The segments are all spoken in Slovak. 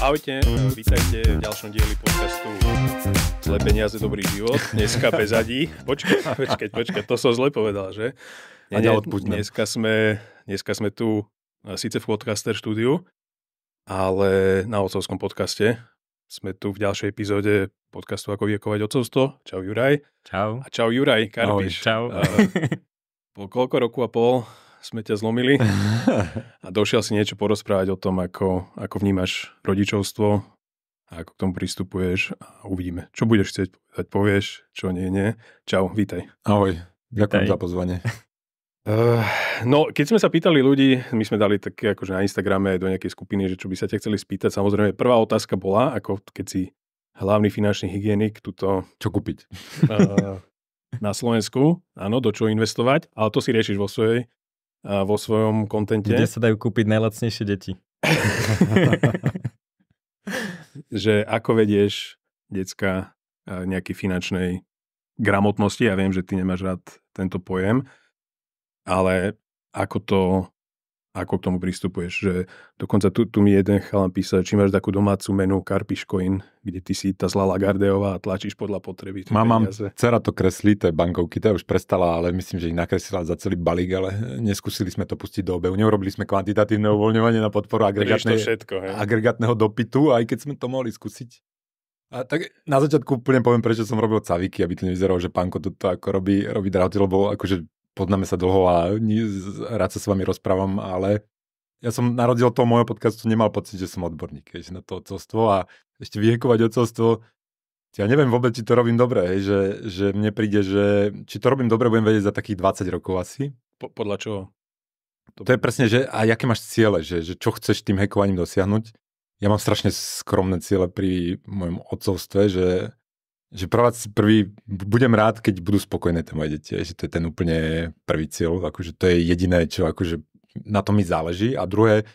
Ahojte, vítajte v ďalšom dieli podcastu Zle peniaze, dobrý život. Dneska pezadí. Počkaj, počkaj, počkaj, to som zle povedal, že? Nie, nie, dneska, sme, dneska sme tu eh, síce v podcaster štúdiu, ale na otcovskom podcaste. Sme tu v ďalšej epizóde podcastu Ako viekovať otcovstvo. Čau Juraj. Čau. A čau Juraj Karpiš. Ahoj, čau. Eh, po koľko roku a pol sme ťa zlomili a došiel si niečo porozprávať o tom, ako, ako vnímaš rodičovstvo a ako k tomu pristupuješ a uvidíme, čo budeš chcieť povedať, povieš, čo nie, nie. Čau, vítaj. Ahoj, ďakujem vítaj. za pozvanie. Uh, no, keď sme sa pýtali ľudí, my sme dali také akože na Instagrame aj do nejakej skupiny, že čo by sa ťa chceli spýtať, samozrejme prvá otázka bola, ako keď si hlavný finančný hygienik, tuto... Čo kúpiť? Uh, na Slovensku, áno, do čo investovať, ale to si riešiš vo, svojej, vo svojom kontente. Kde sa dajú kúpiť najlacnejšie deti. že ako vedieš decka nejaký finančnej gramotnosti, ja viem, že ty nemáš rád tento pojem, ale ako to ako k tomu pristupuješ. Že dokonca tu, tu mi jeden chalan písal, či máš takú domácu menu Karpiškoin, kde ty si tá zlá Lagardeová a tlačíš podľa potreby. Mám, mám, dcera to kreslí, to je bankovky, tá už prestala, ale myslím, že ich nakreslila za celý balík, ale neskúsili sme to pustiť do obehu. Neurobili sme kvantitatívne uvoľňovanie na podporu agregátne, všetko, he? agregátneho dopytu, aj keď sme to mohli skúsiť. A tak na začiatku úplne poviem, prečo som robil caviky, aby to nevyzeralo, že pánko toto ako robí, robí drahoty, lebo akože poznáme sa dlho a rád sa s vami rozprávam, ale ja som narodil toho môjho podcastu, nemal pocit, že som odborník hej, na to odcovstvo a ešte vyhekovať odcovstvo, ja neviem vôbec, či to robím dobre, hej, že, že mne príde, že či to robím dobre, budem vedieť za takých 20 rokov asi. Po, podľa čoho? To... to je presne, že a aké máš ciele, že, že čo chceš tým hekovaním dosiahnuť. Ja mám strašne skromné ciele pri mojom odcovstve, že že prvá, prvý, budem rád, keď budú spokojné tie moje deti, že to je ten úplne prvý cieľ, akože to je jediné, čo akože na to mi záleží. A druhé,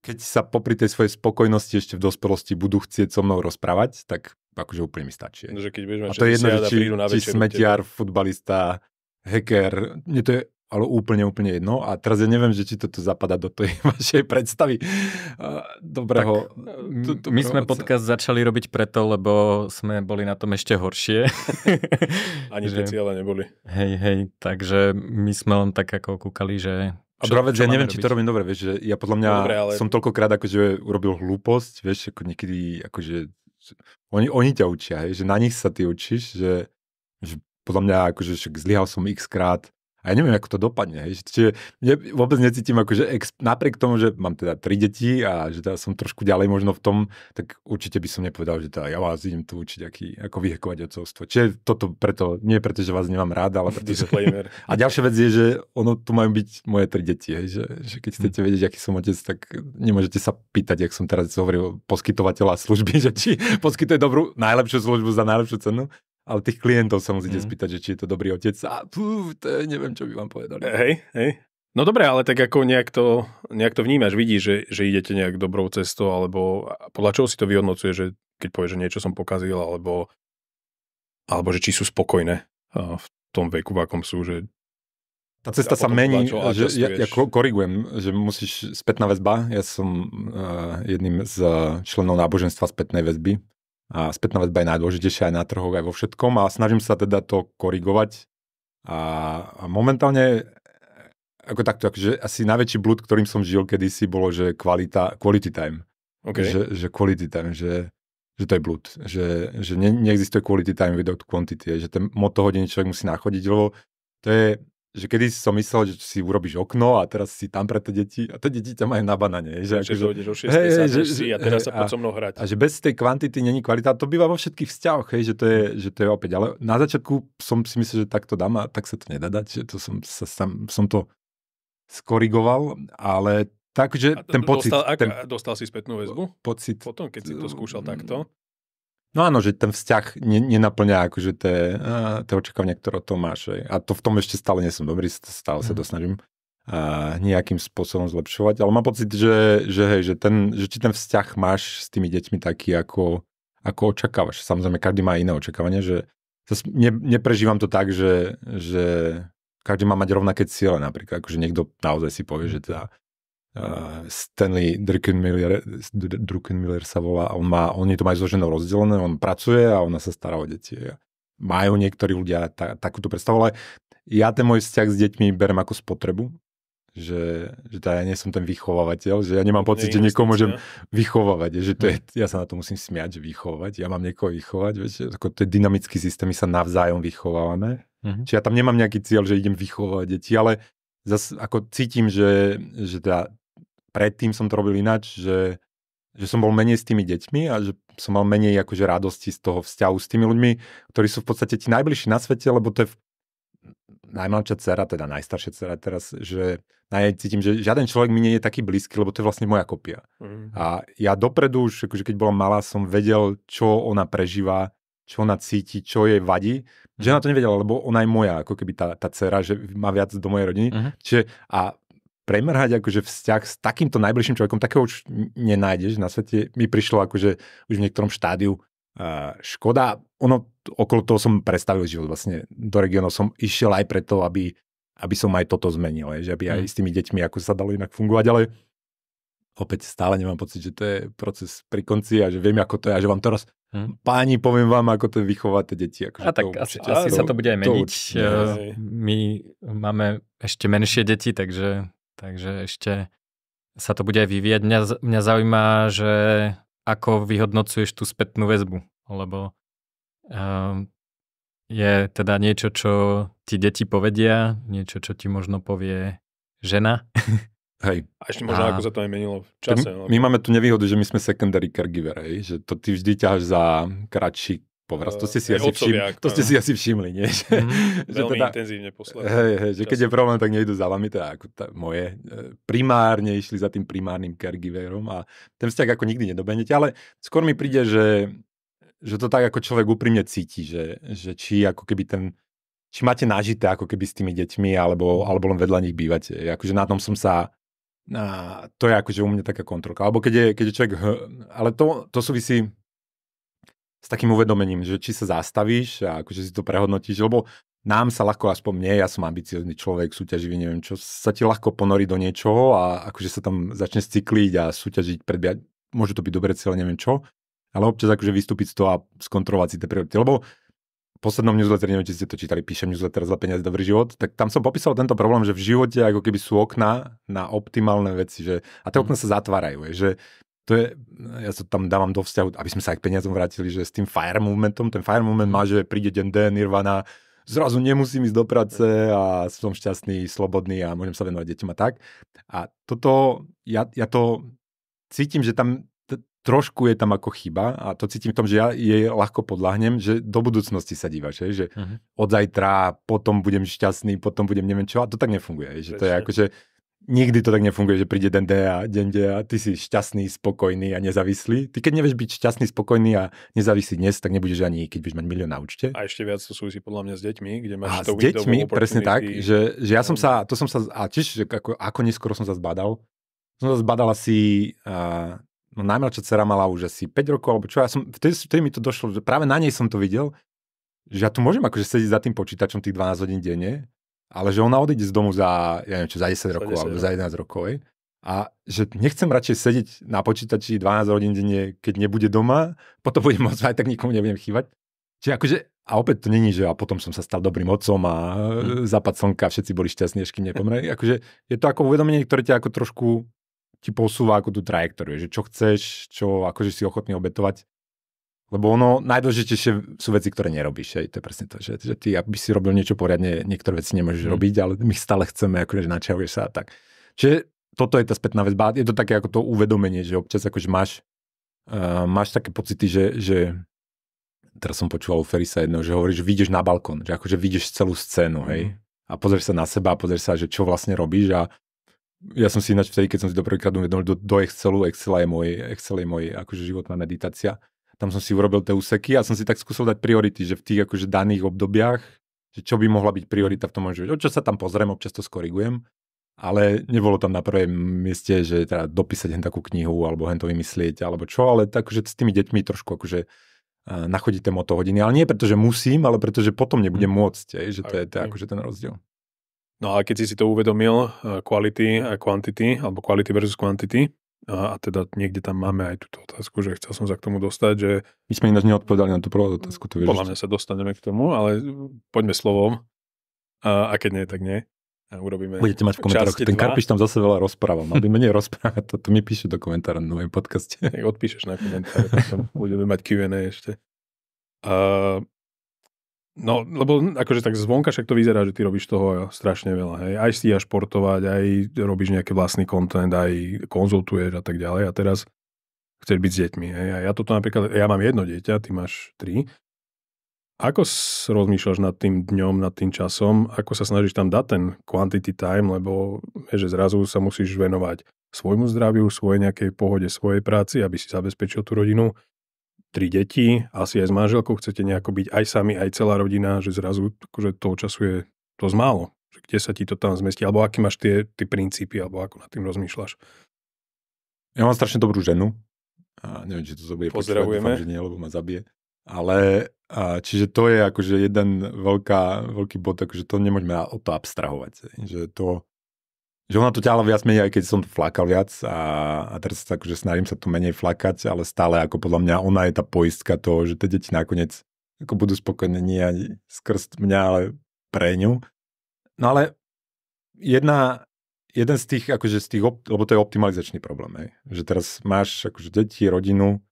keď sa popri tej svojej spokojnosti ešte v dospelosti budú chcieť so mnou rozprávať, tak akože úplne mi stačí. No, že keď budeš mať a to je jedno, že či, či smetiar, futbalista, hacker, mne to je ale úplne, úplne jedno. A teraz ja neviem, že či toto zapadá do tej vašej predstavy dobrého... Tak, e, my sme oca. podcast začali robiť preto, lebo sme boli na tom ešte horšie. Ani že, tie neboli. Hej, hej, takže my sme len tak ako kúkali, že a druhá vec, ja neviem, robiť? či to robím dobre, vieš, že ja podľa mňa dobre, ale... som toľkokrát akože urobil hlúposť, vieš, ako niekedy, akože oni, oni ťa učia, hej, že na nich sa ty učíš, že, že podľa mňa akože však zlyhal som x krát, a ja neviem, ako to dopadne. Hej. Čiže ne, vôbec necítim, akože ex, napriek tomu, že mám teda tri deti a že teda som trošku ďalej možno v tom, tak určite by som nepovedal, že teda ja vás idem tu učiť, aký, ako vyhekovať odcovstvo. Čiže toto preto, nie preto, že vás nemám rád, ale preto, že... A ďalšia vec je, že ono tu majú byť moje tri deti. Hej. Že, že keď hm. chcete vedieť, aký som otec, tak nemôžete sa pýtať, ak som teraz hovoril, poskytovateľa služby, že či poskytuje dobrú, najlepšiu službu za najlepšiu cenu ale tých klientov sa musíte mm. spýtať, že či je to dobrý otec a pú, to je, neviem, čo by vám povedali. E, hej, hej. No dobre, ale tak ako nejak to, nejak to vnímaš, vidíš, že, že idete nejak dobrou cestou, alebo podľa čoho si to vyhodnocuje, že keď povieš, že niečo som pokazil, alebo, alebo že či sú spokojné v tom veku, v akom sú, že tá cesta sa mení, že ja, ja korigujem, že musíš spätná väzba. Ja som uh, jedným z e, členov náboženstva spätnej väzby. A spätná väzba je najdôležitejšia aj na trhoch, aj vo všetkom a snažím sa teda to korigovať. A, a momentálne ako takto, akože asi najväčší blúd, ktorým som žil kedysi, bolo, že kvalita, quality time. Okay. Že, že quality time, že, že to je blúd, že, že ne, neexistuje quality time without quantity, že ten hodiny človek musí nachodiť, lebo to je že kedy som myslel, že si urobíš okno a teraz si tam pre tie deti a tie deti ťa majú na banane. Že, že, akože, o 6, hej, že, si a teraz sa poď so mnou hrať. A že bez tej kvantity není kvalita. To býva vo všetkých vzťahoch, hej, že, to je, mm. že to je opäť. Ale na začiatku som si myslel, že to dám a tak sa to nedá dať. Že to som, sa, sam, som to skorigoval, ale takže ten pocit... Dostal, ten, dostal si spätnú väzbu? Pocit. Potom, keď si to skúšal takto? No áno, že ten vzťah nenaplňa akože tie, tie očakávania, ktoré to máš. Aj. A to v tom ešte stále nie som dobrý, stále sa mhm. to snažím a nejakým spôsobom zlepšovať, ale mám pocit, že, že, hej, že, ten, že či ten vzťah máš s tými deťmi taký, ako, ako očakávaš. Samozrejme, každý má iné očakávanie, že ne, neprežívam to tak, že, že každý má mať rovnaké ciele napríklad. Akože niekto naozaj si povie, mhm. že teda Stanley Druckenmiller, Druckenmiller sa volá, on má, oni to majú so ženou rozdelené, on pracuje a ona sa stará o deti. Majú niektorí ľudia tá, takúto predstavu, ale ja ten môj vzťah s deťmi berem ako spotrebu, že, že tá, teda ja nie som ten vychovávateľ, že ja nemám pocit, že niekoho môžem vychovávať, že to je, hm. ja sa na to musím smiať, že vychovať, ja mám niekoho vychovať, vieš, ako to je dynamický systém, my sa navzájom vychovávame, mm-hmm. čiže ja tam nemám nejaký cieľ, že idem vychovávať deti, ale zase ako cítim, že, že tá, teda predtým som to robil ináč, že, že som bol menej s tými deťmi a že som mal menej akože radosti z toho vzťahu s tými ľuďmi, ktorí sú v podstate ti najbližší na svete, lebo to je najmladšia dcera, teda najstaršia dcera teraz, že na nej cítim, že žiaden človek mi nie je taký blízky, lebo to je vlastne moja kopia. Mm. A ja dopredu už, akože keď bola malá, som vedel, čo ona prežíva, čo ona cíti, čo jej vadí. Žena mhm. to nevedela, lebo ona je moja, ako keby tá, tá dcera, že má viac do mojej rodiny. Uh-huh. Čiže, a premrhať akože vzťah s takýmto najbližším človekom, takého už nenájdeš na svete. Mi prišlo akože už v niektorom štádiu uh, škoda. Ono, okolo toho som predstavil, život vlastne. Do regiónov som išiel aj preto, aby, aby som aj toto zmenil, je, že aby aj mm. s tými deťmi ako sa dalo inak fungovať, ale opäť stále nemám pocit, že to je proces pri konci a že viem, ako to je a že vám teraz Hmm. Páni, poviem vám, ako to vychovať tie deti. Akože a tak to, asi, asi to, sa to bude aj meniť. To, eh, My máme ešte menšie deti, takže Takže ešte sa to bude aj vyvíjať. Mňa, mňa zaujíma, že ako vyhodnocuješ tú spätnú väzbu, lebo um, je teda niečo, čo ti deti povedia, niečo, čo ti možno povie žena. Hej. A ešte možno, a... ako sa to aj menilo v čase. My, my máme tu nevýhodu, že my sme secondary caregiver, hej? že to ty vždy ťaháš za kratší povraz. To no, ste si, asi, všim, to ste si asi všimli, nie? Mm, že veľmi teda, intenzívne posledne. Hej, hej, že keď je problém, tak nejdu za vami, teda ako tá, moje e, primárne išli za tým primárnym caregiverom a ten vzťah ako nikdy nedobenete, ale skôr mi príde, že, že to tak ako človek úprimne cíti, že, že či ako keby ten či máte nažité ako keby s tými deťmi, alebo, alebo len vedľa nich bývate. Akože na tom som sa a to je akože u mňa taká kontrolka. Alebo keď je, keď je človek... ale to, to súvisí s takým uvedomením, že či sa zastavíš a akože si to prehodnotíš, lebo nám sa ľahko, aspoň mne, ja som ambiciozný človek, súťaživý, neviem čo, sa ti ľahko ponorí do niečoho a akože sa tam začne cykliť a súťažiť, predbiať, môže to byť dobre cieľ, neviem čo, ale občas akože vystúpiť z toho a skontrolovať si tie priority, lebo v poslednom newsletteri, neviem, či ste to čítali, píšem newsletter za peniaze dobrý život, tak tam som popísal tento problém, že v živote ako keby sú okna na optimálne veci, že, a tie okna mm. sa zatvárajú, že to je, ja to tam dávam do vzťahu, aby sme sa aj k peniazom vrátili, že s tým fire momentom, ten fire moment má, že príde deň D, Nirvana, zrazu nemusím ísť do práce a som šťastný, slobodný a môžem sa venovať deťom a tak. A toto, ja, ja to cítim, že tam t- trošku je tam ako chyba a to cítim v tom, že ja jej ľahko podľahnem, že do budúcnosti sa dívaš, že, uh-huh. od zajtra, potom budem šťastný, potom budem neviem čo a to tak nefunguje, že to je ako, že nikdy to tak nefunguje, že príde den D a deň D a ty si šťastný, spokojný a nezávislý. Ty keď nevieš byť šťastný, spokojný a nezávislý dnes, tak nebudeš ani, keď budeš mať milión na účte. A ešte viac to súvisí podľa mňa s deťmi, kde máš a to s deťmi, presne tak, že, že ja som sa, to som sa, a tiež ako, ako neskoro som sa zbadal, som sa zbadal asi, a, no najmladšia dcera mala už asi 5 rokov, alebo čo, ja som, vtedy, vtedy mi to došlo, že práve na nej som to videl, že ja tu môžem akože sedieť za tým počítačom tých 12 hodín denne ale že ona odíde z domu za, ja neviem čo, za 10 rokov 10, alebo za 11 rokov, hej. A že nechcem radšej sedieť na počítači 12 hodín denne, keď nebude doma, potom budem môcť aj tak nikomu nebudem chýbať. Čiže akože, a opäť to není, že a potom som sa stal dobrým otcom a hmm. západ slnka, všetci boli šťastní, až kým nepomreli. Akože je to ako uvedomenie, ktoré ťa ako trošku ti posúva ako tú trajektóriu, že čo chceš, čo akože si ochotný obetovať lebo ono, najdôležitejšie sú veci, ktoré nerobíš. Aj. To je presne to, že, že ty, aby si robil niečo poriadne, niektoré veci nemôžeš mm. robiť, ale my stále chceme, akože načiavuješ sa a tak. Čiže toto je tá spätná väzba. Je to také ako to uvedomenie, že občas akože máš, uh, máš také pocity, že, že teraz som počúval u Ferisa jedného, že hovorí, že vidíš na balkón, že akože vidíš celú scénu, hej. Mhm. A pozrieš sa na seba a pozrieš sa, že čo vlastne robíš a ja som si ináč vtedy, keď som si to prvýkrát uvedomil, do, do Excelu, Excel je môj, Excel je môj akože životná meditácia, tam som si urobil tie úseky a som si tak skúsil dať priority, že v tých akože daných obdobiach, že čo by mohla byť priorita v tom môžu, O Čo sa tam pozriem, občas to skorigujem, ale nebolo tam na prvom mieste, že teda dopísať hen takú knihu, alebo hen to vymyslieť, alebo čo, ale tak, akože s tými deťmi trošku akože nachodiť tie motohodiny, ale nie preto, že musím, ale preto, že potom nebudem mhm. môcť, aj, že to je, to je akože ten rozdiel. No a keď si si to uvedomil, quality a quantity, alebo quality versus quantity, a, a teda niekde tam máme aj túto otázku, že chcel som sa k tomu dostať, že... My sme ináč neodpovedali na tú prvú mm, otázku. To vieš, podľa mňa sa dostaneme k tomu, ale mm, poďme slovom. A, a keď nie, tak nie. A urobíme Budete mať v komentároch. Ten Karpiš tam zase veľa rozpráva. Mal by menej rozprávať, to, to mi píše do komentára na mojom podcaste. Odpíšeš na komentár, budeme mať Q&A ešte. A, No, lebo akože tak zvonka však to vyzerá, že ty robíš toho strašne veľa. Hej. Aj si ja športovať, aj robíš nejaký vlastný kontent, aj konzultuješ a tak ďalej. A teraz chceš byť s deťmi. Hej. A ja toto napríklad, ja mám jedno dieťa, ty máš tri. Ako rozmýšľaš nad tým dňom, nad tým časom? Ako sa snažíš tam dať ten quantity time, lebo je, že zrazu sa musíš venovať svojmu zdraviu, svojej nejakej pohode, svojej práci, aby si zabezpečil tú rodinu tri deti, asi aj s manželkou chcete nejako byť aj sami, aj celá rodina, že zrazu akože toho času je dosť málo. Že kde sa ti to tam zmestí, alebo aký máš tie, tie princípy, alebo ako nad tým rozmýšľaš? Ja mám strašne dobrú ženu. A neviem, či to bude Pozdravujeme. Počúvať, dúfam, že nie, lebo ma zabije. Ale a čiže to je akože jeden veľká, veľký bod, akože to nemôžeme od to abstrahovať. Že to, že ona to ťahala viac menej, aj keď som to flakal viac a, a teraz akože snažím sa to menej flakať, ale stále ako podľa mňa ona je tá poistka toho, že tie deti nakoniec ako budú spokojné nie ani skrz mňa, ale pre ňu. No ale jedna, jeden z tých, akože z tých, lebo to je optimalizačný problém, hej. že teraz máš akože deti, rodinu,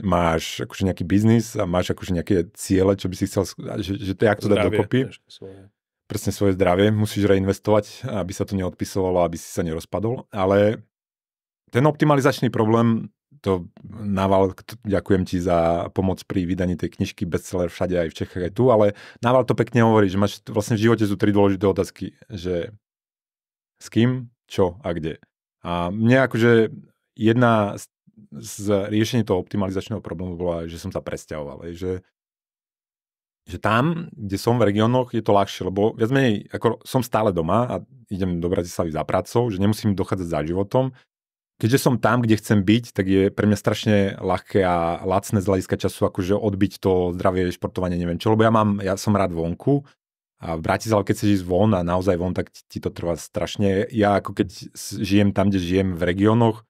máš akože nejaký biznis a máš akože nejaké ciele, čo by si chcel, že, že to, ako to dokopy presne svoje zdravie musíš reinvestovať, aby sa to neodpisovalo, aby si sa nerozpadol, ale ten optimalizačný problém, to Naval, ďakujem ti za pomoc pri vydaní tej knižky bestseller všade aj v Čechách aj tu, ale Naval to pekne hovorí, že máš vlastne v živote sú tri dôležité otázky, že s kým, čo a kde. A mne akože jedna z z riešenie toho optimalizačného problému bola, že som sa presťahoval. Že že tam, kde som v regiónoch, je to ľahšie, lebo viac menej, ako som stále doma a idem do Bratislavy za prácou, že nemusím dochádzať za životom. Keďže som tam, kde chcem byť, tak je pre mňa strašne ľahké a lacné z hľadiska času akože odbiť to zdravie, športovanie, neviem čo, lebo ja mám, ja som rád vonku a v Bratislave, keď chceš ísť von a naozaj von, tak ti to trvá strašne. Ja ako keď žijem tam, kde žijem v regiónoch,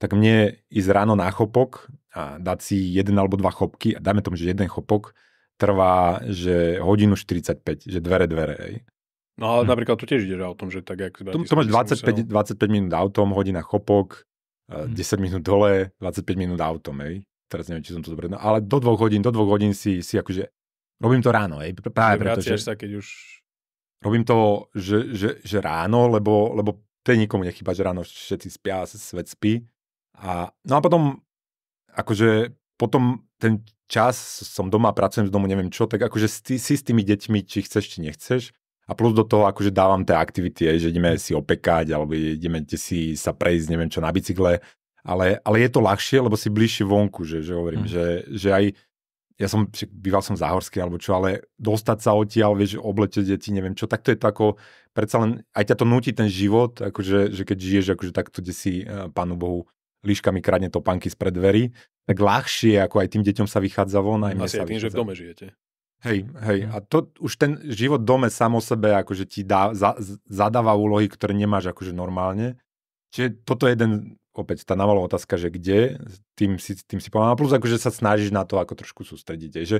tak mne ísť ráno na chopok a dať si jeden alebo dva chopky, a dajme tomu, že jeden chopok, trvá, že hodinu 45, že dvere, dvere, hej. No ale hm. napríklad tu tiež o tom, že tak jak... Tu, to máš 25, 25 minút autom, hodina chopok, e, hm. 10 minút dole, 25 minút autom, ej. Teraz neviem, či som to dobre... No, ale do dvoch hodín, do dvoch hodín si, si akože... Robím to ráno, hej. Práve preto, že... sa, keď už... Robím to, že, že, že ráno, lebo, lebo to nikomu nechýba, že ráno všetci spia, svet spí. A, no a potom, akože potom ten čas, som doma, pracujem z domu, neviem čo, tak akože si, si s tými deťmi, či chceš, či nechceš. A plus do toho akože dávam tie aktivity, že ideme mhm. si opekať, alebo ideme si sa prejsť, neviem čo, na bicykle. Ale, ale je to ľahšie, lebo si bližšie vonku, že, že hovorím, mm. že, že aj ja som, býval som záhorský alebo čo, ale dostať sa odtiaľ, vieš, obleteť deti, neviem čo, tak to je to ako, predsa len, aj ťa to nutí ten život, akože, že keď žiješ, akože takto, kde si, eh, pánu Bohu, líškami kradne topanky z dverí, tak ľahšie, ako aj tým deťom sa vychádza von. Aj Asi aj tým, že v dome žijete. Hej, hej. Mhm. A to už ten život dome samo sebe akože ti dá, za, zadáva úlohy, ktoré nemáš akože normálne. Čiže toto je jeden, opäť tá navalová otázka, že kde, tým si, tým si povedal. A plus akože sa snažíš na to ako trošku sústrediť. Že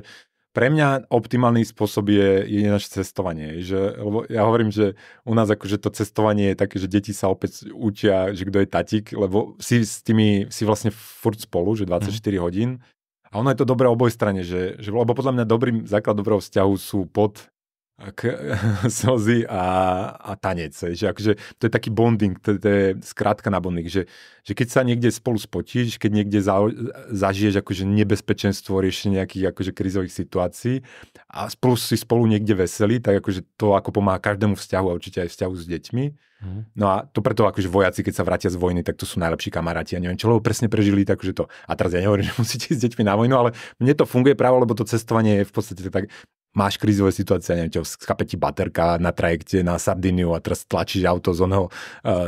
pre mňa optimálny spôsob je, je naše cestovanie. Že, lebo ja hovorím, že u nás akože to cestovanie je také, že deti sa opäť učia, že kto je tatík, lebo si s tými, si vlastne furt spolu, že 24 mm. hodín. A ono je to dobré oboj strane, že, že, lebo podľa mňa dobrým základ dobrého vzťahu sú pod k, slzy a, a tanec. Že akože, to je taký bonding, to, to je skrátka na bonding, že, že keď sa niekde spolu spotíš, keď niekde za, zažiješ akože nebezpečenstvo, riešenie nejakých akože krizových situácií a spolu si spolu niekde veselí, tak akože to ako pomáha každému vzťahu a určite aj vzťahu s deťmi. Mm. No a to preto akože vojaci, keď sa vrátia z vojny, tak to sú najlepší kamaráti. Ja neviem, čo lebo presne prežili, že to. A teraz ja nehovorím, že musíte ísť s deťmi na vojnu, ale mne to funguje práve, lebo to cestovanie je v podstate tak máš krízové situácie, neviem, ťa skape ti baterka na trajekte na Sardiniu a teraz tlačíš auto z onho uh, e,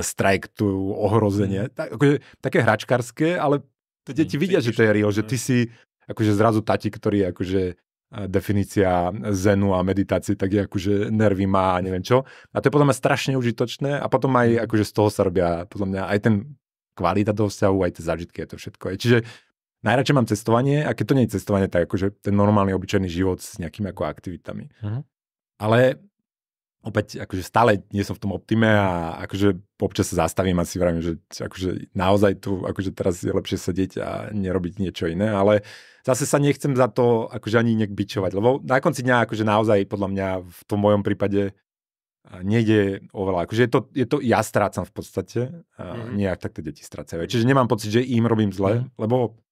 strajektu ohrozenie. Mm. Tak, akože, také hračkarské, ale to deti mm, vidia, že to je real, že ty no. si akože zrazu tati, ktorý je akože e, definícia zenu a meditácie, tak je akože nervy má a neviem čo. A to je podľa mňa strašne užitočné a potom aj mm. akože z toho sa robia podľa mňa aj ten kvalita toho vzťahu, aj tie zážitky, je to všetko. Čiže najradšej mám cestovanie a keď to nie je cestovanie, tak akože ten normálny, obyčajný život s nejakými ako aktivitami. Uh-huh. Ale opäť, akože stále nie som v tom optime a akože občas sa zastavím a si vravím, že akože naozaj tu akože teraz je lepšie sedieť a nerobiť niečo iné, ale zase sa nechcem za to akože ani nejak bičovať, lebo na konci dňa akože naozaj podľa mňa v tom mojom prípade nejde oveľa. Akože je to, je to ja strácam v podstate, a mm. nejak tak tie deti strácajú. Čiže nemám pocit, že im robím zle, mm. lebo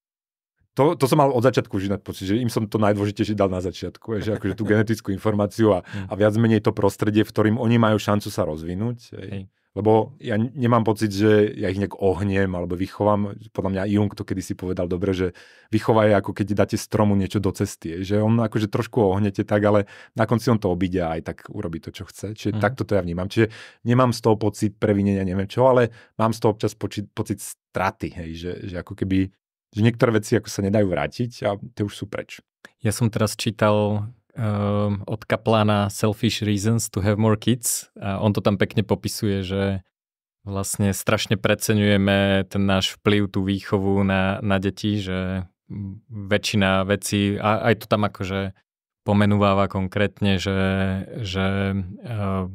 to, to som mal od začiatku už inak pocit, že im som to najdôležitejšie dal na začiatku, že akože tú genetickú informáciu a, mm. a viac menej to prostredie, v ktorým oni majú šancu sa rozvinúť. Hej. Hej. Lebo ja nemám pocit, že ja ich nejak ohnem alebo vychovám. Podľa mňa Jung to kedysi povedal dobre, že vychová je ako keď dáte stromu niečo do cesty. Že on akože trošku ohnete tak, ale na konci on to obíde a aj tak urobí to, čo chce. Čiže mm. takto to ja vnímam. Čiže nemám z toho pocit previnenia, neviem čo, ale mám z toho občas poči- pocit straty. Hej, že, že ako keby že niektoré veci ako sa nedajú vrátiť a tie už sú preč. Ja som teraz čítal um, od Kaplana Selfish Reasons to Have More Kids a on to tam pekne popisuje, že vlastne strašne preceňujeme ten náš vplyv, tú výchovu na, na deti, že väčšina vecí, a aj to tam akože pomenúváva konkrétne, že, že uh,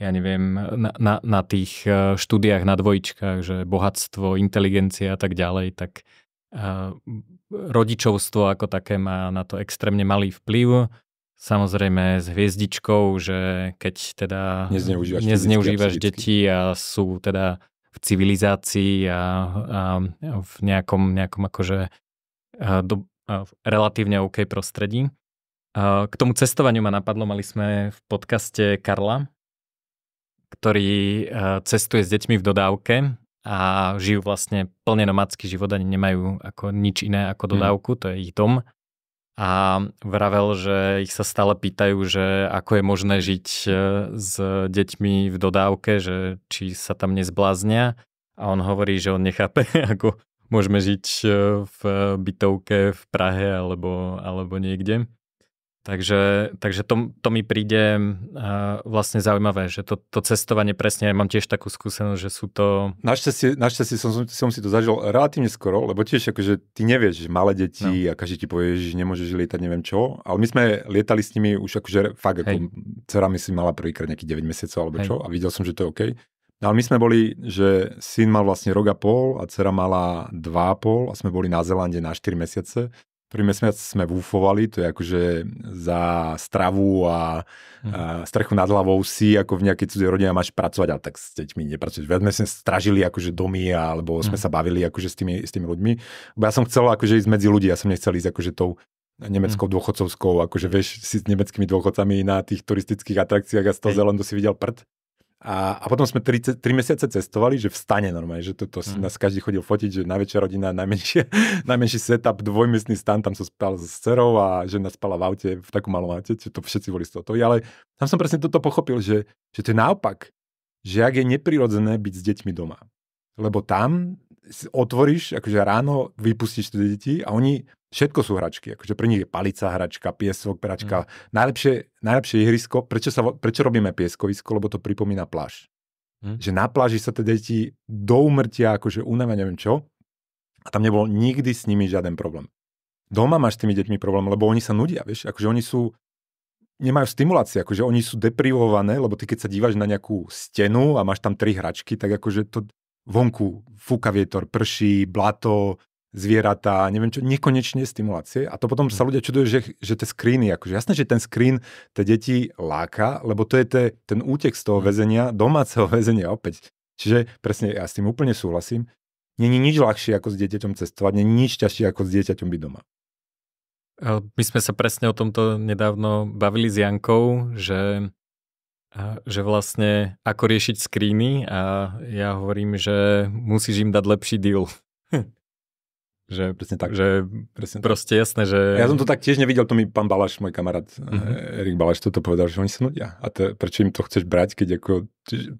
ja neviem, na, na, na tých ehm, štúdiách na dvojičkách, že bohatstvo, inteligencia a tak ďalej, tak Ehm, rodičovstvo ako také má na to extrémne malý vplyv. Samozrejme s hviezdičkou, že keď teda nezneužívaš, nezneužívaš deti a sú teda v civilizácii a, a v nejakom, nejakom akože do, v relatívne OK prostredí. K tomu cestovaniu ma napadlo, mali sme v podcaste Karla, ktorý cestuje s deťmi v dodávke a žijú vlastne plne nomadský život, ani nemajú ako nič iné ako mhm. dodávku, to je ich dom. A vravel, že ich sa stále pýtajú, že ako je možné žiť e, s deťmi v dodávke, že či sa tam nezbláznia. A on hovorí, že on nechápe, ako môžeme žiť e, v bytovke v Prahe alebo, alebo niekde. Takže, takže to, to mi príde uh, vlastne zaujímavé, že to, to cestovanie presne, ja mám tiež takú skúsenosť, že sú to... Našťastie, našťastie som, som si to zažil relatívne skoro, lebo tiež akože ty nevieš, že malé deti no. a každý ti povie, že nemôžeš lietať neviem čo, ale my sme lietali s nimi už akože fakt, ako dcera mi si mala prvýkrát nejakých 9 mesiacov alebo Hej. čo a videl som, že to je OK. No ale my sme boli, že syn mal vlastne rok a pol a dcera mala dva a pol a sme boli na Zelande na 4 mesiace Prvý mesiac sme vúfovali, to je akože za stravu a, mm. a mhm. strechu nad hlavou si, ako v nejakej cudzej rodine máš pracovať, ale tak s deťmi nepracuješ. Veľmi sme stražili akože domy, alebo sme mm. sa bavili akože s tými, s tými ľuďmi. Bo ja som chcel akože ísť medzi ľudí, ja som nechcel ísť akože tou nemeckou mm. dôchodcovskou, akože vieš si s nemeckými dôchodcami na tých turistických atrakciách a z toho Zelandu si videl prd. A, a potom sme tri tri mesiace cestovali, že vstane normálne, že toto mm. nás každý chodil fotiť, že najväčšia rodina, najmenšie, najmenší setup, dvojmiestný stan, tam som spal s cerou a žena spala v aute, v takom malom aute, to všetci boli z toho. Ale tam som presne toto pochopil, že, že to je naopak, že ak je neprirodzené byť s deťmi doma. Lebo tam otvoríš, akože ráno vypustíš tie deti a oni Všetko sú hračky. Akože pre nich je palica hračka, piesok, hračka. Mm. Najlepšie, najlepšie ihrisko, prečo, sa, prečo robíme pieskovisko, lebo to pripomína pláž. Mm. Že na pláži sa tie deti do umrtia, akože unavia, neviem čo. A tam nebol nikdy s nimi žiaden problém. Doma máš s tými deťmi problém, lebo oni sa nudia, vieš. Akože oni sú, nemajú stimulácie, akože oni sú deprivované, lebo ty keď sa dívaš na nejakú stenu a máš tam tri hračky, tak akože to vonku fúka vietor, prší, blato, zvieratá, neviem čo, nekonečne stimulácie. A to potom sa mhm. ľudia čudujú, že, že tie screeny, akože jasné, že ten screen tie deti láka, lebo to je te, ten útek z toho mhm. väzenia, domáceho väzenia opäť. Čiže presne, ja s tým úplne súhlasím. Není nič ľahšie ako s dieťaťom cestovať, není nič ťažšie ako s dieťaťom byť doma. E, my sme sa presne o tomto nedávno bavili s Jankou, že, e, že vlastne ako riešiť skríny a ja hovorím, že musíš im dať lepší deal. Že, presne tak. Že presne proste jasné, že... Ja som to tak tiež nevidel, to mi pán Balaš, môj kamarát mm-hmm. Erik Balaš, toto povedal, že oni sa nudia. A to, prečo im to chceš brať, keď ako...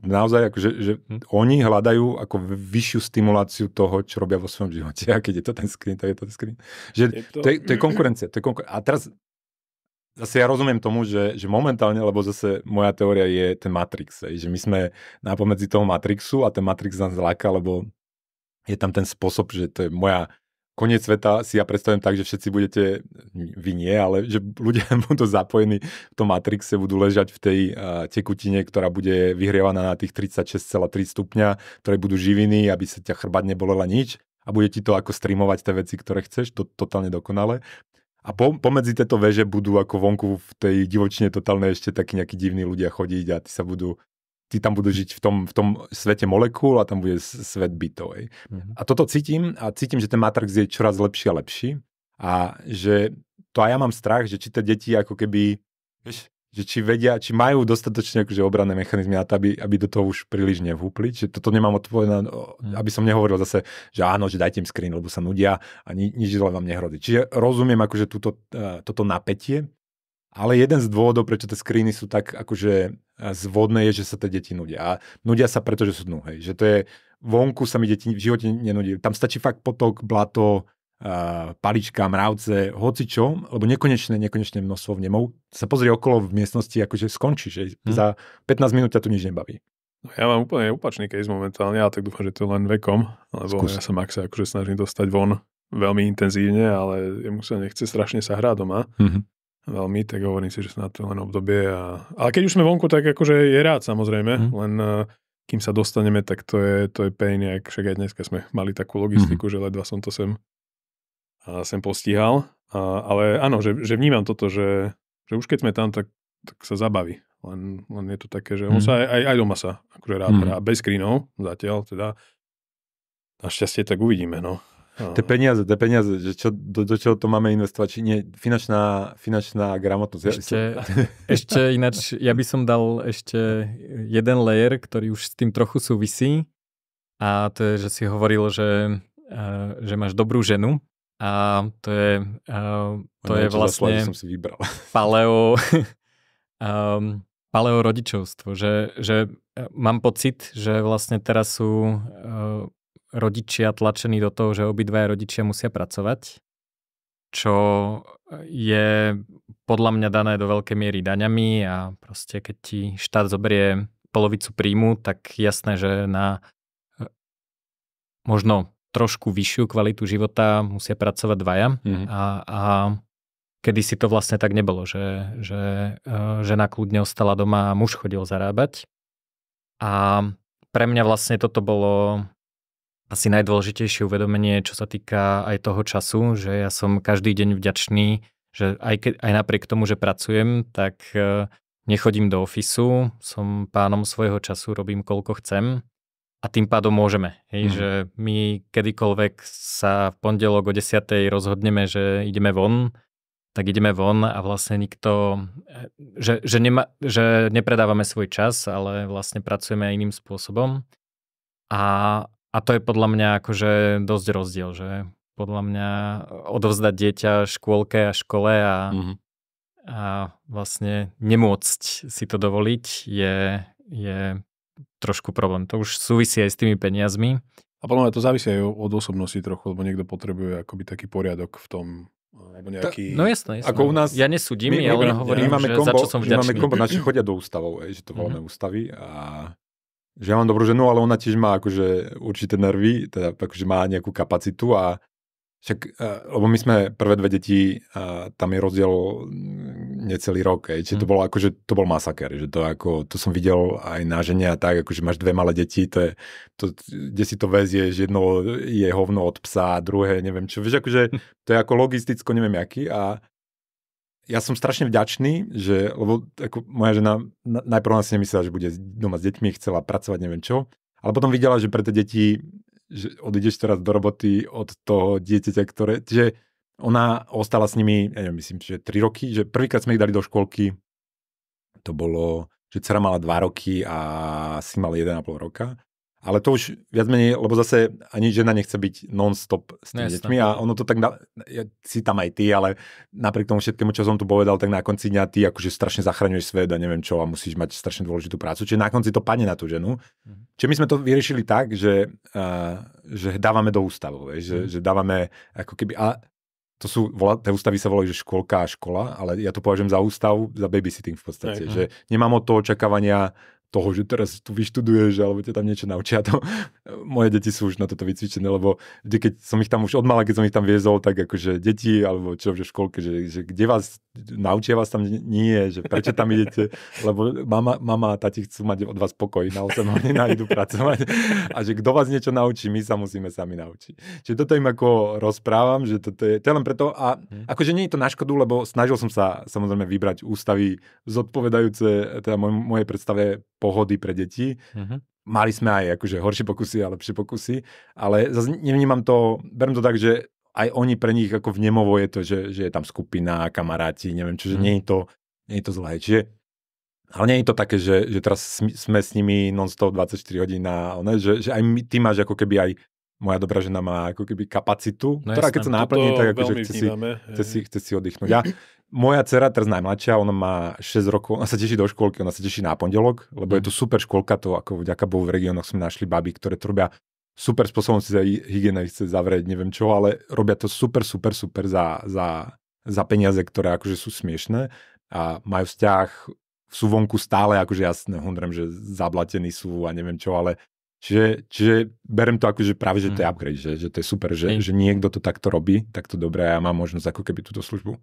Naozaj, ako, že, že mm-hmm. oni hľadajú ako vyššiu stimuláciu toho, čo robia vo svojom živote. A keď je to ten screen, tak je to ten screen. Že je to... To, je, to je konkurencia. To je konkur... A teraz zase ja rozumiem tomu, že, že momentálne, lebo zase moja teória je ten Matrix, že my sme napomedzi toho Matrixu a ten Matrix nás láka, lebo je tam ten spôsob, že to je moja koniec sveta si ja predstavím tak, že všetci budete, vy nie, ale že ľudia budú zapojení v tom Matrixe, budú ležať v tej uh, tekutine, ktorá bude vyhrievaná na tých 36,3 stupňa, ktoré budú živiny, aby sa ťa chrbát nebolela nič a bude ti to ako streamovať tie veci, ktoré chceš, to totálne dokonale. A po, pomedzi tieto veže budú ako vonku v tej divočine totálne ešte takí nejakí divní ľudia chodiť a ty sa budú tí tam budú žiť v tom, v tom svete molekúl a tam bude svet bytov. Mm-hmm. A toto cítim a cítim, že ten Matrix je čoraz lepší a lepší a že to aj ja mám strach, že či tie deti ako keby, vieš, že či vedia, či majú dostatočne akože obranné mechanizmy na to, aby, aby do toho už príliš nevúpli. Čiže toto nemám odpovedané, mhm. aby som nehovoril zase, že áno, že dajte im screen, lebo sa nudia a ni, nič zle vám nehrodí. Čiže rozumiem akože túto, uh, toto napätie, ale jeden z dôvodov, prečo tie skríny sú tak akože e, zvodné, je, že sa tie deti nudia. A nudia sa preto, že sú dnu, hej. Že to je, vonku sa mi deti v živote nenudí. Tam stačí fakt potok, blato, uh, palička, mravce, hocičo, lebo nekonečné, nekonečné množstvo vnemov. Sa pozrie okolo v miestnosti, akože skončí, že hmm. za 15 minút ťa tu nič nebaví. No, ja mám úplne opačný case momentálne, ale tak dúfam, že to len vekom, lebo Skús. ja sa Maxa akože snažím dostať von veľmi intenzívne, ale jemu sa nechce strašne sa hrať doma. Mm-hmm veľmi, tak hovorím si, že sa na to len obdobie. A... Ale keď už sme vonku, tak akože je rád samozrejme, mm. len eh, kým sa dostaneme, tak to je, to je pejne, ak však aj dneska sme mali takú logistiku, mm. že ledva som to sem, a sem postihal. A, ale áno, že, že vnímam toto, že, že už keď sme tam, tak, tak sa zabaví. Len, len je to také, že mm. on mhm. sa aj, aj, aj doma sa akože rád mm. hrá, mhm. bez screenov zatiaľ teda. Našťastie tak uvidíme, no. No. Tie peniaze, tie peniaze, že čo, do, do čoho to máme investovať, či nie, finančná, finančná gramotnosť. Ešte, ja, ešte ináč, ja by som dal ešte jeden layer, ktorý už s tým trochu súvisí a to je, že si hovoril, že, e, že máš dobrú ženu a to je, e, to je vlastne som si vybral. paleo, um, paleo rodičovstvo, že, že e, mám pocit, že vlastne teraz sú rodičia tlačení do toho, že obidva rodičia musia pracovať, čo je podľa mňa dané do veľkej miery daňami a proste keď ti štát zoberie polovicu príjmu, tak jasné, že na eh, možno trošku vyššiu kvalitu života musia pracovať dvaja mm-hmm. a, a kedy si to vlastne tak nebolo, že, že eh, žena kľudne ostala doma a muž chodil zarábať. A pre mňa vlastne toto bolo asi najdôležitejšie uvedomenie, čo sa týka aj toho času, že ja som každý deň vďačný, že aj, ke, aj napriek tomu, že pracujem, tak e, nechodím do ofisu, som pánom svojho času, robím koľko chcem a tým pádom môžeme. Hej, mm. že my kedykoľvek sa v pondelok o 10. rozhodneme, že ideme von, tak ideme von a vlastne nikto, e, že, že, nema, že nepredávame svoj čas, ale vlastne pracujeme aj iným spôsobom. A a to je podľa mňa akože dosť rozdiel, že podľa mňa odovzdať dieťa škôlke a škole a, mm-hmm. a vlastne nemôcť si to dovoliť je, je trošku problém. To už súvisí aj s tými peniazmi. A podľa mňa to závisí aj od osobnosti trochu, lebo niekto potrebuje akoby taký poriadok v tom, eh, alebo nejaký... No jasné, jasné. Ako u nás... Ja nesúdim, my, ja len hovorím, my máme že kombo, za čo som vďačný. My máme kombo, naši chodia do ústavov, že to voláme mm-hmm. ústavy a že ja mám dobrú ženu, ale ona tiež má akože určité nervy, teda akože má nejakú kapacitu a však, e, lebo my sme prvé dve deti, a tam je rozdiel mm, necelý rok, hej. Čiže to mm. bolo akože, to bol masaker, že to ako, to som videl aj na žene a tak, akože máš dve malé deti, to je, to, kde si to že jedno je hovno od psa, druhé, neviem čo, vieš, akože hm. to je ako logisticko, neviem aký a ja som strašne vďačný, že, lebo ako moja žena najprv asi nemyslela, že bude doma s deťmi, chcela pracovať, neviem čo, ale potom videla, že pre tie deti, že odídeš teraz do roboty od toho dieťaťa, ktoré, že ona ostala s nimi, ja neviem, myslím, že 3 roky, že prvýkrát sme ich dali do školky, to bolo, že dcera mala 2 roky a syn mal 1,5 roka. Ale to už viac menej, lebo zase ani žena nechce byť non-stop s tými no deťmi a ono to tak, na, ja, si tam aj ty, ale napriek tomu všetkému, čo som tu povedal, tak na konci dňa ty akože strašne zachraňuješ svet a neviem čo a musíš mať strašne dôležitú prácu. Čiže na konci to padne na tú ženu. Mhm. Čiže my sme to vyriešili tak, že, uh, že dávame do ústavu, vieš, mhm. že, že dávame ako keby... A to sú, volá, tie ústavy sa volajú, že škôlka a škola, ale ja to považujem za ústav, za babysitting v podstate, Aj, že nemám od toho očakávania toho, že teraz tu vyštuduješ alebo ťa tam niečo naučia. To, moje deti sú už na toto vycvičené, lebo keď som ich tam už odmala, keď som ich tam viezol, tak akože deti alebo čo v školke, že, že kde vás, naučia vás tam nie, že prečo tam idete, lebo mama, mama a tati chcú mať od vás pokoj, na 8 hodín idú pracovať a že kto vás niečo naučí, my sa musíme sami naučiť. Čiže toto im ako rozprávam, že toto je, to je len preto a mhm. akože nie je to na škodu, lebo snažil som sa samozrejme vybrať ústavy zodpovedajúce teda moje predstave pohody pre deti. Uh-huh. Mali sme aj akože horšie pokusy a lepšie pokusy, ale zase nevnímam to, berem to tak, že aj oni pre nich ako vnemovo je to, že, že je tam skupina, kamaráti, neviem čo, že mm. nie, je to, nie je to zlé. Čiže, ale nie je to také, že, že teraz sme s nimi non-stop 24 hodín a že, že aj my, ty máš ako keby aj moja dobrá žena má ako keby kapacitu, no ktorá keď sa náplní, tak že akože chce si, chce, si, chce si oddychnúť. Ja, moja dcera, teraz najmladšia, ona má 6 rokov, ona sa teší do škôlky, ona sa teší na pondelok, lebo mm. je mhm. to super škôlka, to ako vďaka Bohu v regiónoch sme našli baby, ktoré to robia super spôsobom, si za hygiene chce zavrieť, neviem čo, ale robia to super, super, super za, za, za peniaze, ktoré akože sú smiešné a majú vzťah sú vonku stále, akože jasné, hundrem, že zablatení sú a neviem čo, ale Čiže, čiže berem to ako, že práve, že to je mm. upgrade, že, že to je super, že, že niekto to takto robí, takto dobre a ja mám možnosť ako keby túto službu.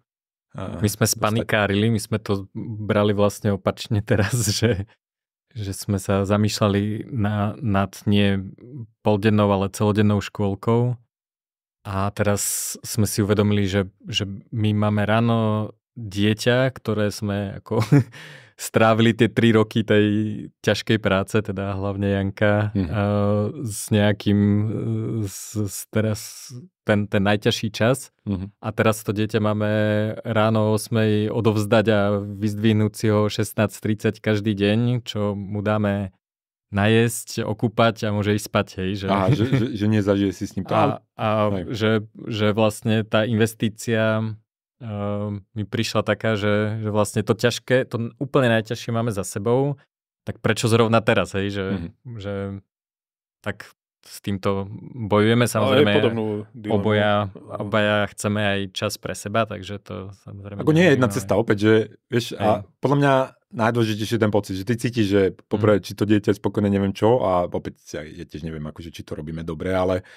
my sme dostať. spanikárili, my sme to brali vlastne opačne teraz, že, že sme sa zamýšľali na, nad nie poldennou, ale celodennou škôlkou a teraz sme si uvedomili, že, že my máme ráno dieťa, ktoré sme ako strávili tie tri roky tej ťažkej práce, teda hlavne Janka, mm-hmm. uh, s nejakým e, s, s teraz ten, ten najťažší čas mm-hmm. a teraz to dieťa máme ráno 8 odovzdať a vyzdvihnúť si ho 16.30 každý deň, čo mu dáme najesť, okúpať a môže ísť spať, hej. Že... Aha, že, že, že nezažije si s ním to. A, a že, že vlastne tá investícia uh, mi prišla taká, že, že vlastne to ťažké, to úplne najťažšie máme za sebou, tak prečo zrovna teraz, hej, že, mm-hmm. že tak s týmto bojujeme, no, samozrejme oboja, obaja chceme aj čas pre seba, takže to samozrejme... Ako nie je jedna cesta, opäť, že vieš, aj. a podľa mňa najdôležitejšie je ten pocit, že ty cítiš, že poprvé, mm. či to dieťa je spokojné, neviem čo, a opäť ja tiež neviem, akože, či to robíme dobre, ale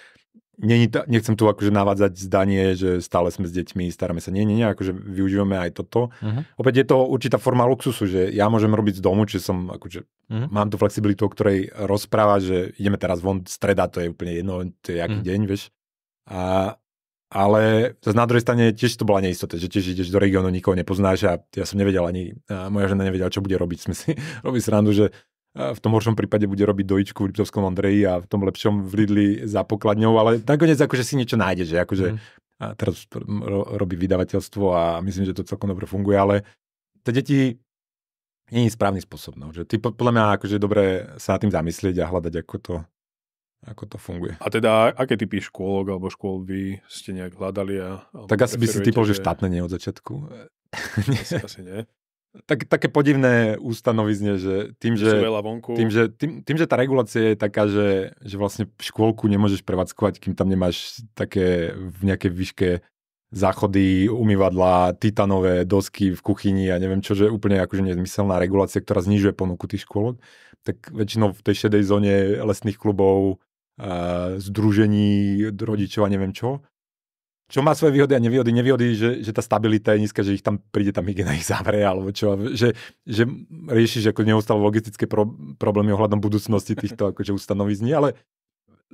Není ta, nechcem tu akože navádzať zdanie, že stále sme s deťmi, staráme sa. Nie, nie, nie, akože využívame aj toto. Uh-huh. Opäť je to určitá forma luxusu, že ja môžem robiť z domu, čiže som, akože, uh-huh. mám tú flexibilitu, o ktorej rozpráva, že ideme teraz von, streda, to je úplne jedno, to je aký uh-huh. Mhm. deň, vieš. A, ale zase na druhej strane tiež to bola neistota, že tiež ideš do regiónu, nikoho nepoznáš a ja som nevedel ani, a moja žena nevedela, čo bude robiť. Sme si robili srandu, že v tom horšom prípade bude robiť dojičku v Liptovskom Andreji a v tom lepšom v Lidli za pokladňou, ale nakoniec akože si niečo nájde, že akože mm. a teraz ro- robí vydavateľstvo a myslím, že to celkom dobre funguje, ale tie deti nie je správny spôsob. No. Že ty, podľa mňa akože je dobré sa na tým zamyslieť a hľadať, ako to, ako to funguje. A teda, aké typy škôlok alebo škôl vy ste nejak hľadali? A, tak asi by si typol, že štátne nie od začiatku. Asi, asi nie tak, také podivné ustanovizne, že tým, že, Tým, že, tým, tým, že tá regulácia je taká, že, že vlastne škôlku nemôžeš prevádzkovať, kým tam nemáš také v nejakej výške záchody, umývadla, titanové dosky v kuchyni a neviem čo, že úplne akože nezmyselná regulácia, ktorá znižuje ponuku tých škôlok, tak väčšinou v tej šedej zóne lesných klubov, uh, združení rodičov a neviem čo, čo má svoje výhody a nevýhody, nevýhody, že, že tá stabilita je nízka, že ich tam príde tam hygiena ich zavrie, alebo čo, že, že riešiš ako neustále logistické pro, problémy ohľadom budúcnosti týchto akože ustanovizní, ale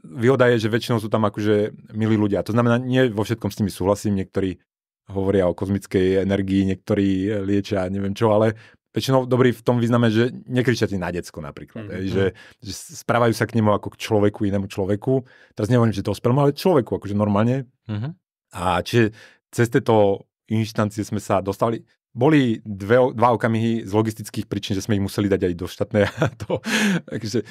výhoda je, že väčšinou sú tam akože milí ľudia. To znamená, nie vo všetkom s nimi súhlasím, niektorí hovoria o kozmickej energii, niektorí e, liečia, neviem čo, ale väčšinou dobrý v tom význame, že nekričia ti na decko napríklad, mm-hmm. že, že správajú sa k nemu ako k človeku, inému človeku. Teraz nehovorím, že ospelom, ale človeku, akože normálne. Mm-hmm. A čiže cez tieto inštancie sme sa dostali. Boli dve, dva okamihy z logistických príčin, že sme ich museli dať aj do štátnej. To, takže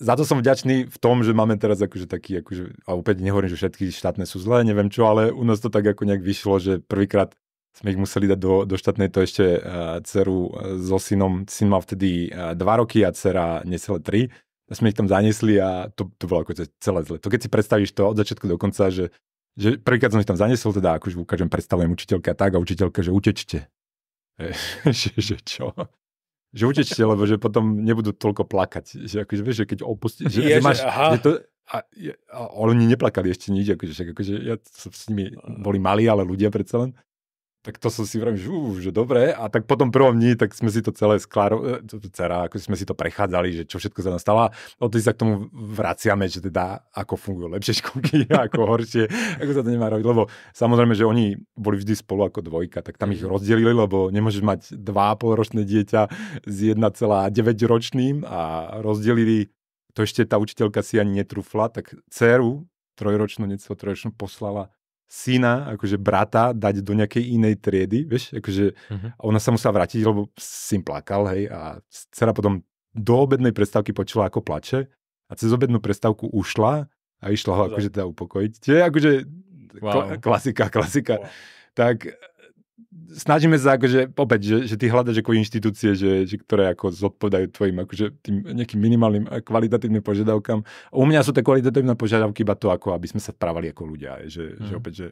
za to som vďačný v tom, že máme teraz akože taký, akože, a opäť nehovorím, že všetky štátne sú zlé, neviem čo, ale u nás to tak ako nejak vyšlo, že prvýkrát sme ich museli dať do, do štátnej, to ešte uh, dceru e, so synom, syn mal vtedy uh, dva roky a dcera necelé tri, a sme ich tam zanesli a to, to bolo ako celé zle. To keď si predstavíš to od začiatku do konca, že že prvýkrát som ich tam zanesol, teda ako už ukážem, predstavujem učiteľke a tak a učiteľka, že utečte. E, že, že čo? Že utečte, lebo že potom nebudú toľko plakať. Že akože vieš, že keď opustíš, že, že máš, aha. že to, a, a, oni neplakali ešte nič, akože, akože ja som s nimi, boli malí, ale ľudia predsa len tak to som si vravím, že, uh, že dobre. A tak potom prvom dni, tak sme si to celé skláro, e, dcera, ako sme si to prechádzali, že čo všetko sa nám stalo. Odtedy sa k tomu vraciame, že teda ako fungujú lepšie školky, ako horšie, ako sa to nemá robiť. Lebo samozrejme, že oni boli vždy spolu ako dvojka, tak tam ich mhm. rozdelili, lebo nemôžeš mať 2,5 ročné dieťa s 1,9 ročným a rozdelili to ešte tá učiteľka si ani netrúfla, tak dceru trojročnú, necelú trojročnú poslala syna, akože brata dať do nejakej inej triedy, vieš, akože uh-huh. ona sa musela vrátiť, lebo syn plakal, hej, a dcera potom do obednej prestávky počula, ako plače a cez obednú prestávku ušla a išla ho akože teda upokojiť. Čiže akože wow. kla- klasika, klasika. Wow. Tak snažíme sa akože, opäť, že, že ty hľadaš ako inštitúcie, že, že ktoré ako zodpovedajú tvojim akože tým nejakým minimálnym eh, kvalitatívnym požiadavkám. U mňa sú tie kvalitatívne požiadavky iba to, ako aby sme sa správali ako ľudia, že, mm. že mhm. opäť, že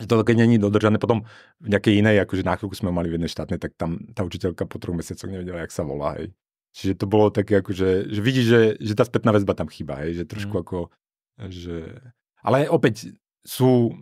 že to keď není dodržané, potom v nejakej inej, akože náchylku sme mali v jednej štátnej, tak tam tá učiteľka po troch mesiacoch nevedela, jak sa volá, hej. Čiže to bolo také akože, že vidíš, že, že tá spätná väzba tam chýba, hej, že trošku mm. ako, že... Ale opäť sú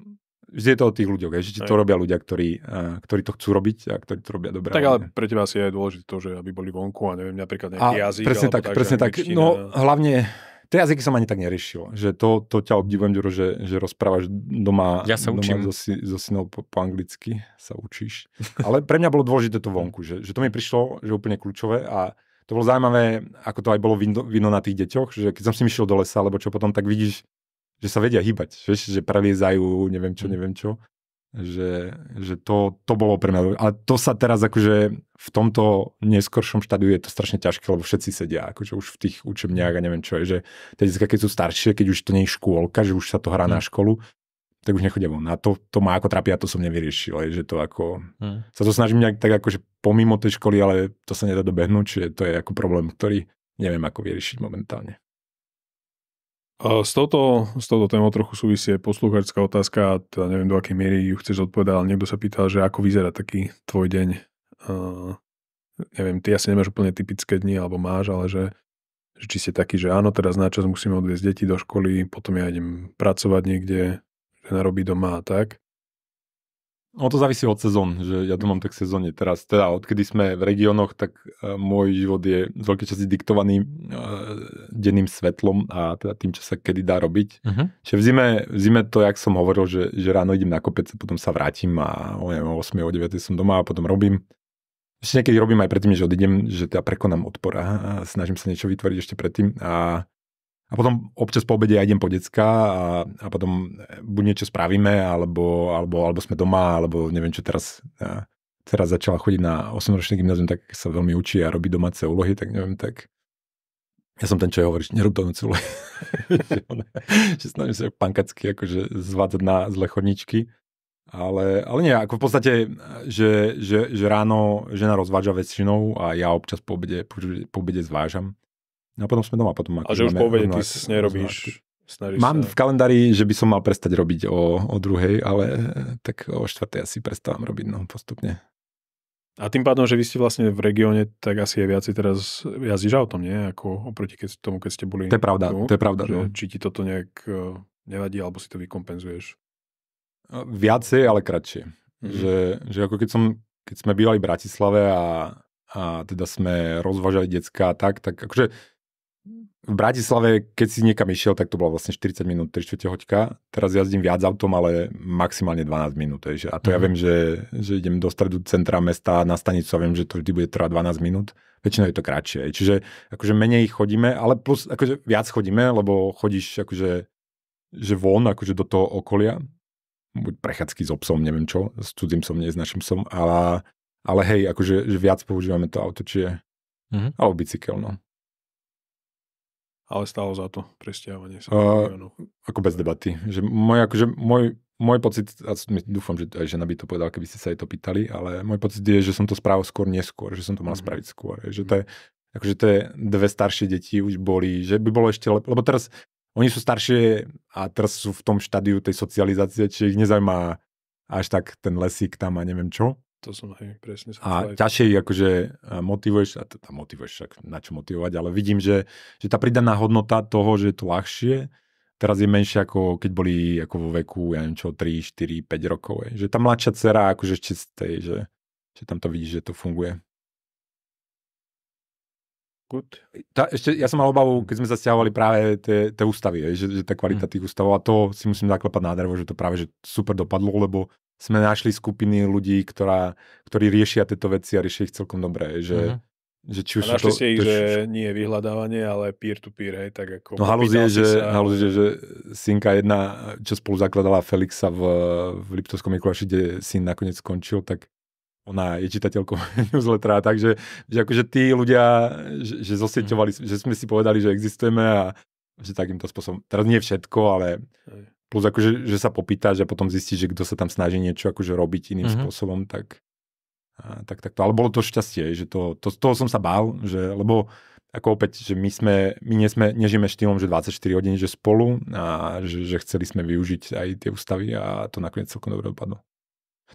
vždy je to o tých ľuďoch, že či to robia ľudia, ktorí, ktorí to chcú robiť a ktorí to robia dobre. Tak ale pre teba asi je dôležité to, že aby boli vonku a neviem, napríklad nejaký a jazyk. Presne tak, tak presne tak. Angličtina. No hlavne tie jazyky som ani tak neriešil, že to, to ťa obdivujem, Ďuro, že, že rozprávaš doma, ja sa učím. so, si, so synou po, po anglicky, sa učíš. Ale pre mňa bolo dôležité to vonku, že, že to mi prišlo, že úplne kľúčové a to bolo zaujímavé, ako to aj bolo vidno, vidno na tých deťoch, že keď som si išiel do lesa, alebo čo potom, tak vidíš, že sa vedia hýbať, vieš, že preliezajú, neviem čo, mm. neviem čo. Že, že to, to bolo pre mňa. A to sa teraz akože v tomto neskoršom štádiu je to strašne ťažké, lebo všetci sedia akože už v tých učebniach a neviem čo. Je, že teď, keď sú staršie, keď už to nie je škôlka, že už sa to hrá hmm. na školu, tak už nechodia von. A to, to má ako trápia, to som nevyriešil. Je, že to ako, hmm. sa to snažím nejak tak akože pomimo tej školy, ale to sa nedá dobehnúť, že to je ako problém, ktorý neviem ako vyriešiť momentálne. S touto, s touto témou trochu súvisie poslucháčská otázka, a teda neviem do akej miery ju chceš odpovedať, ale niekto sa pýtal, že ako vyzerá taký tvoj deň. Uh, neviem, ty asi nemáš úplne typické dni, alebo máš, ale že, že či ste taký, že áno, teraz na čas musíme odviezť deti do školy, potom ja idem pracovať niekde, že narobí doma a tak. Ono to závisí od sezón, že ja to mám tak sezóne teraz. Teda odkedy sme v regiónoch, tak e, môj život je z veľkej časti diktovaný uh, denným svetlom a teda tým, čo sa kedy dá robiť. Uh-huh. Mhm. Čiže v zime, v zime to, jak som hovoril, že, že ráno idem na kopec, potom sa vrátim a o, neviem, o 8, o 9 som doma a potom robím. Ešte niekedy robím aj predtým, že odídem, že teda prekonám odpor a snažím sa niečo vytvoriť ešte predtým. A a potom občas po obede ja idem po decka a, a potom buď niečo spravíme, alebo, alebo, alebo sme doma, alebo neviem čo teraz. Ja, teraz začala chodiť na 8 ročný gymnázium, tak sa veľmi učí a robí domáce úlohy, tak neviem, tak ja som ten, čo hovorí, že nerob domáce úlohy. že snažím sa pankacky akože zvádzať na zle chodničky. Ale, ale nie, ako v podstate, že, že, že ráno žena rozváža väčšinou a ja občas po obede, po, po obede zvážam. A potom sme doma. Potom a že už akože povede, ty si nerobíš. Mám sa... v kalendári, že by som mal prestať robiť o, o druhej, ale e, tak o štvrtej asi prestávam robiť no, postupne. A tým pádom, že vy ste vlastne v regióne, tak asi je viac teraz jazdíš autom, nie? Ako oproti keď, tomu, keď ste boli... To je pravda, tu, to je pravda. Že, no. Či ti toto nejak e, nevadí, alebo si to vykompenzuješ? Viacej, ale kratšie. Mm-hmm. Že, že ako keď, som, keď sme bývali v Bratislave a, a teda sme rozvážali decka a tak, tak akože v Bratislave, keď si niekam išiel, tak to bolo vlastne 40 minút, 3 čtvrte hoďka. Teraz jazdím viac autom, ale maximálne 12 minút. Že, a to mm. ja mhm. viem, že, že idem do stredu centra mesta na stanicu a viem, že to vždy bude trvať 12 minút. Väčšinou je to kratšie. Čiže akože menej chodíme, ale plus akože viac chodíme, lebo chodíš akože že von, akože do toho okolia. Buď prechádzky s obsom, neviem čo, s cudzím som, nie s našim som, ale, ale hej, akože že viac používame to auto, či je, mm-hmm. alebo bicykel, no. Ale stalo za to presťahovanie sa. Uh, ako bez debaty. Že môj, akože môj, môj pocit, a dúfam, že aj žena by to povedala, keby ste sa jej to pýtali, ale môj pocit je, že som to spravil skôr neskôr, že som to mal mm-hmm. spraviť skôr. Že to mhm. je, akože to je, dve staršie deti už boli, že by bolo ešte lepšie, lebo teraz oni sú staršie a teraz sú v tom štádiu tej socializácie, či ich nezaujíma až tak ten lesík tam a neviem čo. To som, hej, presne. Som a ťažšie ťažšie akože motivuješ, a teda motivuješ však na čo motivovať, ale vidím, že, že tá pridaná hodnota toho, že je to ľahšie, teraz je menšia ako keď boli ako vo veku, ja neviem čo, 3, 4, 5 rokov. Je. Že tá mladšia dcera akože ešte z tej, že, že tam to vidíš, že to funguje. Good. Tá, ešte, ja som mal obavu, keď sme zasťahovali práve tie, tie ústavy, je, že, že tá kvalita mm. tých ústavov a to si musím zaklepať na drevo, že to práve že super dopadlo, lebo sme našli skupiny ľudí, ktorá, ktorí riešia tieto veci a riešia ich celkom dobre. Že, mm-hmm. že či už a našli to, ste ich, to, že či... nie je vyhľadávanie, ale peer-to-peer, hej, tak ako... No halus je, že, sa... že, že synka jedna, čo spolu zakladala Felixa v, v Liptovskom Mikuláši, kde syn nakoniec skončil, tak ona je čitateľkou newslettera, takže že akože tí ľudia, že, že mhm. zosieťovali, mm. že sme si povedali, že existujeme a že takýmto spôsobom, teraz nie všetko, ale plus akože, že sa popýtaš a potom zistíš, že kto sa tam snaží niečo akože robiť iným mm-hmm. spôsobom, tak, a, tak, tak to. Ale bolo to šťastie, že to, to, toho som sa bál, že, lebo ako opäť, že my sme, my nesme, nežijeme štýlom, že 24 hodín, že spolu a že, že chceli sme využiť aj tie ústavy a to nakoniec celkom dobre dopadlo.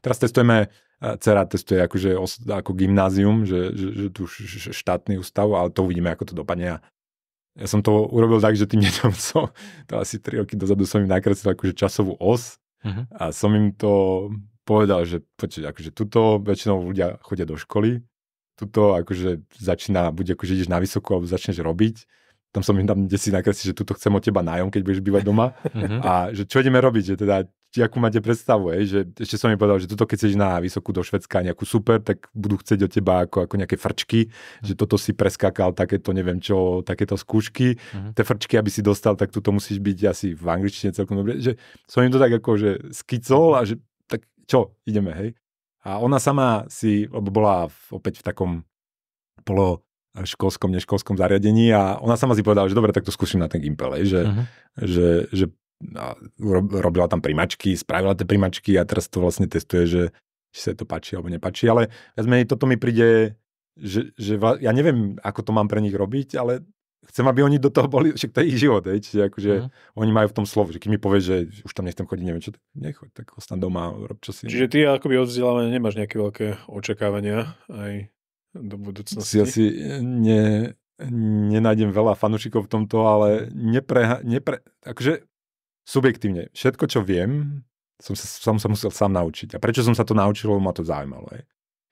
Teraz testujeme, dcera testuje akože ako gymnázium, že, že, že tu štátny ústav, ale to uvidíme, ako to dopadne a ja som to urobil tak, že tým deťom som, to asi 3 roky dozadu som im nakreslil akože časovú os uh-huh. a som im to povedal, že počuť, akože tuto väčšinou ľudia chodia do školy, tuto akože začína, buď akože ideš na vysokú alebo začneš robiť, tam som im tam desi si nakreslil, že tuto chcem od teba nájom, keď budeš bývať doma uh-huh. a že čo ideme robiť, že teda akú máte predstavu, hej, že ešte som mi povedal, že toto keď chceš na vysokú do Švedska nejakú super, tak budú chcieť od teba ako, ako nejaké frčky, mhm. že toto si preskakal takéto neviem čo, takéto skúšky, uh-huh. tie frčky, aby si dostal, tak tuto musíš byť asi v angličtine celkom dobre, že som im to tak ako, že skicol a že tak čo, ideme, hej. A ona sama si, lebo bola v, opäť v takom polo školskom, neškolskom zariadení a ona sama si povedala, že dobre, tak to skúsim na ten Gimpel, že, uh-huh. že, že robila tam primačky, spravila tie primačky a teraz to vlastne testuje, že či sa to páči alebo nepáči, ale viac menej toto mi príde, že, že ja neviem, ako to mám pre nich robiť, ale chcem, aby oni do toho boli, však to je ich život, hej, čiže akože mm. oni majú v tom slovo, že keď mi povie, že už tam nechcem chodiť, neviem čo, nechoď, tak ostan doma, rob čo si. Čiže ty akoby od vzdelávania nemáš nejaké veľké očakávania aj do budúcnosti? Si asi eh, ne, nenájdem veľa fanúšikov v tomto, ale nepre, nepre, akože subjektívne, všetko, čo viem, som sa, som sa musel sám naučiť. A prečo som sa to naučil, ma to zaujímalo. Aj.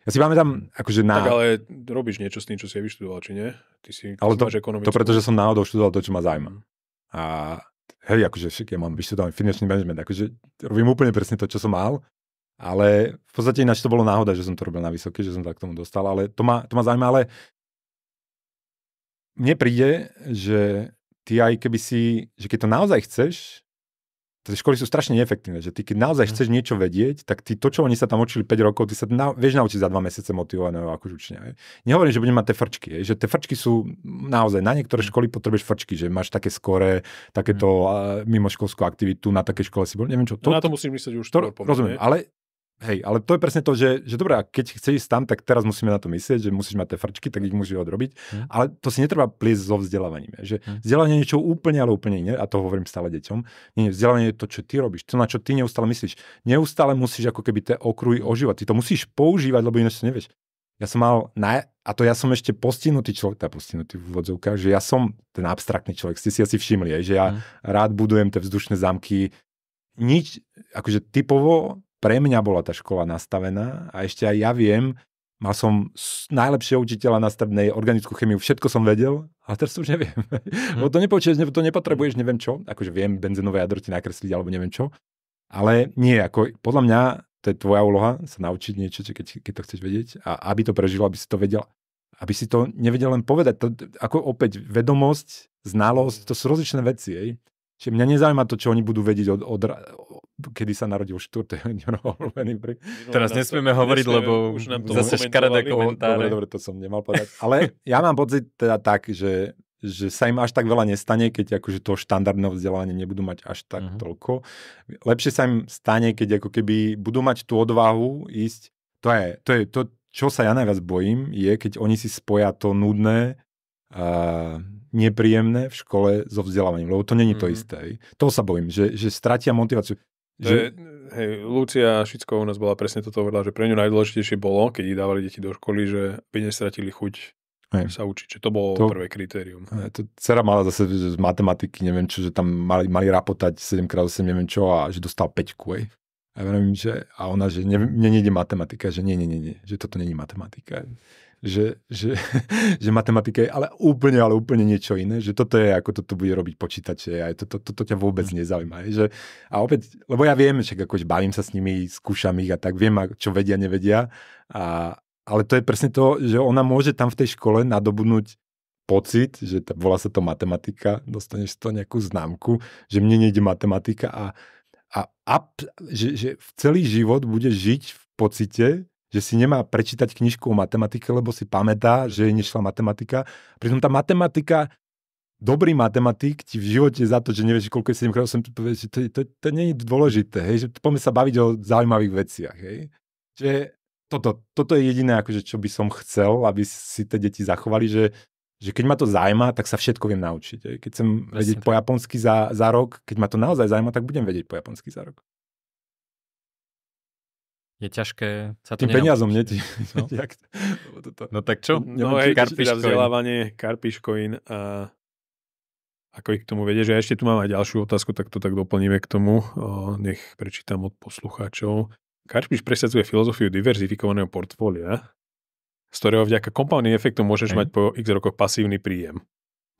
Ja si máme tam, akože na... Tak ale robíš niečo s tým, čo si vyštudoval, či nie? Ty si ale to, ekonomickú... to preto, že som náhodou študoval to, čo ma zaujíma. Mhm. A hej, akože však ja mám vyštudovaný finančný management, akože robím úplne presne to, čo som mal, ale v podstate ináč to bolo náhoda, že som to robil na vysoké, že som tak k tomu dostal, ale to ma, to ma zaujíma, ale mne príde, že ty aj keby si, že keď to naozaj chceš, tie školy sú strašne neefektívne, že ty keď naozaj mhm. chceš niečo vedieť, tak ty to, čo oni sa tam učili 5 rokov, ty sa na, vieš naučiť za 2 mesiace motivovaného ako učňa. Je. Nehovorím, že budem mať tie frčky, je, že tie frčky sú naozaj, na niektoré mhm. školy potrebuješ frčky, že máš také skore, takéto mm. mimoškolskú aktivitu, na také škole si bol, neviem čo. To, no na to musím myslieť už. To, rozumiem, ale Hej, ale to je presne to, že, že a keď chceš ísť tam, tak teraz musíme na to myslieť, že musíš mať tie frčky, tak ich musíš odrobiť. Hmm. Ale to si netreba pliesť so vzdelávaním. Že hmm. Vzdelávanie je niečo úplne, ale úplne iné, a to hovorím stále deťom. Nie, nie, vzdelávanie je to, čo ty robíš, to, na čo ty neustále myslíš. Neustále musíš ako keby tie okruhy hm. oživať. Ty to musíš používať, lebo ináč to nevieš. Ja som mal, na, a to ja som ešte postihnutý človek, tá postihnutý v úvodzovkách, že ja som ten abstraktný človek, ste si asi všimli, že ja hmm. rád budujem tie vzdušné zámky, nič, akože typovo pre mňa bola tá škola nastavená a ešte aj ja viem, mal som najlepšieho učiteľa na strednej organickú chemiu, všetko som vedel, ale teraz to už neviem. Hm. Bo to nepočuješ, to nepotrebuješ, neviem čo. Akože viem benzenové jadro ti nakresliť alebo neviem čo. Ale nie, ako podľa mňa to je tvoja úloha sa naučiť niečo, keď, keď to chceš vedieť a aby to prežil, aby si to vedel. Aby si to nevedel len povedať. To, ako opäť vedomosť, znalosť, to sú rozličné veci. Ej. Čiže mňa nezaujíma to, čo oni budú vedieť od, od, kedy sa narodil štvrtého no, Teraz nesmieme hovoriť, nesmieme, lebo už nám to zase škaredé komentáre. Dobre, dobre, to som nemal povedať. Ale ja mám pocit teda tak, že že sa im až tak veľa nestane, keď akože to štandardné vzdelanie nebudú mať až tak uh-huh. toľko. Lepšie sa im stane, keď ako keby budú mať tú odvahu ísť. To je, to je to, čo sa ja najviac bojím, je, keď oni si spoja to nudné, uh, nepríjemné v škole so vzdelávaním, lebo to není to mm-hmm. isté. To sa bojím, že, že stratia motiváciu. Že, že... Hej, Lucia Šicko u nás bola presne toto hovorila, že pre ňu najdôležitejšie bolo, keď ich dávali deti do školy, že by nestratili chuť hej. sa učiť. Čiže to bolo to, prvé kritérium. Hej, to dcera mala zase z matematiky, neviem čo, že tam mali, mali rapotať 7x8, neviem čo, a že dostal 5 hej. A, ja viem, že, a ona, že ne, mne nejde matematika, že nie, nie, nie, nie, že toto není matematika že, že, že matematika je ale úplne, ale úplne niečo iné, že toto je, ako toto bude robiť počítače a toto, toto ťa vôbec mhm. nezaujíma. Že, a opäť, lebo ja viem, že akože bavím sa s nimi, skúšam ich a tak, viem, čo vedia, nevedia. A, ale to je presne to, že ona môže tam v tej škole nadobudnúť pocit, že tá, volá sa to matematika, dostaneš to nejakú známku, že mne nejde matematika a, a, a že, že celý život bude žiť v pocite, že si nemá prečítať knižku o matematike, lebo si pamätá, že je nešla matematika. Pritom tá matematika, dobrý matematik ti v živote za to, že nevieš, koľko je 7 krát 8, to, to, to nie je dôležité, hej, že poďme sa baviť o zaujímavých veciach, hej. Čiže toto, toto je jediné, akože, čo by som chcel, aby si tie deti zachovali, že, že keď ma to zájma, tak sa všetko viem naučiť. Keď chcem vedieť po japonsky za, za rok, keď ma to naozaj zájma, tak budem vedieť po japonsky za rok je ťažké sa to Tým peniazom, nie? No? no tak čo? No, no hej, vzdelávanie, Karpiškoin a ako ich k tomu vedie, že ja ešte tu mám aj ďalšiu otázku, tak to tak doplníme k tomu. O, nech prečítam od poslucháčov. Karpiš presadzuje filozofiu diverzifikovaného portfólia, z ktorého vďaka kompánnym efektom môžeš okay. mať po x rokoch pasívny príjem.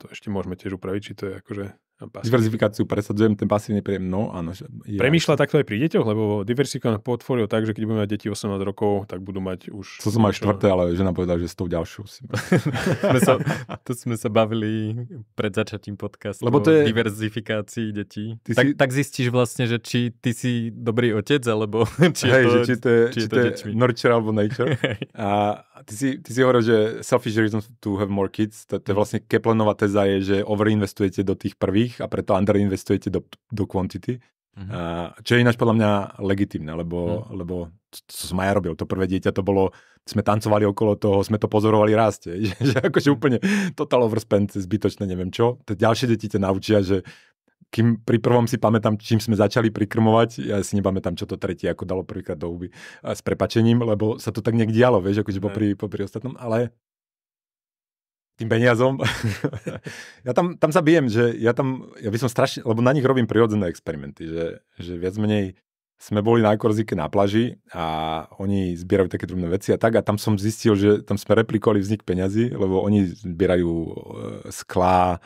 To ešte môžeme tiež upraviť, či to je akože No, pasívne. Diverzifikáciu presadzujem, ten pasívny príjem, no áno. Je Premýšľa takto aj pri deťoch, lebo diversifikované portfólio tak, že keď budú mať deti 18 rokov, tak budú mať už... To som mal štvrté, ale žena povedala, že s tou ďalšou si... sme sa, to sme sa bavili pred začatím podcastu lebo to je... o diverzifikácii detí. Ty tak, si... tak zistíš vlastne, že či ty si dobrý otec, alebo či je Hej, to, či to, je, či je to, či to je nurture alebo nature. A ty si, ty si hovoril, že selfish reason to have more kids, to, to je mhm. vlastne Keplanová teza je, že overinvestujete do tých prvých ich a preto underinvestujete do, do quantity. Uh-huh. čo je ináč podľa mňa legitimné, lebo, uh-huh. lebo to som aj ja robil, to prvé dieťa to bolo, sme tancovali okolo toho, sme to pozorovali rast, že, že akože mhm. úplne total overspend, zbytočné, neviem čo. Te ďalšie deti ťa naučia, že kým pri prvom si pamätám, čím sme začali prikrmovať, ja si nepamätám, čo to tretie ako dalo prvýkrát do huby s prepačením, lebo sa to tak nejak dialo, vieš, akože popri, popri ostatnom, ale tým peniazom. ja tam, tam sa bijem, že ja tam, ja by som strašne, lebo na nich robím prirodzené experimenty, že, že viac menej sme boli na Korzike na plaži a oni zbierajú také drobné veci a tak a tam som zistil, že tam sme replikovali vznik peňazí, lebo oni zbierajú e, sklá,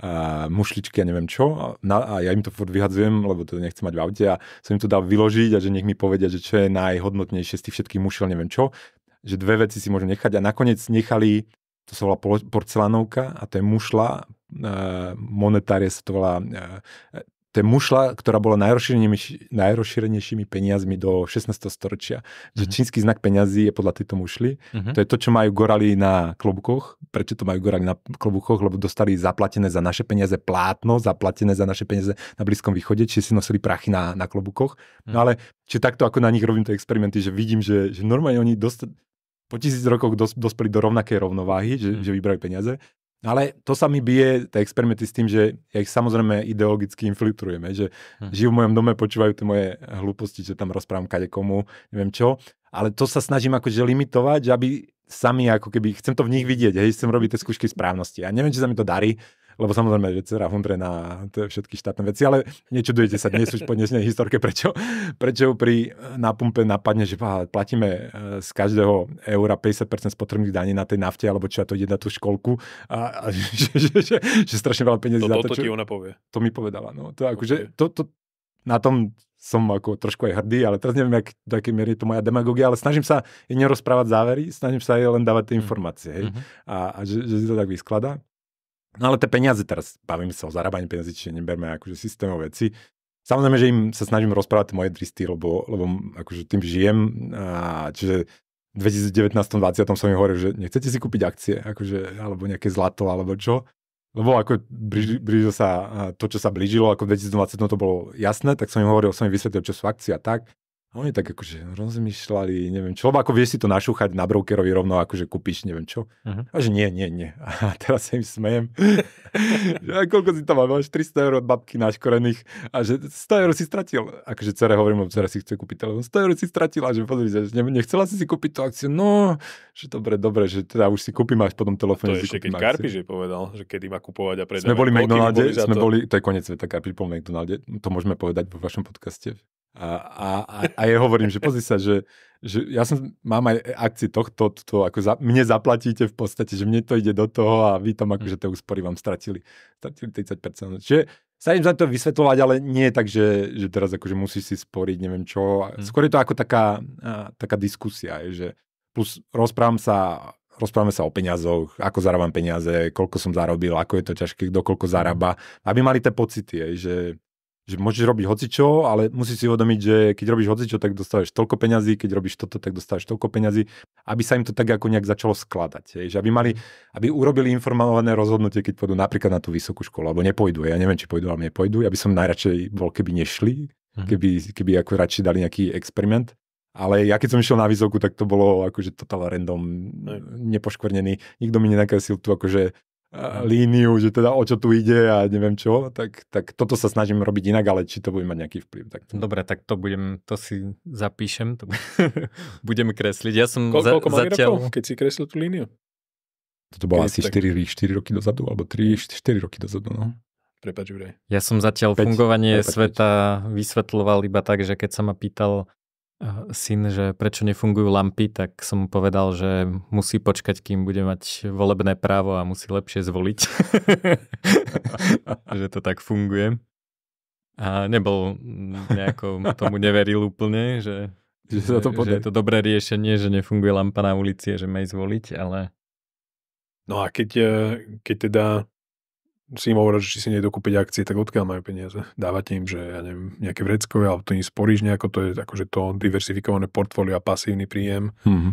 a e, mušličky a neviem čo a, na, a ja im to furt vyhadzujem, lebo to nechcem mať v aute a som im to dal vyložiť a že nech mi povedia, že čo je najhodnotnejšie z tých všetkých mušiel, neviem čo, že dve veci si môžu nechať a nakoniec nechali to sa volá porcelánovka a to je mušla, e, monetárie sa to volá, e, to je mušla, ktorá bola najrozšírenejšími, najrozšírenejšími peniazmi do 16. storočia. Mm-hmm. čínsky znak peňazí je podľa tejto mušly. Mm-hmm. To je to, čo majú gorali na klobukoch. Prečo to majú gorali na klobukoch? Lebo dostali zaplatené za naše peniaze plátno, zaplatené za naše peniaze na Blízkom východe, čiže si nosili prachy na, na klobukoch. Mm-hmm. No mhm. ale či takto ako na nich robím tie experimenty, že vidím, že, že normálne oni dostali po tisíc rokoch dos, dospeli do rovnakej rovnováhy, že, mm. že vybrali peniaze. Ale to sa mi bije, tie experimenty s tým, že ja ich samozrejme ideologicky infiltrujeme, že hm. žijú v mojom dome, počúvajú tie moje hlúposti, že tam rozprávam kade komu, neviem čo. Ale to sa snažím akože limitovať, že aby sami ako keby, chcem to v nich vidieť, hej, chcem robiť tie skúšky správnosti. A ja neviem, či sa mi to darí, lebo samozrejme, že dcera Hundre na všetky štátne veci, ale niečo nečudujete sa dnes už po dnesnej historke, prečo, prečo pri eh, na pumpe napadne, že platíme eh, z každého eura 50% spotrebných daní na tej nafte, alebo čo ja to ide na tú školku a, a že, že, že, že, strašne veľa peniazí to, za to, to, čo, ti ona povie. To mi povedala, no. To, akože, okay. to, to, na tom som ako trošku aj hrdý, ale teraz neviem, jak, do akej miery je to moja demagogia, ale snažím sa jej nerozprávať závery, snažím sa jej len dávať tie mhm. informácie. Hej? Mm-hmm. A, a že, že si to tak vyskladá. No ale tie peniaze teraz, bavím sa o zarábaní peniazy, čiže neberme akože systémové veci. Samozrejme, že im sa snažím rozprávať moje dristy, lebo, lebo akože tým žijem. A, čiže v 2019-2020 som im hovoril, že nechcete si kúpiť akcie, akože, alebo nejaké zlato, alebo čo. Lebo ako blížilo sa to, čo sa blížilo, ako v 2020 to bolo jasné, tak som im hovoril, som im vysvetlil, čo sú akcie a tak. A oni tak akože rozmýšľali, neviem čo, lebo ako vieš si to našúchať na brokerovi rovno, akože kúpiš, neviem čo. Uh-huh. A že nie, nie, nie. A teraz sa im smejem. že a koľko si tam mal, máš 300 eur od babky naškorených a že 100 eur si stratil. Akože dcere hovorím, lebo dcera si chce kúpiť telefón. 100 eur si A že pozri, že ne, nechcela si si kúpiť tú akciu. No, že dobre, dobre, že teda už si kúpim až potom telefón. To ešte keď akciu. Karpiš je povedal, že kedy má kupovať a predávať. Sme boli McDonald's, sme boli, to je koniec sveta, Karpiš po McDonald's, to môžeme povedať vo vašom podcaste. A, a, a je hovorím, že pozri sa, že, že ja som, mám aj akcie tohto, to, to, ako za, mne zaplatíte v podstate, že mne to ide do toho a vy tam akože tie úspory vám stratili, stratili 30%. Čiže sa im za to vysvetľovať, ale nie tak, že, že teraz akože musíš si sporiť, neviem čo. Mhm. Skôr je to ako taká, taká diskusia, že plus rozprávam sa rozprávame sa o peniazoch, ako zarábam peniaze, koľko som zarobil, ako je to ťažké, kto koľko mhm. zarába, aby mali tie pocity, že že môžeš robiť hocičo, ale musíš si uvedomiť, že keď robíš hocičo, tak dostávaš toľko peňazí, keď robíš toto, tak dostávaš toľko peňazí, aby sa im to tak ako nejak začalo skladať. Je, že aby, mali, aby urobili informované rozhodnutie, keď pôjdu napríklad na tú vysokú školu, alebo nepôjdu. Ja neviem, či pôjdu, ale nepôjdu. Ja by som najradšej bol, keby nešli, mhm. keby, keby ako radšej dali nejaký experiment. Ale ja keď som išiel na vysokú, tak to bolo akože total random, nepoškvrnený. Nikto mi nenakresil tu akože Mhm. líniu, že teda o čo tu ide a neviem čo, tak, tak toto sa snažím robiť inak, ale či to bude mať nejaký vplyv. Tak to... Dobre, tak to budem, to si zapíšem, to budem kresliť. Ja som koľko, za, koľko zatiaľ... Rokov, keď si kreslil tú líniu? Toto bolo asi tak... 4, 4 roky dozadu, alebo 3, 4 roky dozadu, no. Prepač, Ja som zatiaľ 5, fungovanie 5, sveta 5. vysvetľoval iba tak, že keď sa ma pýtal Eh, syn, že prečo nefungujú lampy, tak som mu povedal, že musí počkať, kým bude mať volebné právo a musí lepšie zvoliť. že to tak funguje. A nebol mm, nejako, tomu neveril úplne, že, že, sa to že je to dobré riešenie, že nefunguje lampa na ulici a že maj zvoliť, ale... No a keď, eh, keď teda si im hovoril, že či si nejde kúpiť akcie, tak odkiaľ majú peniaze? Dávate im, že ja neviem, nejaké vrecko, alebo to im sporíš nejako, to je akože to diversifikované portfólio a pasívny príjem. Mm-hmm.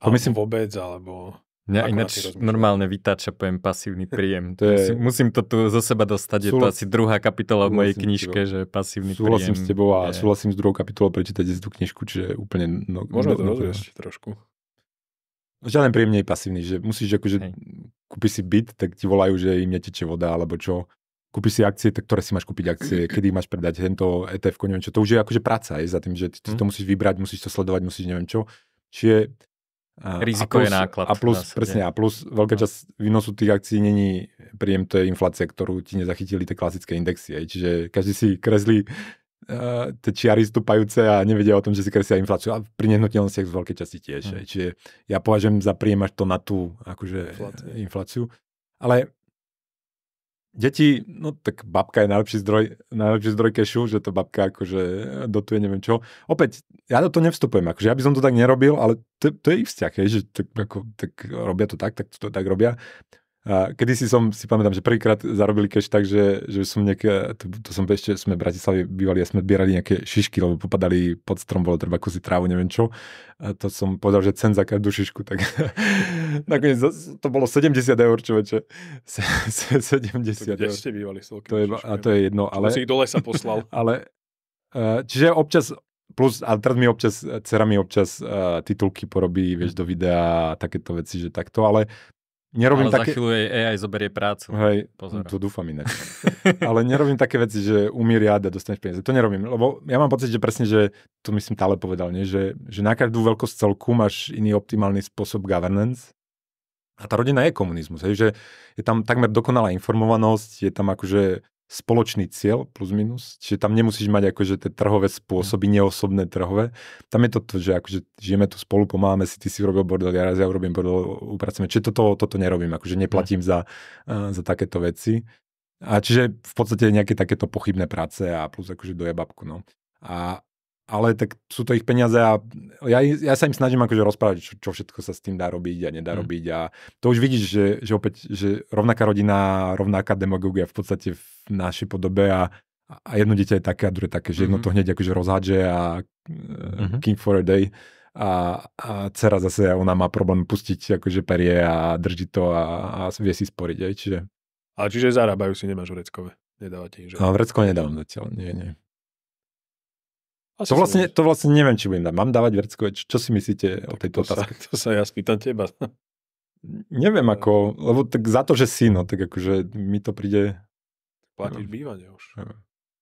A myslím vôbec, alebo... Mňa ináč normálne vytáča pojem pasívny príjem. To je... musím, musím to tu zo seba dostať, Súla... je to asi druhá kapitola v mojej knižke, že pasívny súhlasím príjem. Súhlasím s tebou a je... súhlasím s druhou kapitolou prečítať tú knižku, čiže úplne... No, Možno to no- rozviesť no- no- trošku. Žiadne príjem nie je pasívny, že musíš akože Hej kúpi si byt, tak ti volajú, že im neteče voda alebo čo. Kúpi si akcie, tak ktoré si máš kúpiť akcie, kedy máš predať tento ETF, neviem čo. To už je akože práca je za tým, že ty, ty hm. to musíš vybrať, musíš to sledovať, musíš neviem čo. Čiže a, Riziko a plus, je náklad. A plus, presne, a plus veľká no. časť výnosu tých akcií není príjem, to je inflácia, ktorú ti nezachytili tie klasické indexy. Čiže každý si kreslí Eh, tie čiary stúpajúce a nevedia o tom, že si kresia infláciu. A pri nehnuteľnostiach z veľkej časti tiež. Mm. Čiže ja považujem za príjem až to na tú akože, eh, infláciu. infláciu. Ale deti, no tak babka je najlepší zdroj, najlepší zdroj kešu, že to babka akože eh, dotuje neviem čo. Opäť, ja do toho nevstupujem, akože ja by som to tak nerobil, ale to, to je ich vzťah, je, že tak, ako, tak robia to tak, tak to tak robia. A si som, si pamätám, že prvýkrát zarobili cash tak, že, že som nejaké, to, to som ešte, sme v Bratislavi bývali a sme zbierali nejaké šišky, lebo popadali pod strom, bolo treba kusy trávu, neviem čo. A to som povedal, že cen za každú šišku, tak nakoniec to bolo 70 eur, človeče. 70 to eur. ste bývali to je, A to je jedno, ale... si ich dole sa poslal. ale, e, čiže občas, Plus, a teraz mi občas, dcera mi občas uh, titulky porobí, vieš, hm. do videa a takéto veci, že takto, ale Nerobím Ale také... za chvíľu jej AI zoberie prácu. Hej, Pozor. to dúfam inak. Ale nerobím také veci, že riad a dostaneš peniaze. To nerobím, lebo ja mám pocit, že presne, že to myslím Tale povedal, nie? Že, že na každú veľkosť celku máš iný optimálny spôsob governance. A tá rodina je komunizmus, hej? že je tam takmer dokonalá informovanosť, je tam akože spoločný cieľ, plus minus, čiže tam nemusíš mať akože tie trhové spôsoby, mhm. neosobné trhové. Tam je to, že akože žijeme tu spolu, pomáhame si, ty si urobil bordel, ja raz ja urobím bordel, upracujeme. Čiže toto, toto nerobím, akože neplatím mhm. za, uh, za takéto veci. A čiže v podstate nejaké takéto pochybné práce a plus akože dojebabku, no. A, ale tak sú to ich peniaze a ja, ja sa im snažím akože rozprávať, čo, čo všetko sa s tým dá robiť a nedá mm. robiť a to už vidíš, že, že opäť, že rovnaká rodina, rovnaká demagógia v podstate v našej podobe a, a jedno dieťa je také a druhé také, že jedno mhm. to hneď akože rozhadže a mm-hmm. king for a day a, a dcera zase, ona má problém pustiť akože perie a drží to a, a vie si sporiť, aj, čiže... Ale čiže zarábajú si, nemáš vreckové? Nedávate im, že? No, vrecko nedávam zatiaľ, nie, nie. Asi to vlastne, to vlastne neviem, či budem dať. Mám dávať Verckovi, čo, čo si myslíte o tejto to otázke? Sa, to sa ja spýtam teba. Neviem ako, lebo tak za to, že si, no, tak akože mi to príde... Platíš no. bývanie už.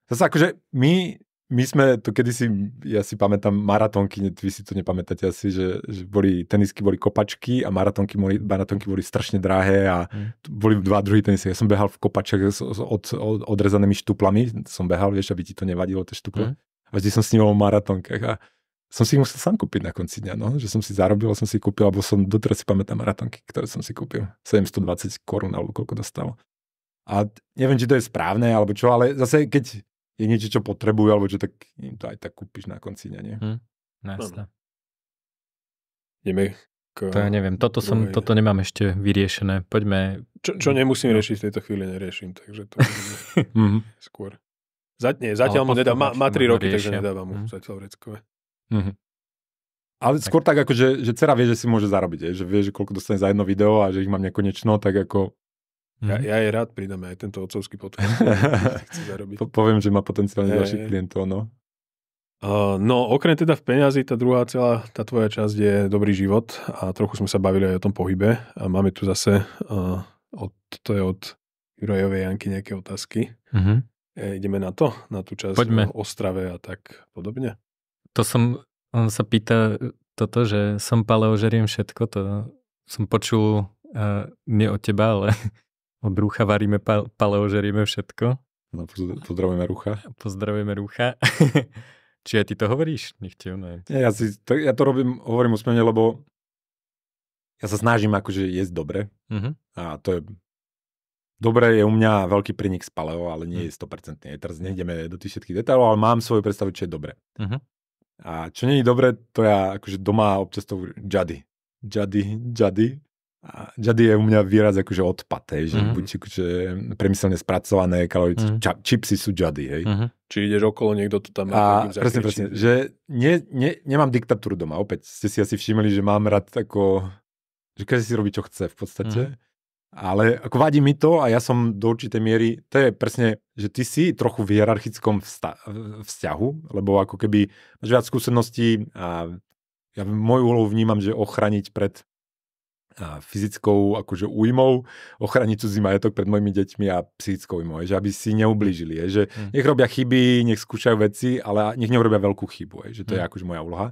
Zase akože my, my sme to kedysi, ja si pamätám, maratónky, vy si to nepamätáte asi, že, že boli, tenisky boli kopačky a maratónky boli, maratónky boli strašne drahé a mm. boli dva druhy tenisky. Ja som behal v kopačkách s od, od, odrezanými štuplami, som behal, vieš, aby ti to nevadilo, tie štuple. Mm a vždy som s ním bol v a som si ich musel sám kúpiť na konci dňa, no. že som si zarobil, som si kúpil, alebo som doteraz si pamätám maratonky, ktoré som si kúpil. 720 korún, alebo koľko dostalo. A neviem, či to je správne, alebo čo, ale zase keď je niečo, čo potrebujú, alebo čo, tak im to aj tak kúpiš na konci dňa, nie? Hm, Ideme k... To ja neviem, toto, som, toto nemám ešte vyriešené. Poďme... Čo, čo nemusím no. riešiť v tejto chvíli, neriešim, takže to mhm. skôr. Zat, nie, zatiaľ mu nedá, má, má 3 roky, riešia. takže nedáva mu mm. zatiaľ vreckové. Mm-hmm. Ale tak. skôr tak, ako, že, že dcera vie, že si môže zarobiť, je, že vie, že koľko dostane za jedno video a že ich mám nekonečno, tak ako... Mhm. Ja, ja jej rád pridám aj tento otcovský potom, chce zarobiť. Po, poviem, že má potenciálne ďalších klientov, no. Uh, no, okrem teda v peňazí, tá druhá celá, tá tvoja časť je dobrý život a trochu sme sa bavili aj o tom pohybe a máme tu zase, uh, od, to je od Jurajovej Janky nejaké otázky. Uh-huh. E, ideme na to? Na tú časť e, Poďme. o Ostrave a tak podobne? To som, on sa pýta e, toto, že som paleo, žeriem všetko, to som počul e, nie od teba, ale od Rúcha varíme pa, paleo, žerieme všetko. No, pozdravujeme Rúcha. Pozdravujeme Rúcha. Či aj ty to hovoríš? Nech ti ono... Ja, ja, si, to, ja to robím, hovorím úsmene, lebo ja sa snažím akože jesť dobre Uh-huh. a to je Dobre, je u mňa veľký prínik z paleo, ale nie hm. je 100%. Teraz nejdeme do tých všetkých detailov, ale mám svoju predstavu, čo je dobre. Uh-huh. A čo nie je dobre, to ja akože doma občas to džady. Džady, džady. A džady je u mňa výraz akože odpad, hej, že uh-huh. buď akože premyselne spracované kalorické, uh-huh. Mhm. ča, čipsy sú džady, hej. Uh-huh. Či ideš okolo, niekto to tam... A presne, presne, že nie, nie, nemám diktatúru doma, opäť ste si asi všimli, že mám rád ako, že každý si robí, čo chce v podstate. Uh-huh. Ale ako vadí mi to a ja som do určitej miery, to je presne, že ty si trochu v hierarchickom vzta- vzťahu, lebo ako keby máš viac skúseností a ja moju úlohu vnímam, že ochraniť pred a fyzickou akože újmou, ochraniť cudzí majetok pred mojimi deťmi a psychickou újmou, že aby si neublížili, je, že mm. nech robia chyby, nech skúšajú veci, ale nech neurobia veľkú chybu, je, že to mm. je akože moja úloha.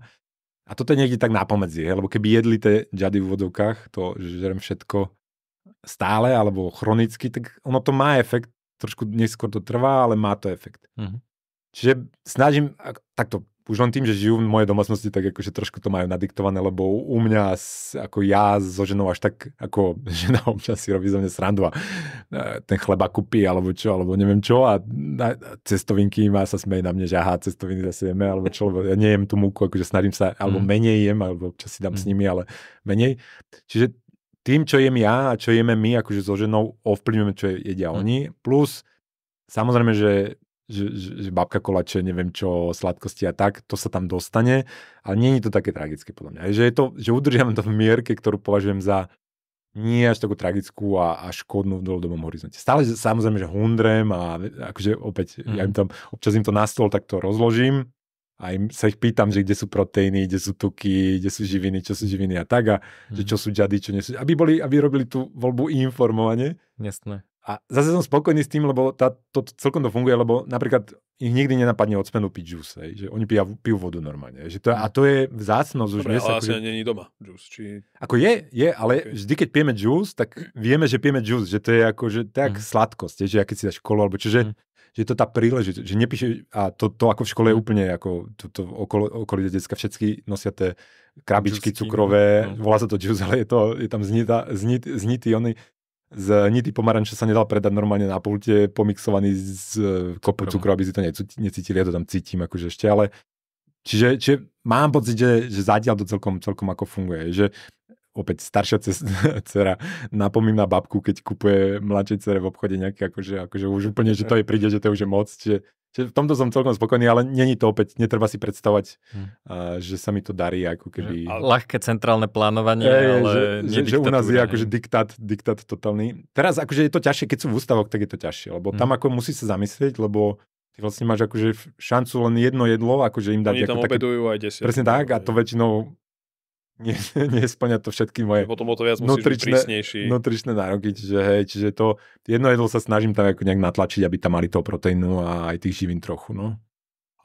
A toto je niekde tak nápomedzi, je, lebo keby jedli tie džady v vodovkách, to, že žerem všetko, stále alebo chronicky, tak ono to má efekt. Trošku neskôr to trvá, ale má to efekt. Mm-hmm. Čiže snažím, takto, už len tým, že žijú v mojej domácnosti, tak akože trošku to majú nadiktované, lebo u mňa, ako ja so ženou až tak, ako žena občas si robí zo mňa srandu a e, ten chleba kúpi, alebo čo, alebo neviem čo a, cestovinky má sa smej na mne, že aha, cestoviny zase jeme, alebo čo, lebo ja nejem tú múku, akože snažím sa, alebo mhm. menej jem, alebo občas si dám mm. s mhm. nimi, ale menej. Čiže tým, čo jem ja a čo jeme my, akože so ženou, ovplyvňujeme, čo jedia mm. oni. Plus, samozrejme, že, že, že, že babka kolače, neviem čo, sladkosti a tak, to sa tam dostane, ale nie je to také tragické podľa mňa. Že, je to, že udržiavam to v mierke, ktorú považujem za nie až takú tragickú a, a škodnú v dlhodobom horizonte. Stále samozrejme, že hundrem a akože opäť, mm. ja hm. im tam, občas im to na stôl, tak to rozložím, aj sa ich pýtam, že kde sú proteíny, kde sú tuky, kde sú živiny, čo sú živiny a tak a mm. že mhm. čo sú džady, čo nie sú. Aby, boli, aby robili tú voľbu informovane. Jasné. A zase som spokojný s tým, lebo tá, to celkom to funguje, lebo napríklad ich nikdy nenapadne od smenu piť juice, hej, že oni pijú, pijú vodu normálne. Že to, a to je vzácnosť. Dobre, už dnes, ale asi akože, není doma juice. Či... Ako je, je, ale okay. vždy, keď pijeme džús, tak vieme, že pijeme džús, že to je ako, že tak mm. sladkosť, je, že keď si dáš kolo, alebo čože mm že je to tá príležitosť, že nepíše, a to, to ako v škole je mhm. úplne, ako to, to okolo, okolie decka všetky nosia tie krabičky Juicy, cukrové, no. volá sa to juice, ale je, to, je tam znita, znit, znitý, oný, z nity pomaranče sa nedal predať normálne na pulte, pomixovaný z e, kopu cukru, aby si to necítili, ja to tam cítim akože ešte, ale čiže, čiže mám pocit, že, že zatiaľ to celkom, celkom ako funguje, že opäť staršia dcera napomína babku, keď kupuje mladšej dcere v obchode nejaké, akože, akože už úplne, že to jej príde, že to už je moc. Že, že v tomto som celkom spokojný, ale není to opäť, netreba si predstavať, hm. a, že sa mi to darí, ako keby... ľahké centrálne plánovanie, je, ale že, že, že u nás je akože diktát, diktát totálny. Teraz akože je to ťažšie, keď sú v ústavoch, tak je to ťažšie, lebo tam hm. ako musí sa zamyslieť, lebo ty vlastne máš akože šancu len jedno jedlo, akože im dať... Oni tam také, obedujú aj desiatky, Presne tak, a to väčšinou nesplňa to všetky moje potom o to viac nutričné, nutričné nároky, čiže, hej, čiže to jedno jedlo sa snažím tam ako nejak natlačiť, aby tam mali toho proteínu a aj tých živín trochu, no.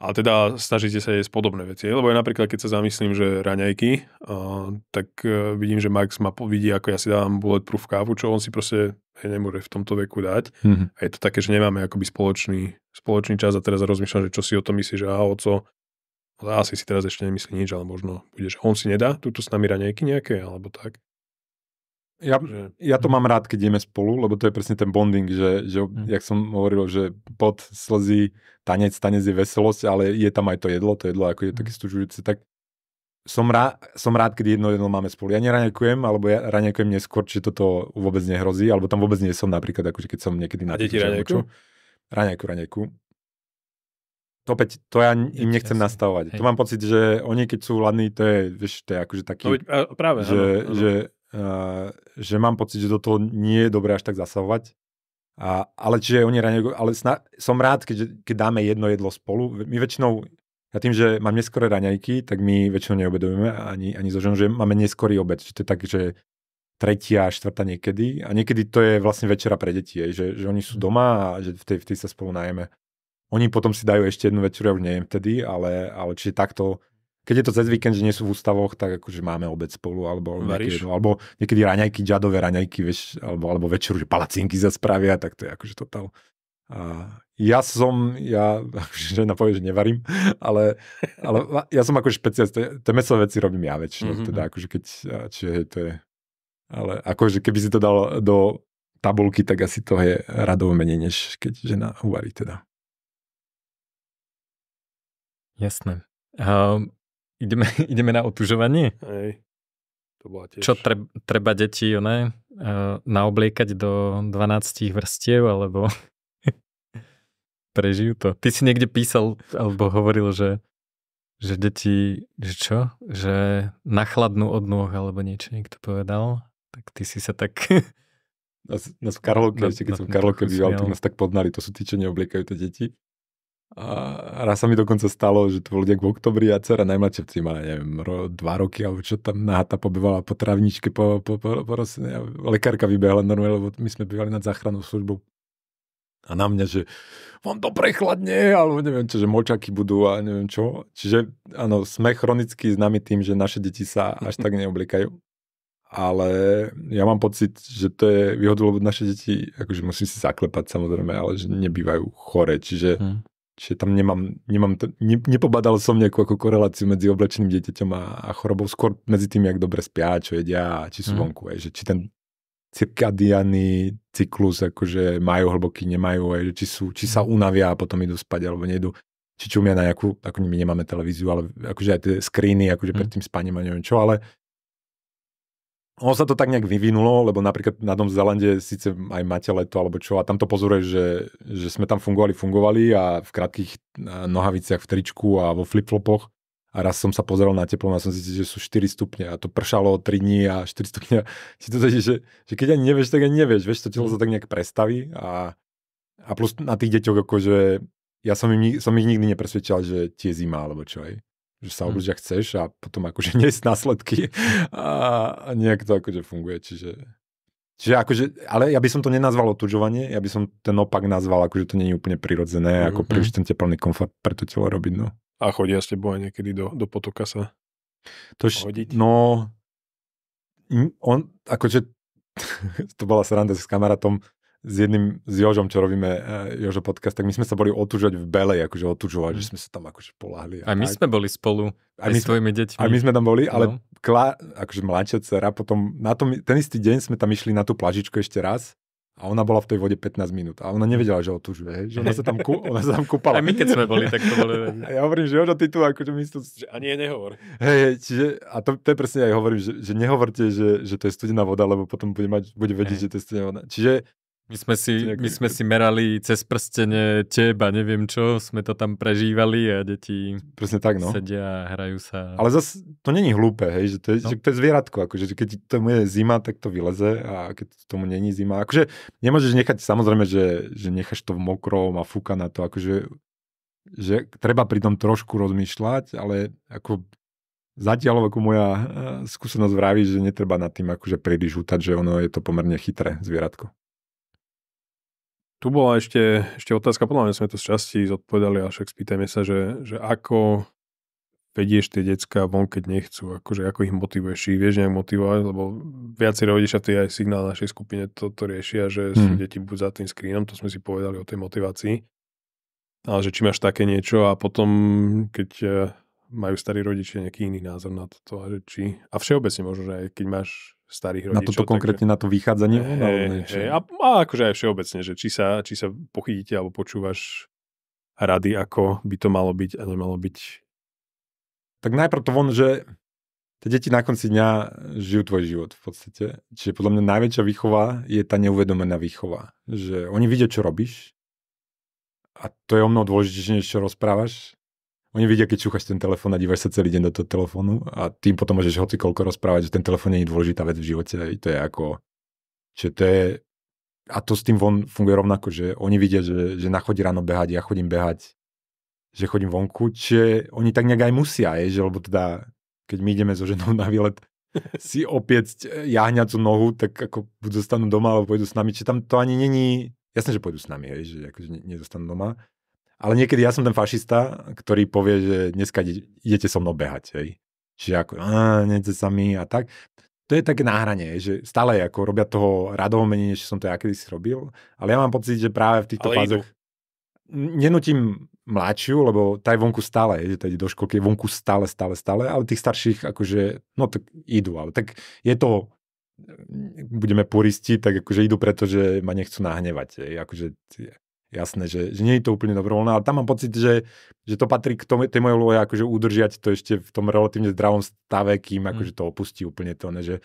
A teda snažíte sa jesť podobné veci, lebo ja napríklad, keď sa zamyslím, že raňajky, uh, tak uh, vidím, že Max ma vidí, ako ja si dávam bulletproof kávu, čo on si proste hej, nemôže v tomto veku dať. Mm-hmm. A je to také, že nemáme akoby spoločný, spoločný čas a teraz rozmýšľam, že čo si o tom myslíš, že a oco, asi si teraz ešte nemyslí nič, ale možno bude, že on si nedá túto s nami raňajky nejaké, alebo tak. Ja, ja to mhm. mám rád, keď ideme spolu, lebo to je presne ten bonding, že, že mm. jak som hovoril, že pod slzy tanec, tanec je veselosť, ale je tam aj to jedlo, to jedlo ako je mhm. také stužujúce, tak som, rá, som rád, keď jedno jedlo máme spolu. Ja neraňakujem, alebo ja raňakujem neskôr, či toto vôbec nehrozí, alebo tam vôbec nie som napríklad, akože keď som niekedy na... A deti raňakujú? Raňaku, raňaku opäť, to ja im nechcem Jasne. nastavovať. Hej. To mám pocit, že oni, keď sú hladní, to je, vieš, to je akože taký... No, práve, že, áno, Že, uh, že mám pocit, že do toho nie je dobré až tak zasahovať. A, ale čiže oni raňajú, ale sna, som rád, keď, keď dáme jedno jedlo spolu. My väčšinou, ja tým, že mám neskoré raňajky, tak my väčšinou neobedujeme ani, ani so ženou, že máme neskorý obed. Čiže to je tak, že tretia, štvrtá niekedy. A niekedy to je vlastne večera pre deti, že, že oni sú hm. doma a že v tej sa spolu najeme. Oni potom si dajú ešte jednu večeru, ja už neviem vtedy, ale, ale čiže takto keď je to cez víkend, že nie sú v ústavoch, tak akože máme obec spolu, alebo, niekedy, alebo niekedy raňajky, džadové raňajky, vieš, alebo, alebo večeru, že palacinky sa spravia, tak to je akože totál. A ja som, ja, akože žena povie, že nevarím, ale, ale ja som akože špecialista, tie mesové veci robím ja väčšinou, mm-hmm. teda mhm. akože keď, čiže hej, to je, ale akože keby si to dal do tabulky, tak asi to je radovo menej, než keď žena uvarí teda. Jasné. Uh, ideme, ideme na otužovanie? Hej. To bola tiež... Čo treb, treba deti uh, naobliekať do 12 vrstiev, alebo prežijú to. Ty si niekde písal, alebo hovoril, že, že deti, že čo? Že nachladnú od nôh, alebo niečo niekto povedal. Tak ty si sa tak... Nás, nás v Karlovke, keď na, som v Karlovke býval, tak nás tak podnali, to sú tí, čo neobliekajú tie deti. A raz sa mi dokonca stalo, že to bol nejak v oktobri a dcera najmladšia vci mala, neviem, ro, dva roky, alebo čo tam náta pobyvala po travničke, po, po, po, po a lekárka vybehla normálne, lebo my sme bývali nad záchrannou službou. A na mňa, že vám to prechladne, alebo neviem čo, že močaky budú a neviem čo. Čiže áno, sme chronicky známi tým, že naše deti sa až tak neoblikajú. Ale ja mám pocit, že to je výhodu, lebo naše deti, akože musím si zaklepať samozrejme, ale že nebývajú chore. Čiže hmm Čiže tam nemám, nemám to, ne, nepobadal som nejakú ako koreláciu medzi oblečeným dieťaťom a, a chorobou, skôr medzi tým, jak dobre spia, čo jedia, či sú mm. vonku, aj, že či ten cirkadianý cyklus, akože majú hlboký, nemajú, aj, že či, sú, či sa mhm. unavia a potom idú spať alebo nejdu. Či čumia na nejakú, ako my nemáme televíziu, ale akože aj tie screeny, akože mm. pred tým spaním a neviem čo, ale ono sa to tak nejak vyvinulo, lebo napríklad na Tom Zelande síce aj máte leto alebo čo a tam to pozoruje, že, že sme tam fungovali, fungovali a v krátkých e, nohaviciach v tričku a vo flipflopoch a raz som sa pozeral na teplo a som zistil, že sú 4 stupne a to pršalo 3 dní a 4 stupňa. Si to zistil, že, že keď ani nevieš, tak ani nevieš, vieš, to telo sa tak nejak prestaví a, a plus na tých deťoch akože ja som, im, som ich nikdy nepresvedčal, že tie zima alebo čo aj že sa obrúdia mm. Hm. chceš a potom akože niesť následky a nejak to akože funguje, čiže... Čiže akože, ale ja by som to nenazval otužovanie, ja by som ten opak nazval, akože to nie je úplne prirodzené, mm-hmm. ako mhm. príliš ten teplný komfort pre to telo robiť, no. A chodia s tebou aj niekedy do, do potoka sa to š- hodiť? No, on, akože, to bola sranda s kamarátom, s jedným, s Jožom, čo robíme e, Jožo podcast, tak my sme sa boli otužovať v Belej, akože otužovať, mm. že sme sa tam akože polahli. A, a my tak. sme boli spolu aj, aj my s tvojimi deťmi. A my sme tam boli, ale no. klá, akože mladšia dcera, potom na tom, ten istý deň sme tam išli na tú plažičku ešte raz a ona bola v tej vode 15 minút. A ona nevedela, že otužuje, že ona sa tam, ku, ona sa tam kúpala. A my, keď sme boli, tak to bolo. ja hovorím, že Jožo, ty tu akože my tu... Že ani je nehovor. Hej, čiže, a to, to je presne aj hovorím, že, že nehovorte, že, že to je studená voda, lebo potom bude, mať, bude vedieť, hey. že to je studená voda. Čiže my sme si, my sme si merali cez prstene teba, neviem čo, sme to tam prežívali a deti Presne tak, no. sedia a hrajú sa. Ale zase to není hlúpe, hej, že to je, no. že to je zvieratko, akože, že keď tomu je zima, tak to vyleze a keď tomu není zima, akože nemôžeš nechať, samozrejme, že, že necháš to v mokrom a fúka na to, akože že treba pri tom trošku rozmýšľať, ale ako Zatiaľ ako moja eh, skúsenosť vraví, že netreba nad tým akože príliš hútať, že ono je to pomerne chytré zvieratko. Tu bola ešte, ešte otázka, podľa mňa sme to z časti zodpovedali, ale však spýtajme sa, že, že ako vedieš tie decka von, keď nechcú, akože ako ich motivuješ, či vieš nejak motivovať, lebo viacej rodičia, to je aj signál našej skupine, to, to riešia, že hmm. sú mhm. deti buď za tým screenom, to sme si povedali o tej motivácii, ale že či máš také niečo a potom, keď e, majú starí rodičia nejaký iný názor na toto, a že či, a všeobecne možno, že aj keď máš starých rodičov. Na toto konkrétne, takže, na to vychádzanie Hey, Hey, hey, a, a akože aj všeobecne, že či sa, či sa pochytíte alebo počúvaš rady, ako by to malo byť a nemalo byť. Tak najprv to von, že tie deti na konci dňa žijú tvoj život v podstate. Čiže podľa mňa najväčšia výchova je tá neuvedomená výchova. Že oni vidia, čo robíš a to je o mnoho dôležitejšie, než čo rozprávaš. Oni vidia, keď čúchaš ten telefón a dívaš sa celý deň do toho telefónu a tým potom môžeš hoci koľko rozprávať, že ten telefón nie je dôležitá vec v živote. To je ako... Čiže to je... A to s tým von funguje rovnako, že oni vidia, že, že na chodí ráno behať, ja chodím behať, že chodím vonku, čiže oni tak nejak aj musia, je, že lebo teda, keď my ideme so ženou na výlet, si opiecť eh, jahňacú nohu, tak ako zostanú doma, alebo pôjdu s nami, či tam to ani není, jasné, že pôjdu s nami, je, že akože nezostanú doma, ale niekedy ja som ten fašista, ktorý povie, že dneska idete so mnou behať. Hej. Čiže ako, nete sa mi a tak. To je také náhranie, že stále ako robia toho radovo menej, než som to ja kedysi robil. Ale ja mám pocit, že práve v týchto fázoch... Nenutím mladšiu, lebo tá je vonku stále, že to ide do školky, je vonku stále, stále, stále, ale tých starších akože, no tak idú, ale tak je to, budeme puristi, tak akože idú preto, že ma nechcú nahnevať, akože jasné, že, že nie je to úplne dobrovoľné, ale tam mám pocit, že, že to patrí k tomu, tej mojej úlohe, akože udržiať to ešte v tom relatívne zdravom stave, kým mm. akože to opustí úplne to, ne, že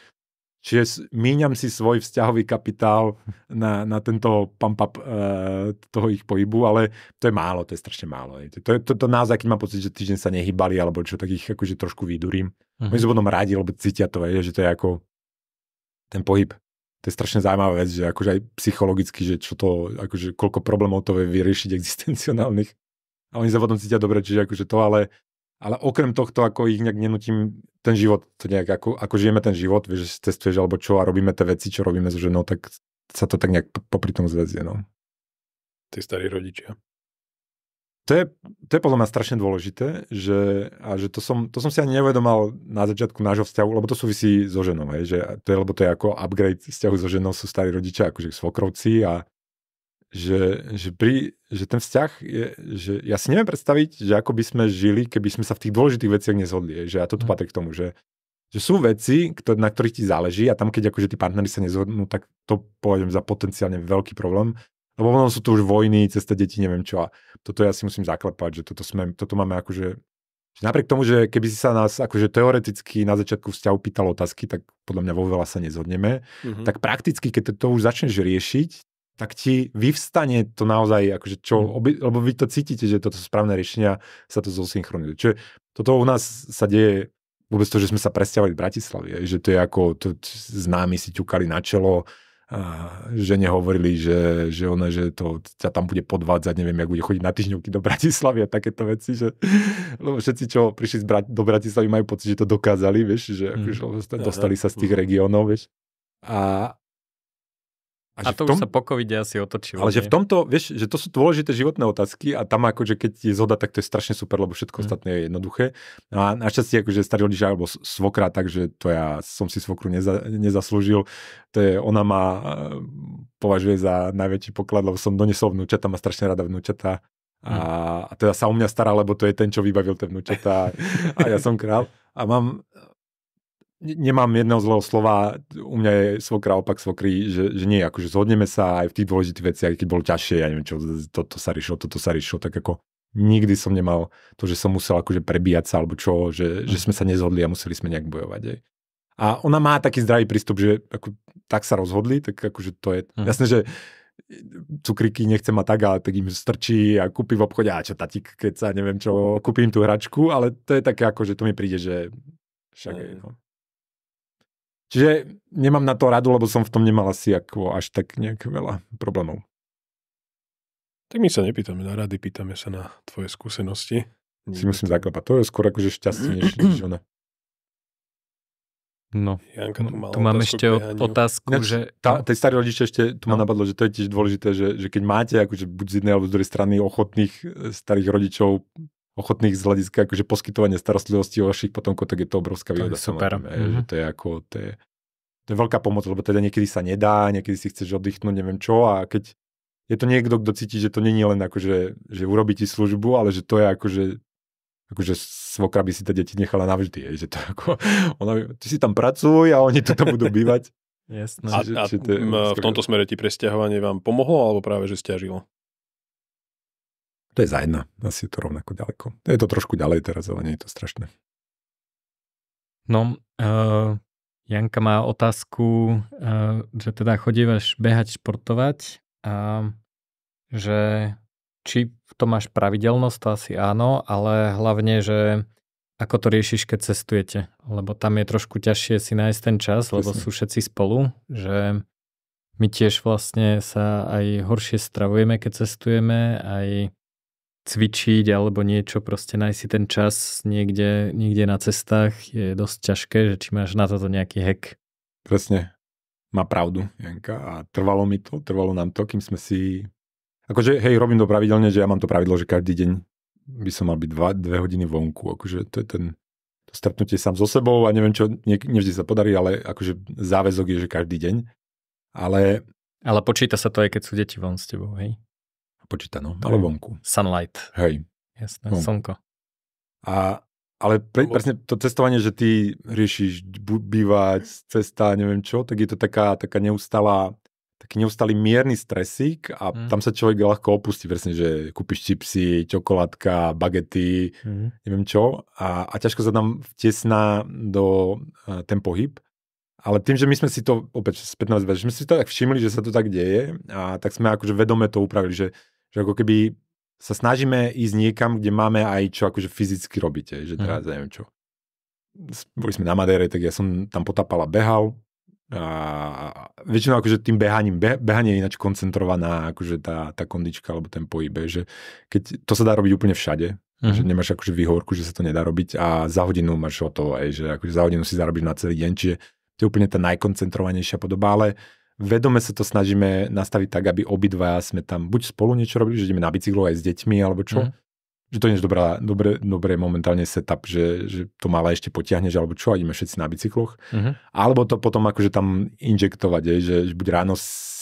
Čiže míňam si svoj vzťahový kapitál na, na tento pump up uh, toho ich pohybu, ale to je málo, to je strašne málo. Je. To, to, to nás, aký mám pocit, že týždeň sa nehybali, alebo čo, tak ich akože trošku vydurím. Uh-huh. Oni mhm. sa potom rádi, lebo cítia to, je, že to je ako ten pohyb to je strašne zaujímavá vec, že akože aj psychologicky, že čo to, akože koľko problémov to vie vyriešiť existenciálnych. A oni sa potom cítia dobre, čiže akože to, ale, ale okrem tohto, ako ich nejak nenutím ten život, to nejak, ako, ako žijeme ten život, vieš, že si cestuješ alebo čo a robíme tie veci, čo robíme so no, ženou, tak sa to tak nejak popri tom zväzie, no. Tí starí rodičia to je, to je podľa mňa strašne dôležité, že, a že to, som, to som si ani neuvedomal na začiatku nášho vzťahu, lebo to súvisí so ženou, hej, že to je, lebo to je ako upgrade vzťahu so ženou, sú starí rodičia, akože svokrovci a že, že, pri, že ten vzťah je, že ja si neviem predstaviť, že ako by sme žili, keby sme sa v tých dôležitých veciach nezhodli, hej, že a to tu mhm. patrí k tomu, že, že sú veci, na ktorých ti záleží a tam, keď akože tí partneri sa nezhodnú, tak to považujem za potenciálne veľký problém, lebo ono sú tu už vojny, cesta deti neviem čo. A toto ja si musím zaklepať, že toto, sme, toto máme akože... Že napriek tomu, že keby si sa nás akože teoreticky na začiatku vzťahu pýtal otázky, tak podľa mňa vo veľa sa nezhodneme. Mm-hmm. Tak prakticky, keď to už začneš riešiť, tak ti vyvstane to naozaj, akože čo, mhm. oby, lebo vy to cítite, že toto správne riešenia, sa to zosynchronizuje. Čiže toto u nás sa deje vôbec to, že sme sa presťahovali v Bratislavi, že to je ako, to známi si ťukali na čelo, že nehovorili, že, že ona, že to ťa tam bude podvádzať, neviem, jak bude chodiť na týždňovky do Bratislavy a takéto veci, že lebo všetci, čo prišli Brat- do Bratislavy, majú pocit, že to dokázali, vieš, že akože mm. akože, dostali sa z tých mm. regiónov, vieš. A, a, a to tom, už sa po covide asi otočilo. Ale že v tomto, vieš, že to sú dôležité životné otázky a tam akože keď je zhoda, tak to je strašne super, lebo všetko mm. ostatné je jednoduché. No a našťastie akože starý rodič alebo svokra, takže to ja som si svokru neza, nezaslúžil. To je, ona ma eh, považuje za najväčší poklad, lebo som donesol vnúčata, má strašne rada vnúčata. A, hm. a teda sa o mňa stará, lebo to je ten, čo vybavil tie vnúčata a ja som král. A mám, nemám jedného zlého slova, u mňa je svokra opak svokry, že, že nie, akože zhodneme sa aj v tých dôležitých veciach, keď bolo ťažšie, ja neviem čo, toto sa riešilo, toto sa riešilo, tak ako nikdy som nemal to, že som musel akože prebíjať sa alebo čo, že, že mhm. sme sa nezhodli a museli sme nejak bojovať. Aj. A ona má taký zdravý prístup, že ako, tak sa rozhodli, tak akože to je, mm. jasné, že e, cukriky nechcem mať tak, ale tak im strčí a kúpi v obchode, a čo tatík, keď sa neviem čo, kúpim tú hračku, ale to je také ako, že to mi príde, že však je, no. Čiže nemám na to radu, lebo som v tom nemal asi ako až tak nejak veľa problémov. Tak my sa nepýtame na rady, pýtame sa na tvoje skúsenosti. Si musím zaklepať. To je skôr akože šťastie, než, ona. No, Janka tu, tu mám ešte otázku, Nec, že... Tá, no. tej starí rodičia ešte, tu no. ma napadlo, že to je tiež dôležité, že, že keď máte akože buď z jednej alebo z druhej strany ochotných e, starých rodičov ochotných z hľadiska akože poskytovania starostlivosti o vašich potomkov, tak je to obrovská výhoda. To je super. Mm-hmm. Že mhm. to je ako, to je, to je veľká pomoc, lebo teda niekedy sa nedá, niekedy si chceš oddychnúť, neviem čo a keď je to niekto, kto cíti, že to není len akože, že urobí ti službu, ale že to je akože akože svokra by si tie deti nechala navždy, je, že to ako, ona, ty si tam pracuj a oni tu budú bývať. Jasné. A, a, a to je, v tomto smere ti presťahovanie vám pomohlo, alebo práve, že stiažilo? To je za jedna, asi je to rovnako ďaleko. Je to trošku ďalej teraz, ale nie je to strašné. No, uh, Janka má otázku, uh, že teda chodívaš behať, športovať a že či v tom máš pravidelnosť, to asi áno, ale hlavne, že ako to riešiš, keď cestujete? Lebo tam je trošku ťažšie si nájsť ten čas, lebo sú všetci spolu, že my tiež vlastne sa aj horšie stravujeme, keď cestujeme, aj cvičiť alebo niečo, proste nájsť si ten čas niekde, niekde na cestách je dosť ťažké, že či máš na toto nejaký hack. Presne. Má pravdu, Janka. A trvalo mi to, trvalo nám to, kým sme si... Akože, hej, robím to pravidelne, že ja mám to pravidlo, že každý deň by som mal byť dva, dve hodiny vonku. Akože to je ten to stretnutie sám so sebou a neviem čo, nie nevždy sa podarí, ale akože záväzok je, že každý deň. Ale... Ale počíta sa to aj, keď sú deti von s tebou, hej? počíta, no. Ale vonku. Sunlight. Hej. Jasné, vonku. slnko. A, ale pre, presne to cestovanie, že ty riešiš bývať, cesta, neviem čo, tak je to taká, taká neustalá taký neustály mierny stresík a mm. tam sa človek ľahko opustí, presne, že kúpiš čipsy, čokoládka, bagety, mm. neviem čo a, a ťažko sa tam vtesná do a, e, ten pohyb. Ale tým, že my sme si to, opäť spätná že sme si to tak všimli, že sa to tak deje a tak sme akože vedome to upravili, že že ako keby sa snažíme ísť niekam, kde máme aj čo akože fyzicky robíte, že mhm. teraz neviem čo. Boli sme na Madere, tak ja som tam potapala behal. A väčšinou akože tým behaním, behanie je ináč koncentrovaná akože tá, tá kondička alebo ten pohyb, že keď to sa dá robiť úplne všade, mm Že mhm. nemáš akože výhovorku, že sa to nedá robiť a za hodinu máš o aj, že akože za hodinu si zarobíš na celý deň, čiže to je úplne tá najkoncentrovanejšia podoba, ale vedome sa to snažíme nastaviť tak, aby obidva sme tam buď spolu niečo robili, že ideme na bicyklu aj s deťmi alebo čo. Mm. Že to je dobrá, dobré, dobré momentálne setup, že, že to malé ešte potiahneš alebo čo a ideme všetci na bicykloch. Mm-hmm. Alebo to potom akože tam injektovať, je, že, že buď ráno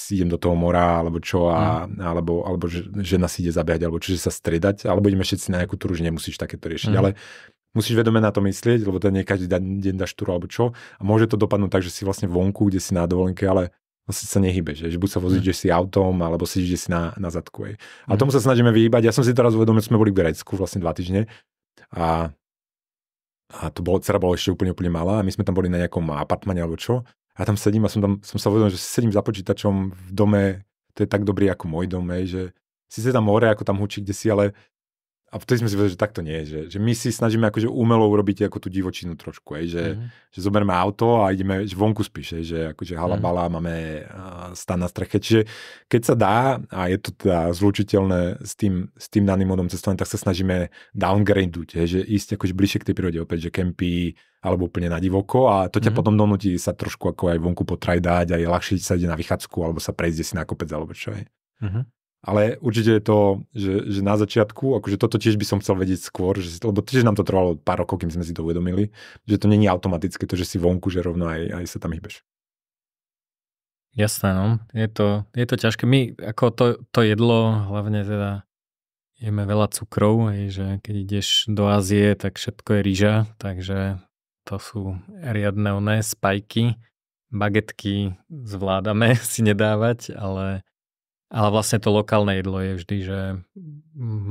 idem do toho mora, alebo čo, a, mm. alebo, alebo že, žena si ide zabehať, alebo čiže sa stredať, alebo ideme všetci na nejakú túru, že nemusíš takéto riešiť. Mm. Ale musíš vedome na to myslieť, lebo to nie každý deň dáš túru, alebo čo. A môže to dopadnúť tak, že si vlastne vonku, kde si na dovolenke, ale vlastne sa nehybe, že, že buď sa vozíš, že no. si autom, alebo si že si na, na zadku. Aj. A mm. tomu sa snažíme vyhýbať. Ja som si teraz uvedomil, sme boli v Grécku vlastne dva týždne a, a to bolo, dcera bola ešte úplne, úplne malá a my sme tam boli na nejakom apartmane alebo čo. A tam sedím a som, tam, som sa uvedomil, že sedím za počítačom v dome, to je tak dobrý ako môj dom, hej, že sa tam more, ako tam hučí, kde si, ale a vtedy sme si povedali, že takto nie, že, že my si snažíme akože umelo urobiť ako tú divočinu trošku, aj, že, mm. že zoberme auto a ideme, že vonku spíš, aj, že akože halabala, mm. máme stan na streche, čiže keď sa dá a je to teda zlučiteľné s tým, s tým daným modom cestovania, tak sa snažíme downgradeť, aj, že ísť akože bližšie k tej prírode, opäť, že kempy alebo úplne na divoko a to ťa mm. potom donúti sa trošku ako aj vonku potrajdať a je ľahšie sa ide na vychádzku alebo sa prejsť si na kopec alebo čo je. Mm-hmm. Ale určite je to, že, že na začiatku, akože toto tiež by som chcel vedieť skôr, že, lebo tiež nám to trvalo pár rokov, kým sme si to uvedomili, že to není automatické, to, že si vonku, že rovno aj, aj sa tam hýbeš. Jasné, no. Je to, je to ťažké. My, ako to, to jedlo, hlavne teda jeme veľa cukrov, aj, že keď ideš do Ázie, tak všetko je rýža, takže to sú riadne oné spajky. Bagetky zvládame si nedávať, ale ale vlastne to lokálne jedlo je vždy, že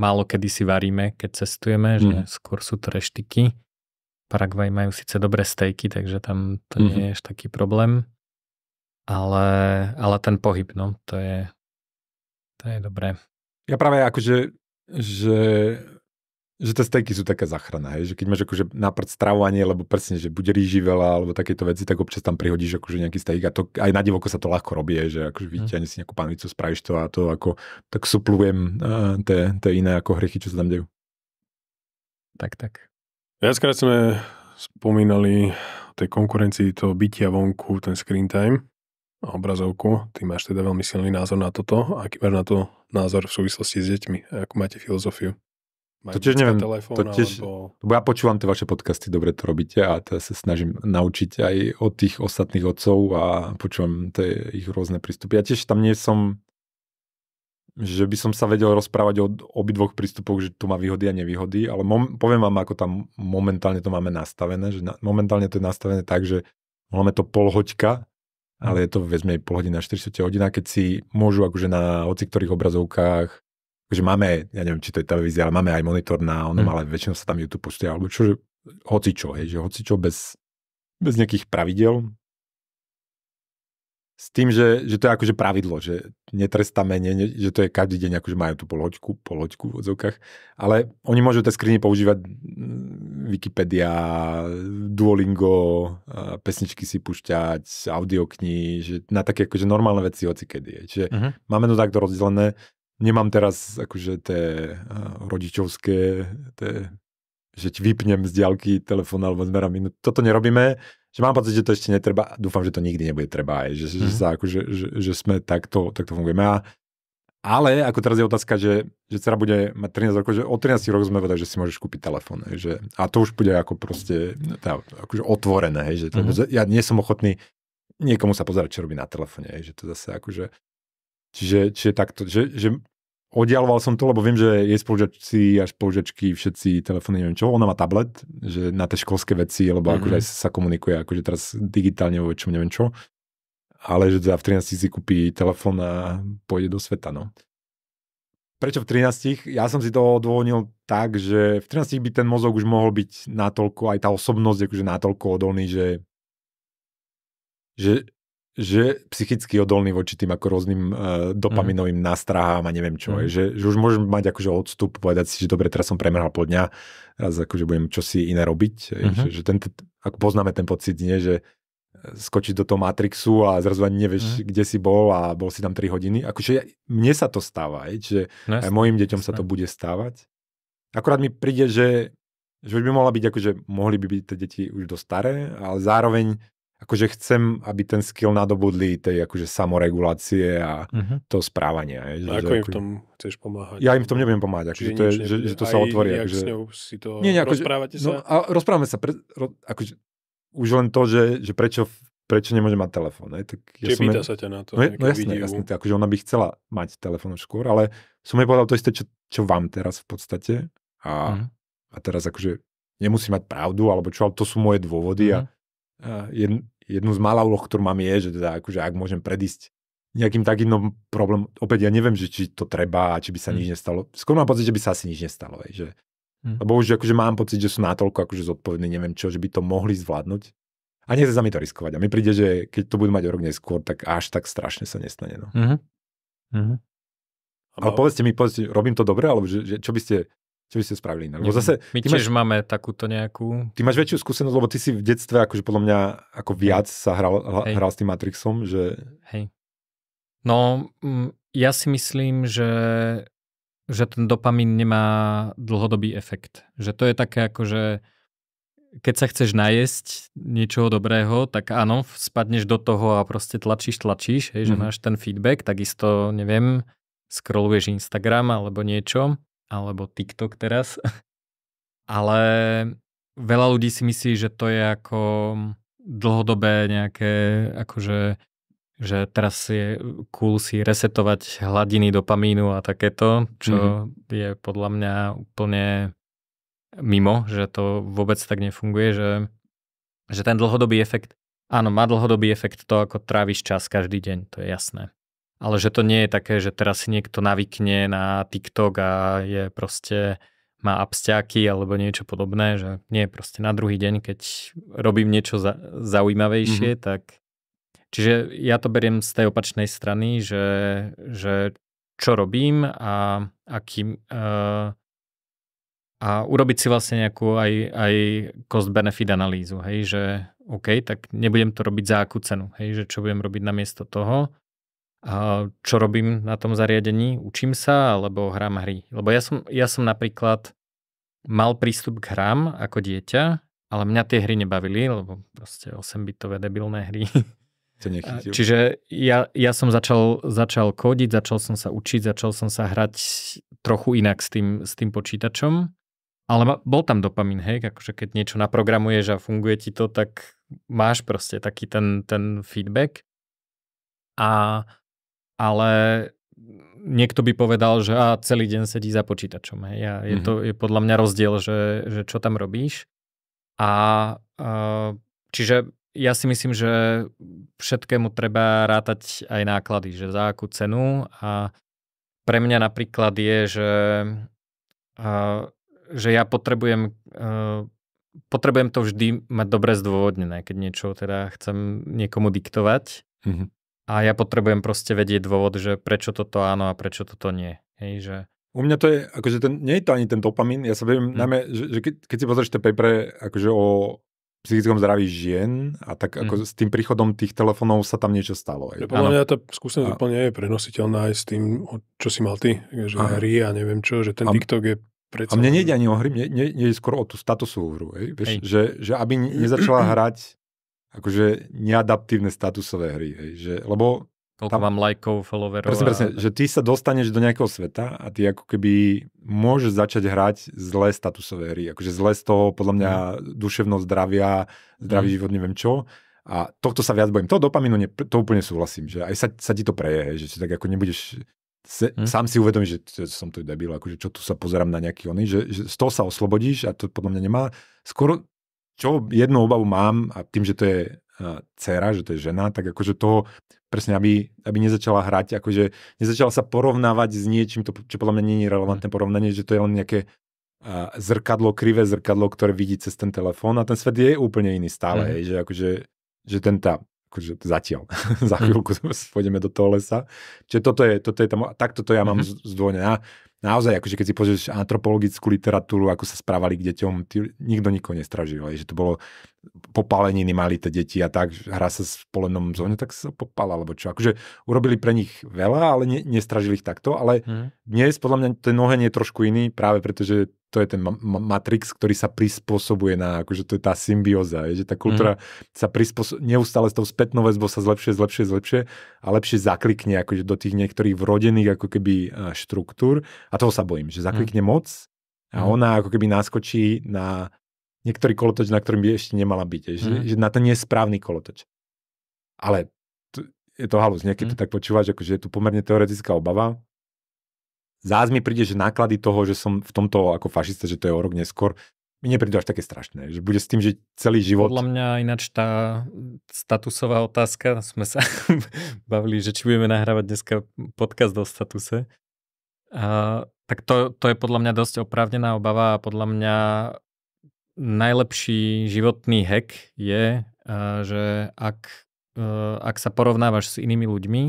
málo kedy si varíme, keď cestujeme, mm. že mhm. skôr sú to reštiky. Paraguay majú síce dobré stejky, takže tam to mm-hmm. nie mhm. je až taký problém. Ale, ale ten pohyb, no, to je, to je dobré. Ja práve akože, že že tie stejky sú taká záchrana, hej? že keď máš akože náprd stravovanie, lebo presne, že bude ríži veľa alebo takéto veci, tak občas tam prihodíš akože nejaký stejk a to aj na divoko sa to ľahko robí, hej? že akože hm. vyťahne si nejakú panvicu, spravíš to a to ako tak suplujem uh, eh, tie, iné ako hrechy, čo sa tam dejú. Tak, tak. Viackrát sme spomínali o tej konkurencii toho bytia vonku, ten screen time a obrazovku. Ty máš teda veľmi silný názor na toto. Aký máš na to názor v súvislosti s deťmi? ako máte filozofiu? majú to tiež neviem, telefón, to tiež, alebo... lebo ja počúvam tie vaše podcasty, dobre to robíte a teraz sa snažím naučiť aj od tých ostatných otcov a počúvam tie ich rôzne prístupy. Ja tiež tam nie som, že by som sa vedel rozprávať o obidvoch prístupoch, že to má výhody a nevýhody, ale mom, poviem vám, ako tam momentálne to máme nastavené, že na, momentálne to je nastavené tak, že máme to polhoďka, ale hm. je to vezme pol hodina, 40 hodina, keď si môžu akože na hoci ktorých obrazovkách Takže máme, ja neviem, či to je televízia, ale máme aj monitor na onom, mm. ale väčšinou sa tam YouTube pustia, alebo čo, čo, hej, že čo bez, bez nejakých pravidel. S tým, že, že to je akože pravidlo, že netrestáme, ne, ne, že to je každý deň, akože majú tú poloďku, poloďku v odzovkách, ale oni môžu tie skrini používať mm, Wikipedia, Duolingo, pesničky si pušťať, audiokní, že na také akože normálne veci hoci kedy je. Čiže uh-huh. máme to takto rozdelené, nemám teraz akože tie eh, rodičovské, té, že ti vypnem z diálky telefón alebo zmerám minút. Toto nerobíme, že mám pocit, že to ešte netreba. Dúfam, že to nikdy nebude treba aj, že, mm-hmm. že, mhm. sa akože, že, že sme takto, takto fungujeme. A, ale ako teraz je otázka, že, že dcera bude mať 13 rokov, že od 13 rokov sme vedeli, že si môžeš kúpiť telefón. Že, a to už bude ako proste tá, akože otvorené. Že to, mm-hmm. Ja nie som ochotný niekomu sa pozerať, čo robí na telefóne. že to zase akože... Čiže, čiže takto, že, že odialoval som to, lebo viem, že jej spolužiaci a spolužiačky všetci telefóny, neviem čo, ona má tablet, že na tie školské veci, lebo mm-hmm. akože mhm. sa komunikuje, akože teraz digitálne vo väčšom, neviem čo. Ale že teda v 13 si kúpi telefón a pôjde do sveta, no. Prečo v 13? Ja som si to odvolnil tak, že v 13 by ten mozog už mohol byť natoľko, aj tá osobnosť akože natoľko odolný, že, že že psychicky odolný voči tým ako rôznym uh, dopaminovým mm. nástrahám a neviem čo. Mm. Že, že už môžem mať akože odstup, povedať si, že dobre, teraz som premerhal po dňa, raz akože budem čosi iné robiť. Mm-hmm. Že, že ten, ako poznáme ten pocit, nie, že e, skočiť do toho Matrixu a zrazu ani nevieš, mm. kde si bol a bol si tam 3 hodiny. Akože ja, mne sa to stáva, je, že no, aj mojim deťom jasne. sa to bude stávať. Akorát mi príde, že, že už by mohla byť, akože mohli by byť tie deti už do staré, ale zároveň akože chcem, aby ten skill nadobudli tej akože samoregulácie a uh-huh. Mhm. to správanie. Je, že, a ako že, im v akože- tom chceš pomáhať? Ja im v tom nebudem pomáhať, akože to je, že, že to sa otvorí. Aj Akože, s ňou si to nie, nie, akože, rozprávate no, sa? No, a rozprávame sa, pre, ro, akože, už len to, že, že prečo, prečo nemôže mať telefón. Ne? Tak ja Čiže pýta ne... sa ťa na to. No, no jasné, jasné tak, akože ona by chcela mať telefón už skôr, ale som jej povedal to isté, čo, čo vám teraz v podstate. A, uh-huh. a teraz akože nemusí mať pravdu, alebo čo, ale to sú moje dôvody uh-huh. a mhm jedn, jednu z mála úloh, ktorú mám je, že teda akože ak môžem predísť nejakým takým problém, opäť ja neviem, že či to treba a či by sa mm. nič nestalo. Skôr mám pocit, že by sa asi nič nestalo. Aj, že, mm. Lebo už akože mám pocit, že sú natoľko akože zodpovední, neviem čo, že by to mohli zvládnuť. A nechce sa mi to riskovať. A mi príde, že keď to budú mať o rok neskôr, tak až tak strašne sa nestane. No. Mm-hmm. Mm-hmm. Ale povedzte mi, povedzte, robím to dobre, alebo že, že, čo by ste čo by ste spravili iné? zase, My tiež máš, máme takúto nejakú... Ty máš väčšiu skúsenosť, lebo ty si v detstve akože podľa mňa ako viac sa hral, Hej. hral s tým Matrixom, že... Hej. No, mm, ja si myslím, že, že ten dopamin nemá dlhodobý efekt. Že to je také ako, že keď sa chceš najesť niečoho dobrého, tak áno, spadneš do toho a proste tlačíš, tlačíš, hej, mm-hmm. že mhm. máš ten feedback, takisto, neviem, scrolluješ Instagram alebo niečo alebo TikTok teraz. Ale veľa ľudí si myslí, že to je ako dlhodobé nejaké, akože že teraz je cool si resetovať hladiny dopamínu a takéto, čo mm-hmm. je podľa mňa úplne mimo, že to vôbec tak nefunguje, že, že ten dlhodobý efekt, áno, má dlhodobý efekt to, ako tráviš čas každý deň, to je jasné ale že to nie je také, že teraz si niekto navykne na TikTok a je proste má abstiaky alebo niečo podobné, že nie proste na druhý deň, keď robím niečo za, zaujímavejšie, mm-hmm. tak čiže ja to beriem z tej opačnej strany, že, že čo robím a akým uh, e, a urobiť si vlastne nejakú aj, aj cost-benefit analýzu, hej, že OK, tak nebudem to robiť za akú cenu, hej, že čo budem robiť namiesto toho, čo robím na tom zariadení, učím sa alebo hrám hry. Lebo ja som, ja som napríklad mal prístup k hrám ako dieťa, ale mňa tie hry nebavili, lebo proste 8-bitové debilné hry. To Čiže ja, ja som začal, začal kodiť, začal som sa učiť, začal som sa hrať trochu inak s tým, s tým počítačom. Ale ma, bol tam dopamin, hej, akože keď niečo naprogramuješ a funguje ti to, tak máš proste taký ten, ten feedback. A ale niekto by povedal, že a celý deň sedí za počítačom. Hej. A je mm-hmm. to mhm. je podľa mňa rozdiel, že, že čo tam robíš. A a čiže ja si myslím, že všetkému treba rátať aj náklady, že za akú cenu. A pre mňa napríklad je, že, a, že ja potrebujem, a, potrebujem to vždy mať dobre zdôvodnené, keď niečo teda chcem niekomu diktovať. Mm-hmm a ja potrebujem proste vedieť dôvod, že prečo toto áno a prečo toto nie. Hej, že... U mňa to je, akože ten, nie je to ani ten dopamin, ja sa viem, hmm. najmä, že, že keď, keď si pozrieš tie papere, akože o psychickom zdraví žien a tak ako mm. s tým príchodom tých telefónov sa tam niečo stalo. Aj. podľa mňa tá skúsenosť a... úplne je prenositeľná aj s tým, čo si mal ty, že a... hry a neviem čo, že ten a... TikTok je predsa... A mne nejde ani o hry, mne, mne, mne skôr o tú statusovú hru, vieš, že, že aby nezačala hrať akože neadaptívne statusové hry. Hej, že, lebo Koľko tam, mám lajkov, followerov. Presne, presne, že ty sa dostaneš do nejakého sveta a ty ako keby môžeš začať hrať zlé statusové hry, akože zlé z toho podľa mňa mm. duševnosť, zdravia, zdravý mm. život, neviem čo. A tohto sa viac bojím. To dopamínu, ne, to úplne súhlasím, že aj sa, sa ti to preje, že tak ako nebudeš se, hmm. sám si uvedomíš, že som tu debil, akože čo tu sa pozerám na nejaký oný, že, že z toho sa oslobodíš a to podľa mňa nemá. Skoro čo jednu obavu mám, a tým, že to je uh, dcera, že to je žena, tak akože toho presne, aby, aby nezačala hrať, akože nezačala sa porovnávať s niečím, to, čo podľa mňa nie je relevantné porovnanie, že to je len nejaké uh, zrkadlo, krivé zrkadlo, ktoré vidí cez ten telefón a ten svet je úplne iný stále, mm. hej, že akože že ten tá, akože zatiaľ, za mhm. chvíľku mm. pôjdeme do toho lesa. Čiže toto je, toto je tam, tak toto ja mám mm-hmm. zdvojne. Ja naozaj, akože keď si pozrieš antropologickú literatúru, ako sa správali k deťom, tí, nikto nikoho nestražil. Že to bolo popáleniny mali tie deti a tak, hra sa s polenom zóne, tak sa popala, alebo čo. Akože urobili pre nich veľa, ale ne, nestražili ich takto, ale mm. dnes podľa mňa ten nohen je trošku iný, práve pretože to je ten ma- ma- matrix, ktorý sa prispôsobuje na, akože to je tá symbióza, je, že tá kultúra mm. sa prispôsobuje, neustále s tou spätnou väzbou sa zlepšuje, zlepšuje, zlepšuje a lepšie zaklikne akože do tých niektorých vrodených ako keby štruktúr a toho sa bojím, že mm. zaklikne mm. moc a mm. ona ako keby naskočí na niektorý kolotoč, na ktorým by ešte nemala byť, je, že, mm. že na ten nesprávny kolotoč. Ale je to halus, niekedy mm. to tak počúvaš, akože je tu pomerne teoretická obava, zás mi príde, že náklady toho, že som v tomto ako fašista, že to je o rok neskôr, mi nepríde až také strašné, že bude s tým že celý život. Podľa mňa ináč tá statusová otázka, sme sa bavili, že či budeme nahrávať dneska podcast o statuse, a, tak to, to je podľa mňa dosť oprávnená obava a podľa mňa najlepší životný hack je, že ak, e, ak sa porovnávaš s inými ľuďmi,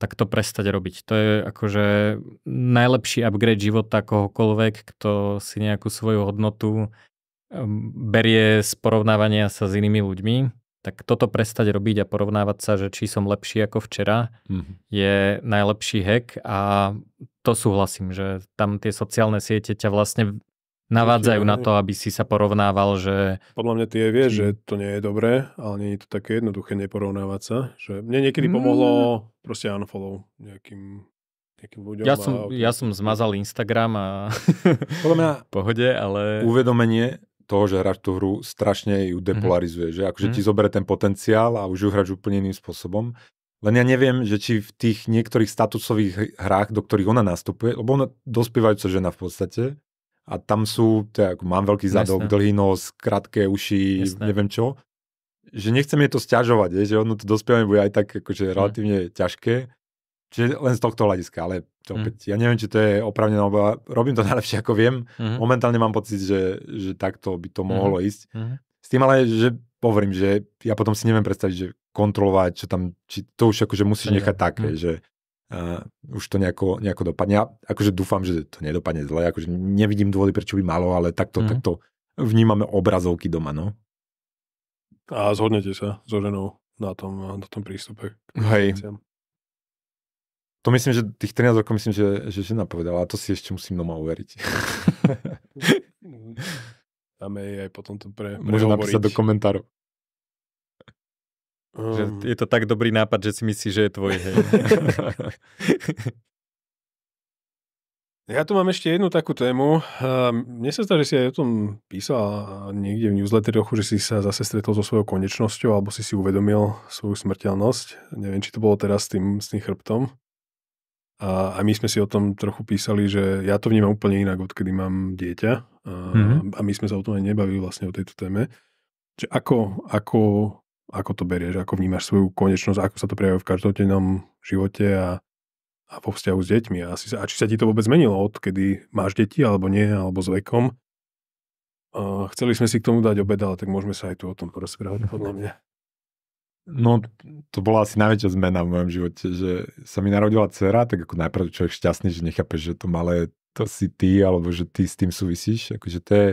tak to prestať robiť. To je akože najlepší upgrade života kohokoľvek, kto si nejakú svoju hodnotu ehm, berie z porovnávania sa s inými ľuďmi. Tak toto prestať robiť a porovnávať sa, že či som lepší ako včera, mm-hmm. je najlepší hack a to súhlasím, že tam tie sociálne siete ťa vlastne navádzajú na to, aby si sa porovnával, že... Podľa mňa tie vie, či... že to nie je dobré, ale nie je to také jednoduché neporovnávať sa. Že mne niekedy mm. pomohlo mm. proste unfollow nejakým, nejakým ľuďom. Ja som, a... ja som zmazal Instagram a Podľa mňa pohode, ale... Uvedomenie toho, že hráš tú hru, strašne ju mhm. depolarizuje. mm Že akože mm ti mhm. zoberie ten potenciál a už ju hráš úplne iným spôsobom. Len ja neviem, že či v tých niektorých statusových hrách, do ktorých ona nastupuje, lebo ona dospievajúca žena v podstate, a tam sú, teda ako mám veľký zadok, Jasne. dlhý nos, krátke uši, Jasne. neviem čo, že nechcem je to stiažovať, je, že ono to dospievanie bude aj tak akože relatívne ťažké, Čiže len z tohto hľadiska, ale to mhm. opäť, ja neviem, či to je opravnená obava. Robím to najlepšie, ako viem. hmm. Momentálne mám pocit, že, že takto by to mhm. mohlo hmm. ísť. Hmm. S tým ale, že hovorím, že ja potom si neviem predstaviť, že kontrolovať, čo tam, či to už akože musíš nechať také, hmm. že uh, už to nejako, nejako dopadne. Ja akože dúfam, že to nedopadne zle, akože nevidím dôvody, prečo by malo, ale takto, mm. takto vnímame obrazovky doma, no. A zhodnete sa so ženou na tom, na tom prístupe. No hej. To myslím, že tých 13 rokov myslím, že, že žena povedala, a to si ešte musím doma uveriť. Dáme jej aj potom to pre, prehovoriť. Môže napísať do komentárov. Um... Že hm. je to tak dobrý nápad, že si myslíš, že je tvoj. Hej. ja tu mám ešte jednu takú tému. Ehm, mne sa zdá, že si aj o tom písal niekde v newsletteroch, že si sa zase stretol so svojou konečnosťou alebo si si uvedomil svoju smrteľnosť. Neviem, či to bolo teraz s tým, s tým chrbtom. A, a my sme si o tom trochu písali, že ja to vnímam úplne inak, odkedy mám dieťa. A, ehm, mm-hmm. a my sme sa o tom aj nebavili vlastne o tejto téme. Čiže ako, ako ako to berieš, ako vnímaš svoju konečnosť, ako sa to prejavuje v každodennom živote a, a vo vzťahu s deťmi. A, si, a či sa ti to vôbec zmenilo, odkedy máš deti, alebo nie, alebo s vekom. A chceli sme si k tomu dať obed, ale tak môžeme sa aj tu o tom porozprávať, podľa mňa. No, to bola asi najväčšia zmena v mojom živote, že sa mi narodila dcera, tak ako najprv človek šťastný, že nechápe, že to malé to si ty, alebo že ty s tým súvisíš. Akože to je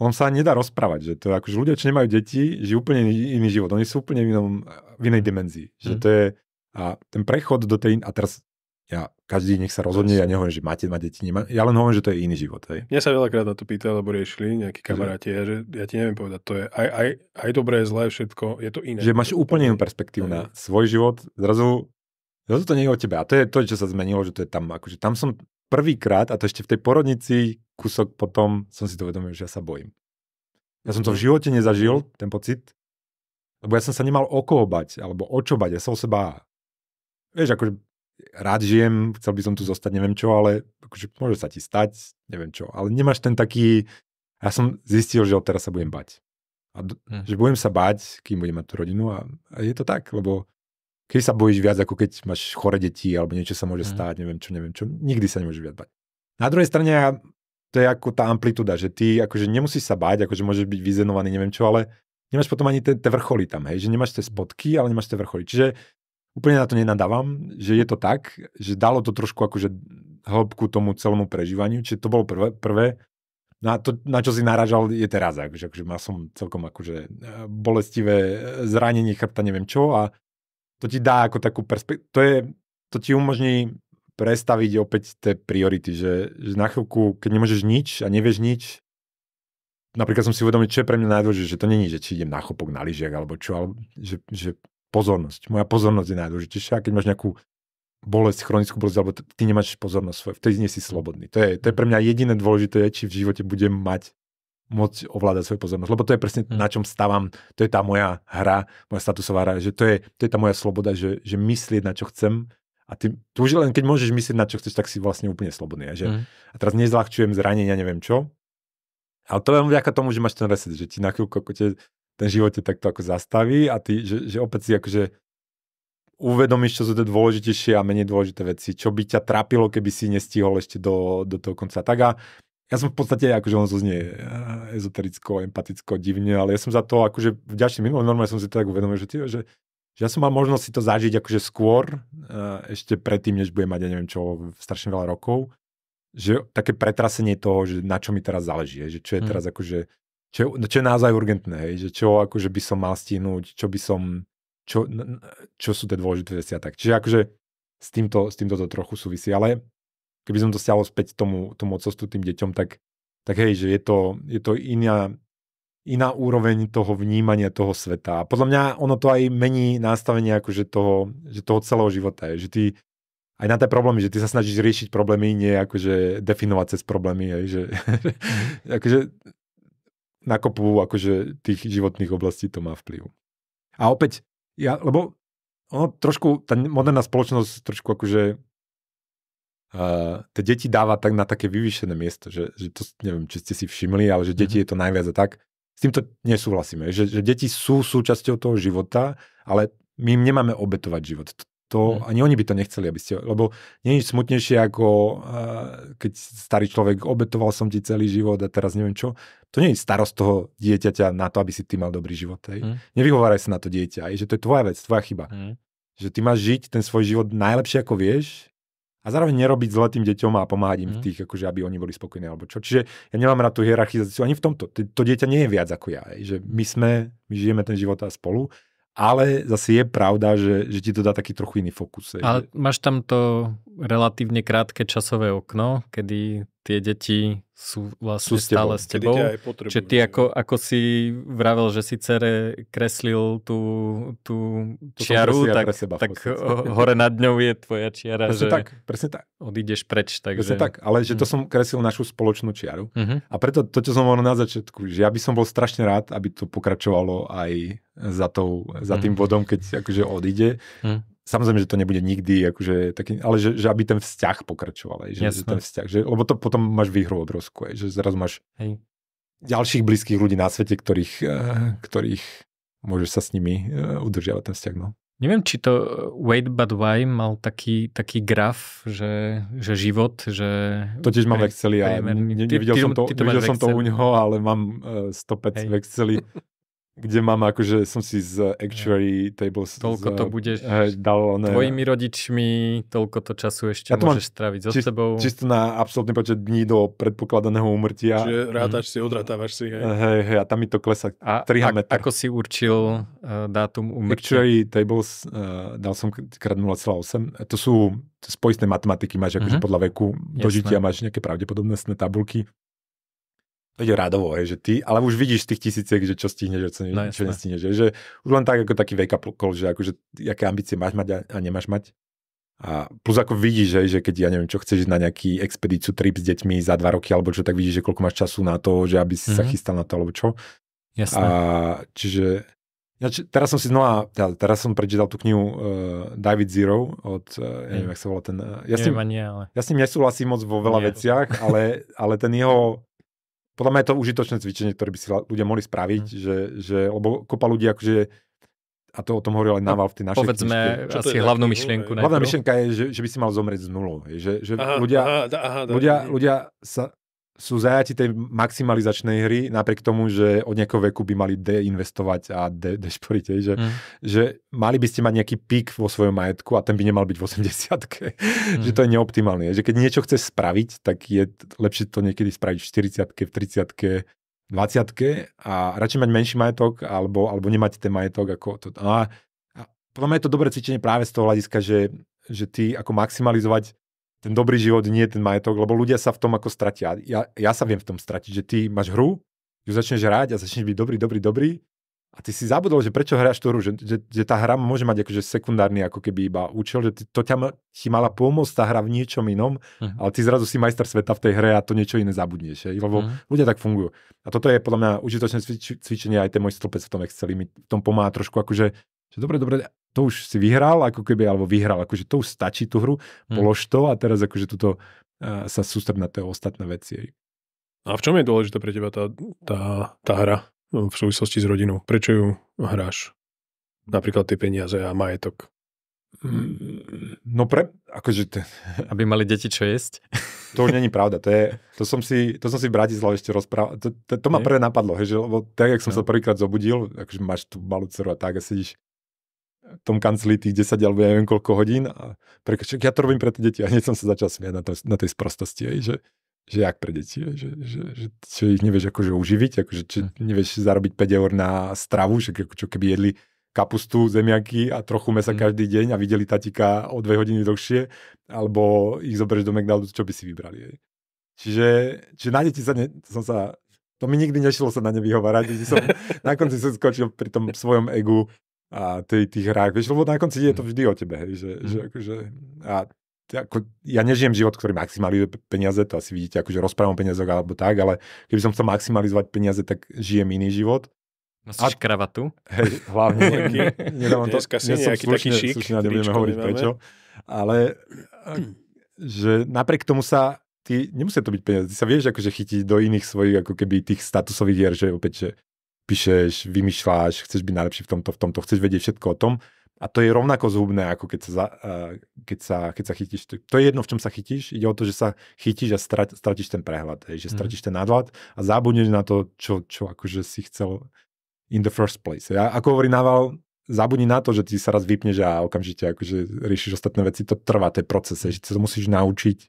on sa nedá rozprávať, že to akože ľudia, čo nemajú deti, žijú úplne iný život, oni sú úplne v, inom, v inej mhm. dimenzii, že mm. to je a ten prechod do tej, a teraz ja, každý nech sa rozhodne, ja nehovorím, že máte, mať deti, nemá, ja len hovorím, že to je iný život. Hej. Mňa sa veľakrát na to pýtali, alebo riešili nejakí kamaráti, ja, že ja ti neviem povedať, to je aj, aj, aj dobré, zlé, všetko, je to iné. Že máš úplne inú perspektívu na svoj život, zrazu, zrazu to nie je o tebe. A to je to, čo sa zmenilo, že to je tam, akože tam som prvýkrát, a to ešte v tej porodnici, kúsok potom som si to uvedomil, že ja sa bojím. Ja som to v mhm. živote nezažil, ten pocit, lebo ja som sa nemal o koho bať, alebo o čo bať. Ja som o seba, vieš, akože rád žijem, chcel by som tu zostať, neviem čo, ale akože môže sa ti stať, neviem čo. Ale nemáš ten taký, ja som zistil, že teraz sa budem bať. A do, hm. že budem sa bať, kým budem mať tú rodinu a, a je to tak, lebo keď sa bojíš viac, ako keď máš chore deti alebo niečo sa môže hm. stať, neviem čo, neviem čo, nikdy sa nemôžeš viac bať. Na druhej strane ja to je ako tá amplituda, že ty akože nemusíš sa báť, akože môžeš byť vyzenovaný, neviem čo, ale nemáš potom ani tie vrcholy tam, hej, že nemáš tie mm. spodky, ale nemáš tie vrcholy. Čiže úplne na to nenadávam, že je to tak, že dalo to trošku akože hĺbku tomu celému prežívaniu, čiže to bolo prvé, prvé. Na no to, na čo si naražal, je teraz. Akože, akože mal som celkom akože eh, bolestivé eh, zranenie chrbta, neviem čo a to ti dá ako takú perspektívu. To, je, to ti umožní prestaviť opäť tie priority, že, že na chvíľku, keď nemôžeš nič a nevieš nič, napríklad som si uvedomil, čo je pre mňa najdôležitejšie, že to není, že či idem na chopok, na lyžiach alebo čo, ale že, že pozornosť, moja pozornosť je najdôležitejšia, keď máš nejakú bolesť, chronickú bolesť, alebo ty nemáš pozornosť svoje, vtedy nie si slobodný. To je, to je pre mňa jediné dôležité, či v živote budem mať môcť ovládať svoju pozornosť. Lebo to je presne, hm. na čom stavam, To je tá moja hra, moja statusová hra, že to je, to je tá moja sloboda, že, že myslieť na čo chcem, a ty, tu už len keď môžeš myslieť na čo chceš, tak si vlastne úplne slobodný. Že? Mm. A teraz nezľahčujem zranenia, neviem čo. Ale to len vďaka tomu, že máš ten reset, že ti na chvíľku te, ten život te takto ako zastaví a ty, že, že opäť si akože uvedomíš, čo sú tie dôležitejšie a menej dôležité veci. Čo by ťa trápilo, keby si nestihol ešte do, do toho konca. Tak a ja som v podstate, akože on zoznie eh, ezotericko, empaticko, divne, ale ja som za to akože vďačný minulý, normálne som si to tak uvedomil, že, tý, že že ja som mal možnosť si to zažiť akože skôr, e, ešte predtým, než budem mať, ja neviem čo, strašne veľa rokov, že také pretrasenie toho, že na čo mi teraz záleží, že čo je hm. teraz akože, čo, no, čo je naozaj urgentné, že čo akože by som mal stihnúť, čo by som, čo, čo sú tie dôležité veci a tak. Čiže akože s týmto, s týmto to trochu súvisí, ale keby som to stialo späť tomu, tomu odcostu, tým deťom, tak, tak hej, že je to, je to iná, iná úroveň toho vnímania toho sveta. A podľa mňa ono to aj mení nastavenie akože toho, že toho celého života. Je, že ty aj na tie problémy, že ty sa snažíš riešiť problémy, nie akože definovať cez problémy. Aj, že, mhm. akože na kopu akože tých životných oblastí to má vplyv. A opäť, ja, lebo ono trošku, tá moderná spoločnosť trošku akože Uh, tie deti dáva tak na také vyvýšené miesto, že, že to neviem, či ste si všimli, ale že deti mm-hmm. je to najviac a tak s týmto nesúhlasíme. Že, že deti sú súčasťou toho života, ale my im nemáme obetovať život. To, mhm. ani oni by to nechceli, aby ste... Lebo nie je nič smutnejšie, ako keď starý človek obetoval som ti celý život a teraz neviem čo. To nie je starosť toho dieťaťa na to, aby si ty mal dobrý život. Hmm. Nevyhováraj sa na to dieťa, aj, že to je tvoja vec, tvoja chyba. Hmm. Že ty máš žiť ten svoj život najlepšie, ako vieš a zároveň nerobiť zle tým deťom a pomáhať im v mhm. tých, akože, aby oni boli spokojní alebo čo. Čiže ja nemám rád tú hierarchizáciu ani v tomto. To dieťa nie je viac ako ja. Že my sme, my žijeme ten život a spolu, ale zase je pravda, že, že ti to dá taký trochu iný fokus. Ale že... máš tam to relatívne krátke časové okno, kedy tie deti sú vlastne sú s tebou, stále s tebou. Čiže ty ako, ako si vravel, že si cere kreslil tú, tú čiaru, tak, seba, tak hore nad ňou je tvoja čiara, presne že tak, presne tak. odídeš preč. Tak, Presne tak, ale že to mhm. som kreslil našu spoločnú čiaru. Uh-huh. A preto to, čo som hovoril na začiatku, že ja by som bol strašne rád, aby to pokračovalo aj za, tou, za tým mhm. bodom, keď akože odíde. Uh-huh samozrejme, že to nebude nikdy, akože taký, ale že, že aby ten vzťah pokračoval, aj, že, Jasne. že ten vzťah, že, lebo to potom máš výhru obrozku, aj, že zrazu máš Hej. ďalších blízkych ľudí na svete, ktorých, eh, ktorých môžeš sa s nimi eh, udržiavať ten vzťah, no. Neviem, či to eh, Wait But Why mal taký, taký graf, že, že život, že... To tiež mám v Exceli a ne, nevidel ty, som to, ty to videl som to u neho, ale mám uh, 100 v Exceli kde mám, akože som si z actuary tables... Toľko z, to budeš hej, dal, ne, tvojimi rodičmi, toľko to času ešte ja to môžeš straviť so čist, sebou. Čisto na absolútny počet dní do predpokladaného umrtia Čiže mhm. rátaš mm. si, odratávaš si. Hej. Hej, hej, a tam mi to klesá a, a, Ako si určil uh, dátum umrtia Actuary tables uh, dal som krát 0,8. To sú spojistné matematiky máš akože mm-hmm. podľa veku dožitia máš nejaké pravdepodobnostné tabulky ide radovo, hej, že ty, ale už vidíš z tých tisíciek, že čo stihneš, čo, no, čo nestihneš. že už len tak ako taký wake up call, že akože, aké ambície máš mať a, a nemáš mať. A plus ako vidíš, že keď ja neviem, čo chceš na nejaký expedíciu, trip s deťmi za dva roky alebo čo, tak vidíš, že koľko máš času na to, že aby si mm-hmm. sa mhm. chystal na to alebo čo. Jasné. A, čiže či, teraz som si znova, ja, teraz som prečítal tú knihu uh, David Zero od, uh, ja neviem, mm. jak sa volá ten... Uh, ja, neviem, s ním, nie, ale... ja s ním nesúhlasím moc vo veľa nie. veciach, ale, ale ten jeho podľa mňa je to užitočné cvičenie, ktoré by si ľudia mohli spraviť, mm. že, že, lebo kopa ľudí akože a to o tom hovoril aj no, Naval v tej našej Povedzme knižke. asi hlavnú myšlienku. Hlavná myšlienka je, že, že by si mal zomrieť z nulou. Že, že aha, ľudia, aha, aha, ľudia, mhm. ľudia sa sú zajati tej maximalizačnej hry, napriek tomu, že od nejakého veku by mali deinvestovať a de, dešporiť, že, mm. že mali by ste mať nejaký pík vo svojom majetku a ten by nemal byť v 80 mm. že to je neoptimálne, že keď niečo chceš spraviť, tak je lepšie to niekedy spraviť v 40 v 30 20 a radšej mať menší majetok alebo, alebo nemať ten majetok ako to. a, a podľa mňa je to dobré cvičenie práve z toho hľadiska, že, že ty ako maximalizovať ten dobrý život, nie ten majetok, lebo ľudia sa v tom ako stratia. Ja, ja sa viem v tom stratiť, že ty máš hru, ju začneš hrať a začneš byť dobrý, dobrý, dobrý a ty si zabudol, že prečo hráš tú hru, že, že, že tá hra môže mať akože sekundárny ako keby iba účel, že ty, to ťa ti mala pomôcť tá hra v niečom inom, uh-huh. ale ty zrazu si majster sveta v tej hre a to niečo iné zabudneš, je, lebo uh-huh. ľudia tak fungujú. A toto je podľa mňa užitočné cvič, cvičenie, aj ten môj stĺpec v tom Exceli mi v tom pomáha trošku akože, že dobre, dobre, to už si vyhral, ako keby, alebo vyhral, akože to už stačí tú hru, hmm. polož to a teraz akože tuto uh, sa sústrť na tie ostatné veci. Aj. A v čom je dôležitá pre teba tá, tá, tá hra hm, v súvislosti s rodinou? Prečo ju hráš? Napríklad tie peniaze a majetok. Mm, no pre, akože... T- Aby mali deti čo jesť? To už není pravda, to, je, to, som si, to som si v Bratislave ešte rozprával, to, to, to ma prvé napadlo, hej, že, lebo tak, jak som no. sa prvýkrát zobudil, akože máš tú malú dceru a tak a sedíš tom kancli tých 10 alebo ja neviem koľko hodín a prekaček, ja to robím pre tie deti a hneď som sa začal smiať na, to, na tej sprostosti, aj, že, že jak pre deti, že, že, že, že ich nevieš akože uživiť, akože, či hm. nevieš zarobiť 5 eur na stravu, že čo keby jedli kapustu, zemiaky a trochu mesa mm. každý deň a videli tatika o dve hodiny dlhšie, alebo ich zoberieš do McDonald's, čo by si vybrali. Aj. Čiže, čiže na deti sa, ne, som sa, to mi nikdy nešlo sa na ne vyhovárať, som, na konci som skočil pri tom svojom egu a ty tých hrách, vieš, lebo na konci je to mm. vždy o tebe, hej, že, mm. že akože, a ako, ja nežijem život, ktorý maximalizuje peniaze, to asi vidíte, akože rozprávam o peniazoch alebo tak, ale keby som chcel maximalizovať peniaze, tak žijem iný život. Nosíš a... kravatu? Hej, hlavne. Nejaký, nedávam to, nie som slušne, taký šik, slušne, nebudeme hovoriť nemáme. prečo, ale mm. že napriek tomu sa ty, nemusia to byť peniaze, ty sa vieš akože chytiť do iných svojich ako keby tých statusových hier, že opäť, že píšeš, vymýšľaš, chceš byť najlepší v tomto, v tomto, chceš vedieť všetko o tom. A to je rovnako zhubné, ako keď sa, eh, keď sa, keď sa chytíš. To je jedno, v čom sa chytíš. Ide o to, že sa chytíš a strat, stratíš ten prehľad, že mhm. stratíš ten nadhľad a zabudneš na to, čo, čo akože si chcel in the first place. Ja, ako hovorí Naval, zabudni na to, že ty sa raz vypneš a okamžite akože riešiš ostatné veci. To trvá, to je proces, že sa musíš naučiť, eh,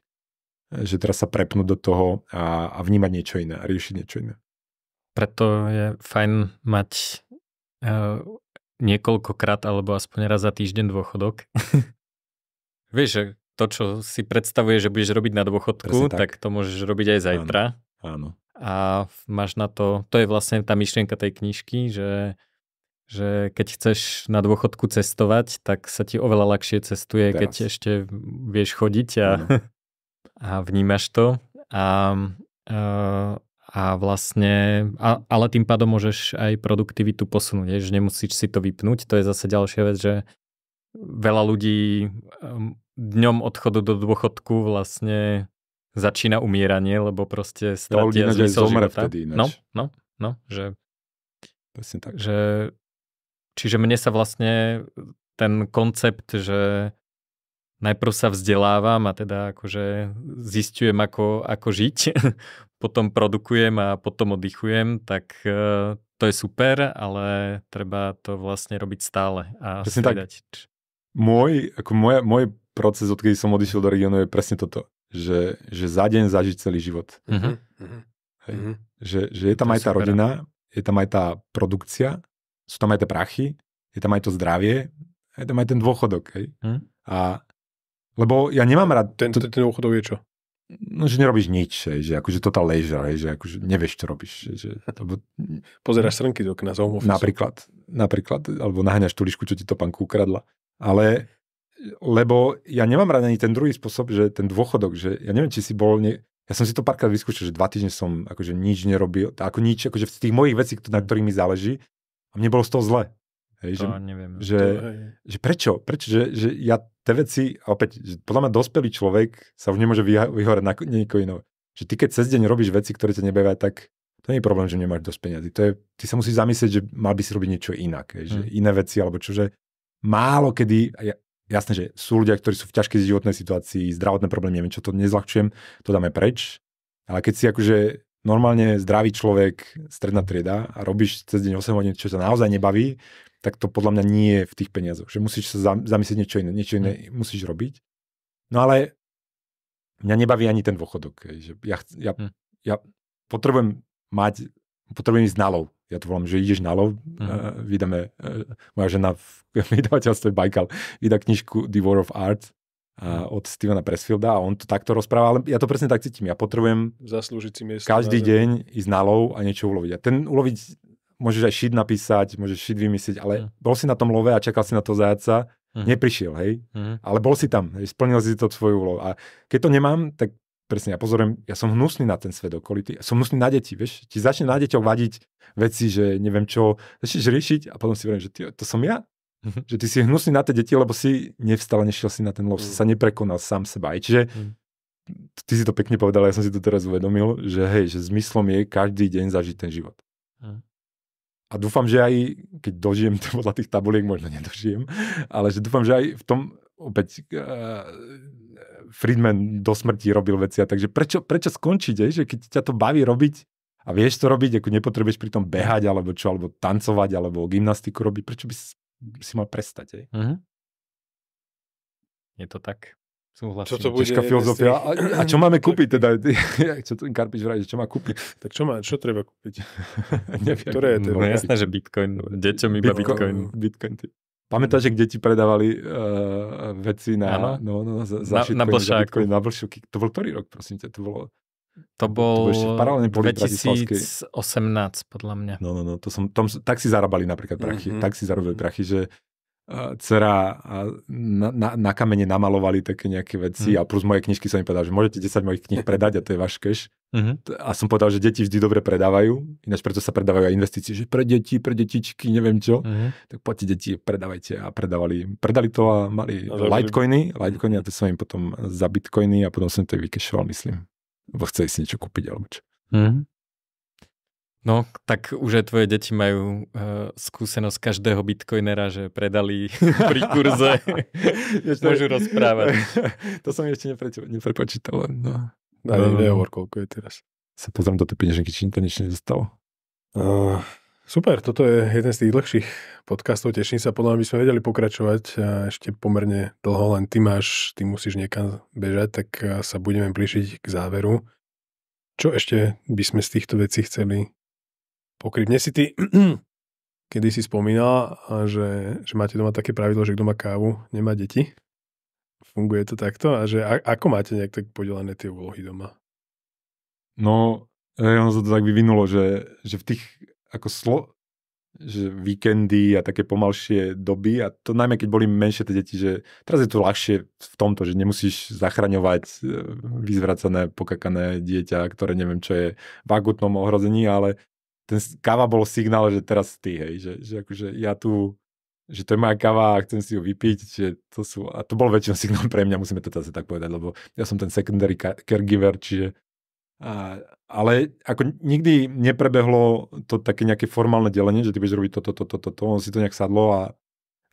že teraz sa prepnúť do toho a, a vnímať niečo iné, riešiť niečo iné. Preto je fajn mať eh, niekoľkokrát alebo aspoň raz za týždeň dôchodok. Vieš, že to, čo si predstavuje, že budeš robiť na dôchodku, tak. tak to môžeš robiť aj zajtra. Áno. áno. A máš na to, to je vlastne tá myšlienka tej knižky, že že keď chceš na dôchodku cestovať, tak sa ti oveľa ľahšie cestuje, Teraz. keď ešte vieš chodiť a, a vnímaš to. A, a eh, a vlastne, a, ale tým pádom môžeš aj produktivitu posunúť, že nemusíš si to vypnúť, to je zase ďalšia vec, že veľa ľudí ehm, dňom odchodu do dôchodku vlastne začína umieranie, lebo proste stratia ja, zmysel života. Vtedy ináč. No, no, no, že... Presne tak. Že, čiže mne sa vlastne ten koncept, že najprv sa vzdelávam a teda akože zistujem, ako, ako žiť, potom produkujem a potom oddychujem, tak e, to je super, ale treba to vlastne robiť stále a presne stredať. Tak. Môj, ako moja, môj proces, odkedy som odišiel do regiónu, je presne toto. Že, že za deň zažiť celý život. Uh-huh. Hej. Uh-huh. Že, že je tam to aj tá super. rodina, je tam aj tá produkcia, sú tam aj tie prachy, je tam aj to zdravie, je tam aj ten dôchodok. Hej. Uh-huh. A lebo ja nemám rád... Ten, ten, ten dôchodok je čo? No, že nerobíš nič, hej, že akože total leisure, hej, že akože nevieš, čo robíš. Hej, že, lebo... Pozeráš srnky do okna z home office. Napríklad, napríklad, alebo naháňaš tú lišku, čo ti to pán ukradla. Ale, lebo ja nemám rád ani ten druhý spôsob, že ten dôchodok, že ja neviem, či si bol, ne... ja som si to párkrát vyskúšal, že dva týždne som akože nič nerobil, ako nič, akože v tých mojich vecí, na ktorých mi záleží, a mne bolo z toho zle. Hej, to že, neviem. Že, to, že prečo? Prečo? Že, že ja tie veci, opäť, že podľa mňa dospelý človek sa už nemôže vyhorať na niekoho iného. Že ty keď cez deň robíš veci, ktoré ťa nebavia, tak to nie je problém, že nemáš dosť peniazy. To je, ty sa musíš zamyslieť, že mal by si robiť niečo inak. Hej, hmm. iné veci, alebo čo, že málo kedy, jasné, že sú ľudia, ktorí sú v ťažkej životnej situácii, zdravotné problémy, neviem čo, to nezľahčujem, to dáme preč. Ale keď si akože normálne zdravý človek, stredná trieda a robíš cez deň 8 hodín, čo sa naozaj nebaví, tak to podľa mňa nie je v tých peniazoch. Že musíš sa zamyslieť niečo iné, niečo iné mm. musíš robiť. No ale mňa nebaví ani ten dôchodok. Že ja, ja, mm. ja potrebujem mať, potrebujem ísť na lov. Ja to volám, že ideš na lov, mm. Hm. uh, vydáme, uh, e, moja žena v vydavateľstve Bajkal vydá knižku The War of Art uh, od Stevena Pressfielda a on to takto rozpráva, ale ja to presne tak cítim. Ja potrebujem Zaslúžiť si miesto každý deň ísť na lov a niečo uloviť. A ten uloviť môžeš aj šit napísať, môžeš šit vymyslieť, ale mm. bol si na tom love a čakal si na to zajaca, mm. neprišiel, hej, mm. ale bol si tam, hej, splnil si to svoju úlohu. A keď to nemám, tak presne, ja pozorujem, ja som hnusný na ten svet okolitý, ja som hnusný na deti, vieš, ti začne na deťoch vadiť veci, že neviem čo, začneš riešiť a potom si hovorím, že ty, to som ja, mm že ty si hnusný na tie deti, lebo si nevstal, nešiel si na ten lov, mm. sa neprekonal sám seba. Aj, čiže mm. ty si to pekne povedal, ja som si to teraz uvedomil, že hej, že zmyslom je každý deň zažiť ten život. Mhm a dúfam, že aj, keď dožijem podľa tých tabuliek, možno nedožijem, ale že dúfam, že aj v tom opäť uh, Friedman do smrti robil veci a takže prečo, prečo skončiť, aj, že keď ťa to baví robiť a vieš to robiť, ako nepotrebuješ pri tom behať alebo čo, alebo tancovať, alebo gymnastiku robiť, prečo by si, si mal prestať? Aj? Uh-huh. Mhm. Je to tak. Súhlasím. Čo to bude? Ťažká filozofia. A, a, čo máme kúpiť teda? čo ten Karpič vraj, čo má kúpiť? Tak čo má, čo treba kúpiť? Neviem. Ktoré je to? No jasné, že Bitcoin. Deťom iba Bitcoin. Bitcoin. Bitcoin Pamätáš, že kde ti predávali uh, veci na, ano. No, no, no, za, za na, na blšák. Bitcoin, na blšuky. To bol ktorý rok, prosím ťa? To bolo to bol, to bol 2018, podľa mňa. No, no, no, to som, tom, tak si zarábali napríklad prachy. Mm-hmm. Tak si zarobili prachy, že dcera na, na, na kamene namalovali také nejaké veci mm. a plus moje knižky som im povedal, že môžete 10 mojich knih predať a to je váš keš. Mm-hmm. A som povedal, že deti vždy dobre predávajú, ináč preto sa predávajú aj investície, že pre deti, pre detičky, neviem čo. Mm-hmm. Tak poďte deti, predávajte a predávali, predali to a mali a litecoiny, litecoiny a to som im potom za bitcoiny a potom som to vykešoval, myslím. Lebo chceli si niečo kúpiť alebo čo. Mm-hmm. No, tak už aj tvoje deti majú uh, skúsenosť každého bitcoinera, že predali pri kurze. Môžu rozprávať. to som ešte neprepočítal. No. No, no, nehovor, no. koľko je teraz. Sa pozriem do tej peňaženky, či to nič nezostalo. Uh, eh, super, toto je jeden z tých dlhších podcastov. Teším sa, podľa mňa by sme vedeli pokračovať eh, ešte pomerne dlho, len ty máš, ty musíš niekam bežať, tak sa budeme blížiť k záveru. Čo ešte by sme z týchto vecí chceli pokrivne si ty kedy si spomínala, že, že máte doma také pravidlo, že kto má kávu, nemá deti. Funguje to takto? A že a, ako máte nejak tak podelené tie úlohy doma? No, e, ono sa to tak vyvinulo, že, že v tých ako slo, že víkendy a také pomalšie doby a to najmä keď boli menšie tie deti, že teraz je to ľahšie v tomto, že nemusíš zachraňovať e, vyzvracané, pokakané dieťa, ktoré neviem čo je v akutnom ohrození, ale ten káva bol signál, že teraz ty, hej, že, že akože ja tu, že to je moja káva a chcem si ju vypiť, že to sú, a to bol väčšinou signál pre mňa, musíme to teraz tak povedať, lebo ja som ten secondary caregiver, čiže a, ale ako nikdy neprebehlo to také nejaké formálne delenie, že ty budeš robiť toto, toto, toto, to, on si to nejak sadlo a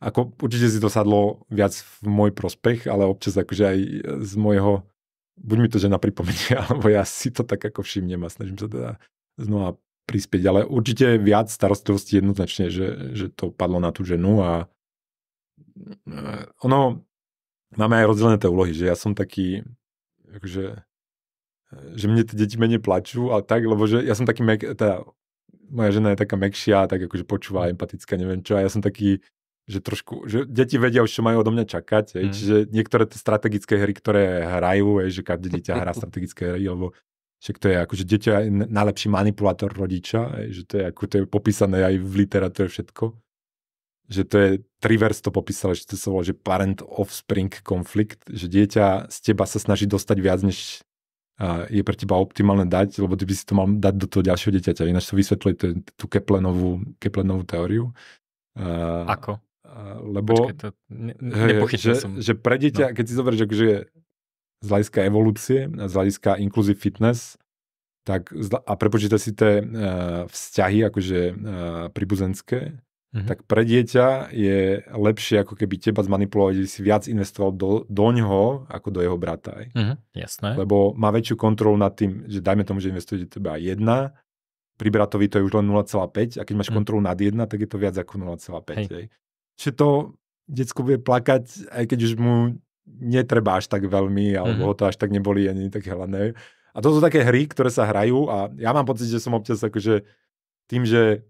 ako určite si to sadlo viac v môj prospech, ale občas akože aj z môjho, buď mi to žena pripomenie, alebo ja si to tak ako všimnem a snažím sa teda znova prispieť, ale určite viac starostlivosti jednoznačne, že, že to padlo na tú ženu a e, ono, máme aj rozdelené tie úlohy, že ja som taký, akože, e, že mne tie deti menej plačú ale tak, lebo že ja som taký, mek, teda, moja žena je taká mekšia, tak akože počúva, empatická, neviem čo, a ja som taký, že trošku, že deti vedia už, čo majú odo mňa čakať, mm. je, čiže niektoré tie strategické hry, ktoré hrajú, je, že každé dieťa hrá strategické hry, lebo však to je ako, že dieťa je najlepší manipulátor rodiča, že to je, ako, to je popísané aj v literatúre všetko. Že to je, Trivers to popísal, že to sa volá, že parent offspring konflikt, že dieťa z teba sa snaží dostať viac, než je pre teba optimálne dať, lebo ty by si to mal dať do toho ďalšieho dieťaťa. Ináč to vysvetľuje tú Keplenovú, Keplenovú teóriu. Ako? Lebo Počkej, to ne, že, som. že pre dieťa, no. keď si zoberieš, že akože z hľadiska evolúcie, z hľadiska inclusive fitness, tak a prepočíta si tie eh, vzťahy, akože e, príbuzenské, mm-hmm. tak pre dieťa je lepšie ako keby teba zmanipulovať, že si viac investoval do, do ňoho ako do jeho brata. Aj. Mm-hmm, jasné. Lebo má väčšiu kontrolu nad tým, že dajme tomu, že investuje do teba jedna, pri bratovi to je už len 0,5 a keď máš mm. kontrolu nad jedna, tak je to viac ako 0,5. Čiže to detsko bude plakať, aj keď už mu netreba až tak veľmi, alebo mm-hmm. to až tak neboli ani tak hladné. A to sú také hry, ktoré sa hrajú a ja mám pocit, že som občas akože tým, že,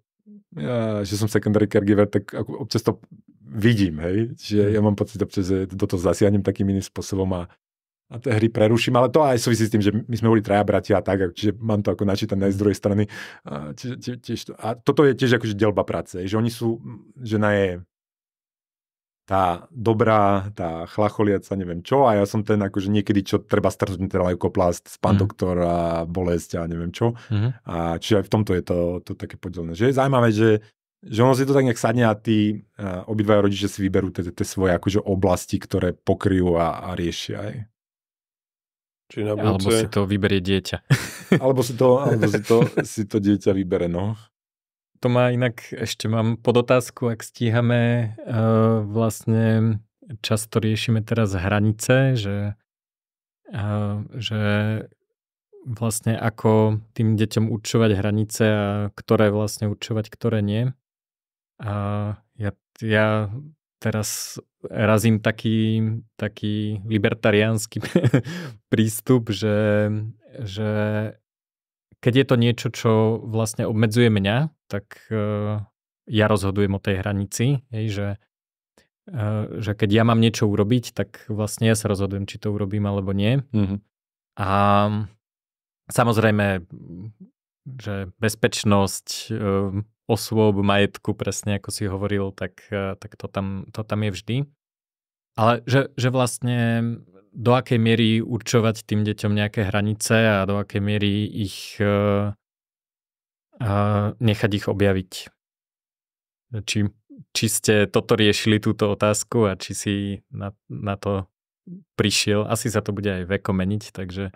ja, eh, že som secondary caregiver, tak ako občas to vidím, hej. Že mhm. ja mám pocit občas, že do toho zasiahnem takým iným spôsobom a, a tie hry preruším, ale to aj súvisí s tým, že my sme boli traja bratia a tak, čiže mám to ako načítané mhm. z druhej strany. A, či, tiež to, a toto je tiež akože delba práce, že oni sú, žena je tá dobrá, tá chlacholiaca, neviem čo, a ja som ten akože niekedy, čo treba strhnúť teda leukoplast, pán mm. doktor a bolesť a neviem čo. Mm. A čiže aj v tomto je to, to také podelné. Že je zaujímavé, že, že ono si to tak nejak sadne a tí obidva rodičia si vyberú tie svoje akože oblasti, ktoré pokryjú a, a riešia. Aj. Či na budúce... Alebo si to vyberie dieťa. alebo si to, alebo si to, si to dieťa vybere, no to má inak, ešte mám podotázku, ak stíhame, uh, vlastne často riešime teraz hranice, že, uh, že vlastne ako tým deťom určovať hranice a ktoré vlastne určovať, ktoré nie. A ja, ja teraz razím taký, taký libertariánsky prístup, že, že keď je to niečo, čo vlastne obmedzuje mňa, tak e, ja rozhodujem o tej hranici, hej, že, e, že keď ja mám niečo urobiť, tak vlastne ja sa rozhodujem, či to urobím alebo nie. Mm-hmm. A samozrejme, že bezpečnosť e, osôb, majetku, presne ako si hovoril, tak, tak to, tam, to tam je vždy. Ale že, že vlastne do akej miery určovať tým deťom nejaké hranice a do akej miery ich uh, a nechať ich objaviť. Či, či ste toto riešili, túto otázku a či si na, na to prišiel. Asi sa to bude aj veko meniť, takže...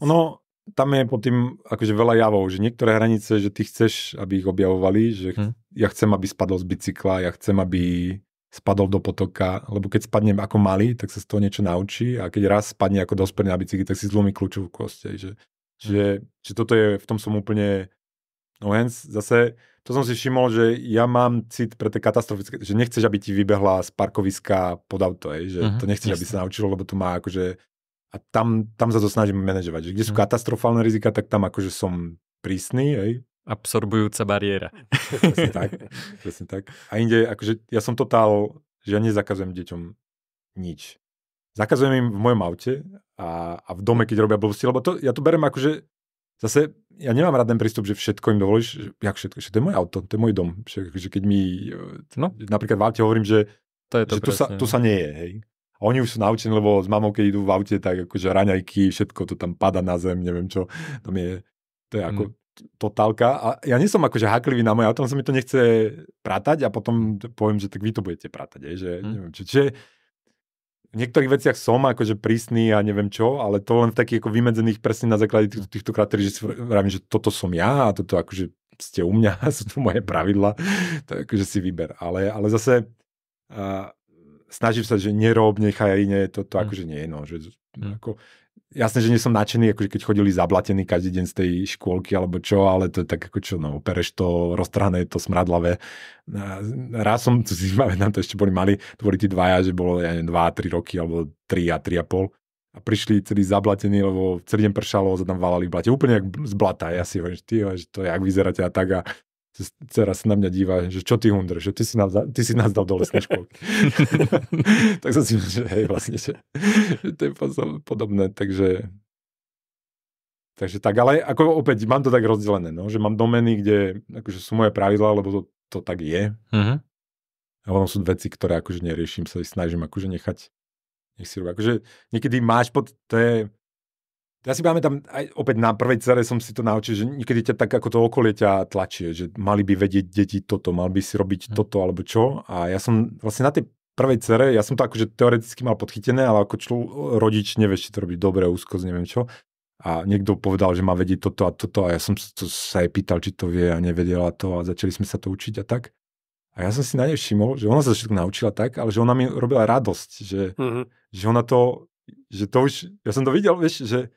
No, tam je pod tým akože veľa javov, že niektoré hranice, že ty chceš, aby ich objavovali, že hm. ja chcem, aby spadol z bicykla, ja chcem, aby spadol do potoka, lebo keď spadnem ako malý, tak sa z toho niečo naučí a keď raz spadne ako dospelý na bicykli, tak si zlomí kľúčovú kosť. Že, hm. že, že toto je, v tom som úplne No hens, zase, to som si všimol, že ja mám cit pre tie katastrofické, že nechceš, aby ti vybehla z parkoviska pod auto, aj, že uh-huh, to nechceš, aby sa naučilo, lebo to má akože... A tam, tam sa to snažím manažovať, že kde sú uh-huh. katastrofálne rizika, tak tam akože som prísny, aj. Absorbujúca bariéra. presne tak, presne tak. A inde, akože ja som totál, že ja nezakazujem deťom nič. Zakazujem im v mojom aute a, a v dome, keď robia blbosti, lebo to, ja to berem akože zase ja nemám rád ten prístup, že všetko im dovolíš, že, jak všetko, že to je moje auto, to je môj dom. Že, že keď mi, e, no. napríklad v aute hovorím, že, to je to že tu, sa, tu no. sa nie je, hej. A oni už sú naučení, lebo s mamou, keď idú v aute, tak akože raňajky, všetko to tam pada na zem, neviem čo, tam je, to je ako mm. totálka. A ja nie som akože haklivý na moje auto, on sa mi to nechce pratať a potom poviem, že tak vy to budete pratať, hej, že mm. neviem čo. Čiže v niektorých veciach som akože prísny a neviem čo, ale to len v takých ako vymedzených presne na základe týchto, týchto kratérií, že si vravím, že toto som ja a toto akože ste u mňa, sú to moje pravidla, to akože si vyber. Ale, ale zase uh, snažím sa, že nerob, nechaj iné, toto to mm. Hm. akože nie, no, že mm. ako, Jasné, že nie som nadšený, akože keď chodili zablatení každý deň z tej škôlky alebo čo, ale to je tak ako čo, no, pereš to, roztrhané to, smradlavé. Raz som, to si pamätám, to ešte boli mali, to boli tí dvaja, že bolo, ja neviem, 2-3 roky, alebo tri a tri a pol. A prišli celý zablatení, lebo celý deň pršalo, za tam valali v blate. Úplne jak z blata. Ja si hovorím, že, že to ak vyzeráte a tak. A dcera sa na mňa díva, že čo ty Hundr, že ty si, nás, ty si nás dal do lesnej školy. tak som si myslel, že hej, vlastne, že, že to je podobné, takže Takže tak, ale ako opäť mám to tak rozdelené, no, že mám domény, kde akože sú moje pravidlá, lebo to, to tak je. Uh-huh. A ono sú veci, ktoré akože neriešim, sa snažím akože nechať, nech si robí. Akože niekedy máš pod, to je, ja si pamätám, aj opäť na prvej cere som si to naučil, že niekedy ťa tak ako to okolie ťa tlačí, že mali by vedieť deti toto, mal by si robiť hm. toto alebo čo. A ja som vlastne na tej prvej cere, ja som to akože teoreticky mal podchytené, ale ako člo, rodič nevieš, či to robiť dobre, úzko, neviem čo. A niekto povedal, že má vedieť toto a toto a ja som to sa jej pýtal, či to vie a nevedela to a začali sme sa to učiť a tak. A ja som si na nej všimol, že ona sa všetko naučila tak, ale že ona mi robila radosť, že, mm-hmm. že ona to, že to už, ja som to videl, vieš, že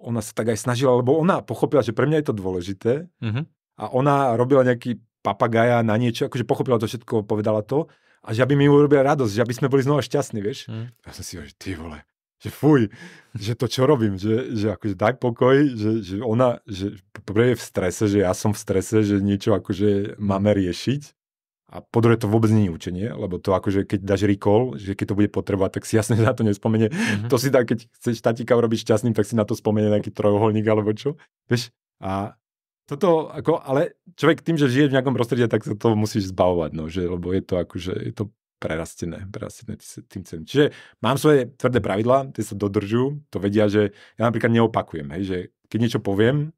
ona sa tak aj snažila, lebo ona pochopila, že pre mňa je to dôležité mm-hmm. a ona robila nejaký papagaja na niečo, akože pochopila to všetko, povedala to a že aby mi urobila radosť, že aby sme boli znova šťastní, vieš. Mm. Ja som si že ty vole, že fuj, že to čo robím, že, že akože daj pokoj, že, že ona, že je v strese, že ja som v strese, že niečo akože máme riešiť a po druhé, to vôbec nie je učenie, lebo to akože keď dáš recall, že keď to bude potreba, tak si jasne na to nespomenie. Mm-hmm. To si tak, keď chceš tatíka urobiť šťastným, tak si na to spomenie nejaký trojuholník alebo čo. Vieš? A toto ako, ale človek tým, že žije v nejakom prostredí, tak sa to musíš zbavovať, no, že, lebo je to akože, je to prerastené, prerastené tým celým. Čiže mám svoje tvrdé pravidlá, tie sa dodržujú, to vedia, že ja napríklad neopakujem, hej, že keď niečo poviem,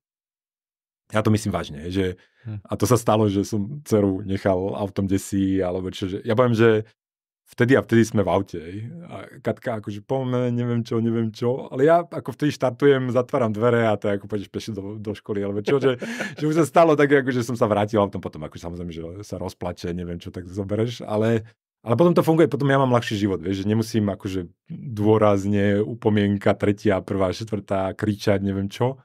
ja to myslím vážne, že hm. a to sa stalo, že som dceru nechal autom desi, alebo čo, že, ja poviem, že vtedy a vtedy sme v aute. A Katka akože poďme, neviem čo, neviem čo. Ale ja ako vtedy štartujem, zatváram dvere a to ako pôjdeš pešiť do, do školy. Alebo čo, že, že už sa stalo tak, ako, že som sa vrátil a potom, akože ako samozrejme, že sa rozplače, neviem čo, tak zobereš. Ale, ale potom to funguje, potom ja mám ľahší život, vieš, že nemusím akože dôrazne upomienka tretia, prvá, štvrtá, kričať, neviem čo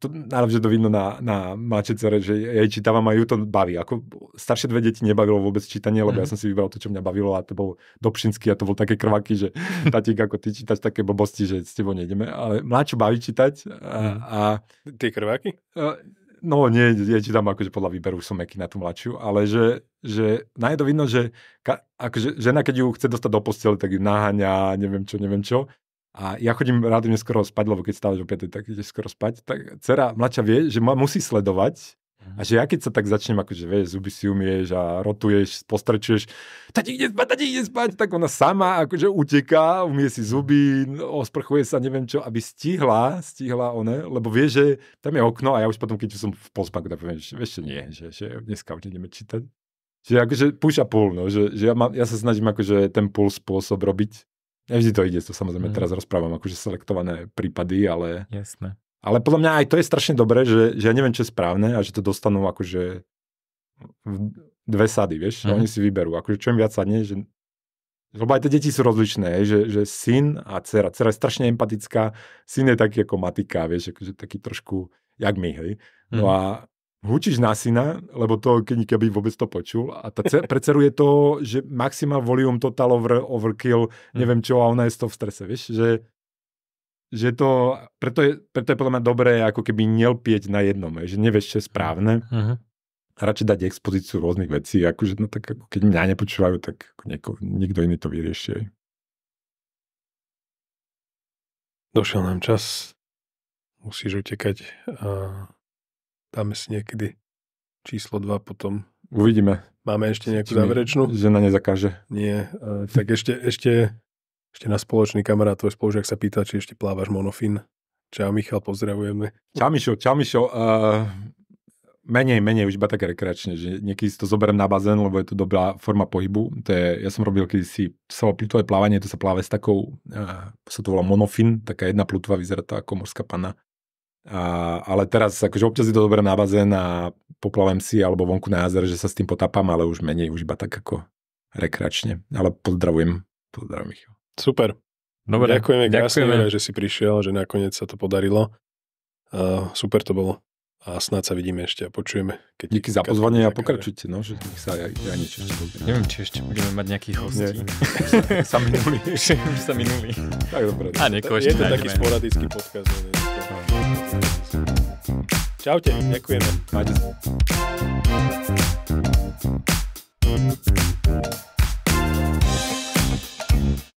to najlepšie to vidno na, na máte cere, že jej čítavam a ju to baví. Ako staršie dve deti nebavilo vôbec čítanie, lebo mm. ja mhm. som si vybral to, čo mňa bavilo a to bol Dobšinský a to bol také krvaky, že tatík, ako ty čítaš také blbosti, že s tebou nejdeme. Ale mláču baví čítať. A, mhm. a... Tie krvaky? A, e, no nie, ja čítam akože podľa výberu som meky na tú mladšiu, ale že, že na je to vidno, že ka, akože žena, keď ju chce dostať do postele, tak ju naháňa, neviem čo, neviem čo. A ja chodím rád neskoro spať, lebo keď stávaš o 5, tak ideš skoro spať. Tak dcera mladšia vie, že ma musí sledovať, a mhm. že ja keď sa tak začnem, akože vieš, zuby si umieš a rotuješ, postrečuješ, tati ide spať, tati ide spať, tak ona sama akože uteká, umie si zuby, osprchuje sa, neviem čo, aby stihla, stihla one, lebo vie, že tam je okno a ja už potom, keď som v pospánku, tak poviem, že ešte nie, že, že dneska už ideme čítať. Čiže akože push a pull, no, že, že ja, mám, ja sa snažím akože ten pull spôsob robiť, Nevždy to ide, to samozrejme mm. teraz rozprávam akože selektované prípady, ale... Jasné. Ale podľa mňa aj to je strašne dobré, že, že ja neviem, čo je správne a že to dostanú akože dve sady, vieš, mm. oni si vyberú. Akože čo im viac sadne, že... Lebo aj tie deti sú rozličné, že, že syn a dcera. Dcera je strašne empatická, syn je taký ako matika, vieš, akože taký trošku jak my, hej. No mm. a hučíš na syna, lebo to keď by vôbec to počul. A tá ce, pre je to, že maxima volume total over, overkill, mhm. neviem čo, a ona je z toho v strese, vieš, že že to, preto je, preto je podľa mňa dobré ako keby nelpieť na jednom, že nevieš, čo je správne. Uh-huh. Mhm. A radšej dať expozíciu rôznych vecí, akože no tak ako keď mňa nepočúvajú, tak nieko, nikto iný to vyrieši. Došiel nám čas, musíš utekať. A dáme si niekedy číslo 2 potom. Uvidíme. Máme ešte nejakú Či záverečnú? ne nezakáže. Nie, e, tak ešte, ešte, ešte na spoločný kamarát, tvoj spolužiak sa pýta, či ešte plávaš monofin. Čau Michal, pozdravujeme. Čau Mišo, čau Mišo. Uh, e, menej, menej, už iba tak rekreačne, že niekedy si to zoberiem na bazén, lebo je to dobrá forma pohybu. To je, ja som robil kedysi plutové plávanie, to sa pláve s takou, uh, sa to volá monofin, taká jedna plutva, vyzerá to ako morská pana a, ale teraz akože občas je to dobré na bazén a poplavem si alebo vonku na jazere, že sa s tým potapám, ale už menej, už iba tak ako rekračne. Ale pozdravujem, pozdravujem Michal. Super. Dobre, ďakujeme, ďakujeme. krásne, že si prišiel, že nakoniec sa to podarilo. Uh, super to bolo a snáď sa vidíme ešte a počujeme. Keď Díky za pozvanie a pokračujte, no, že nech sa ja, ja niečo ešte budem. No. Neviem, či ešte budeme mať nejakých hostí. Nie. sa minuli. Už sa minuli. Tak dobre. A niekoho ešte Je to taký sporadický podcast. Ne? No, Čaute, ďakujeme. Majte sa.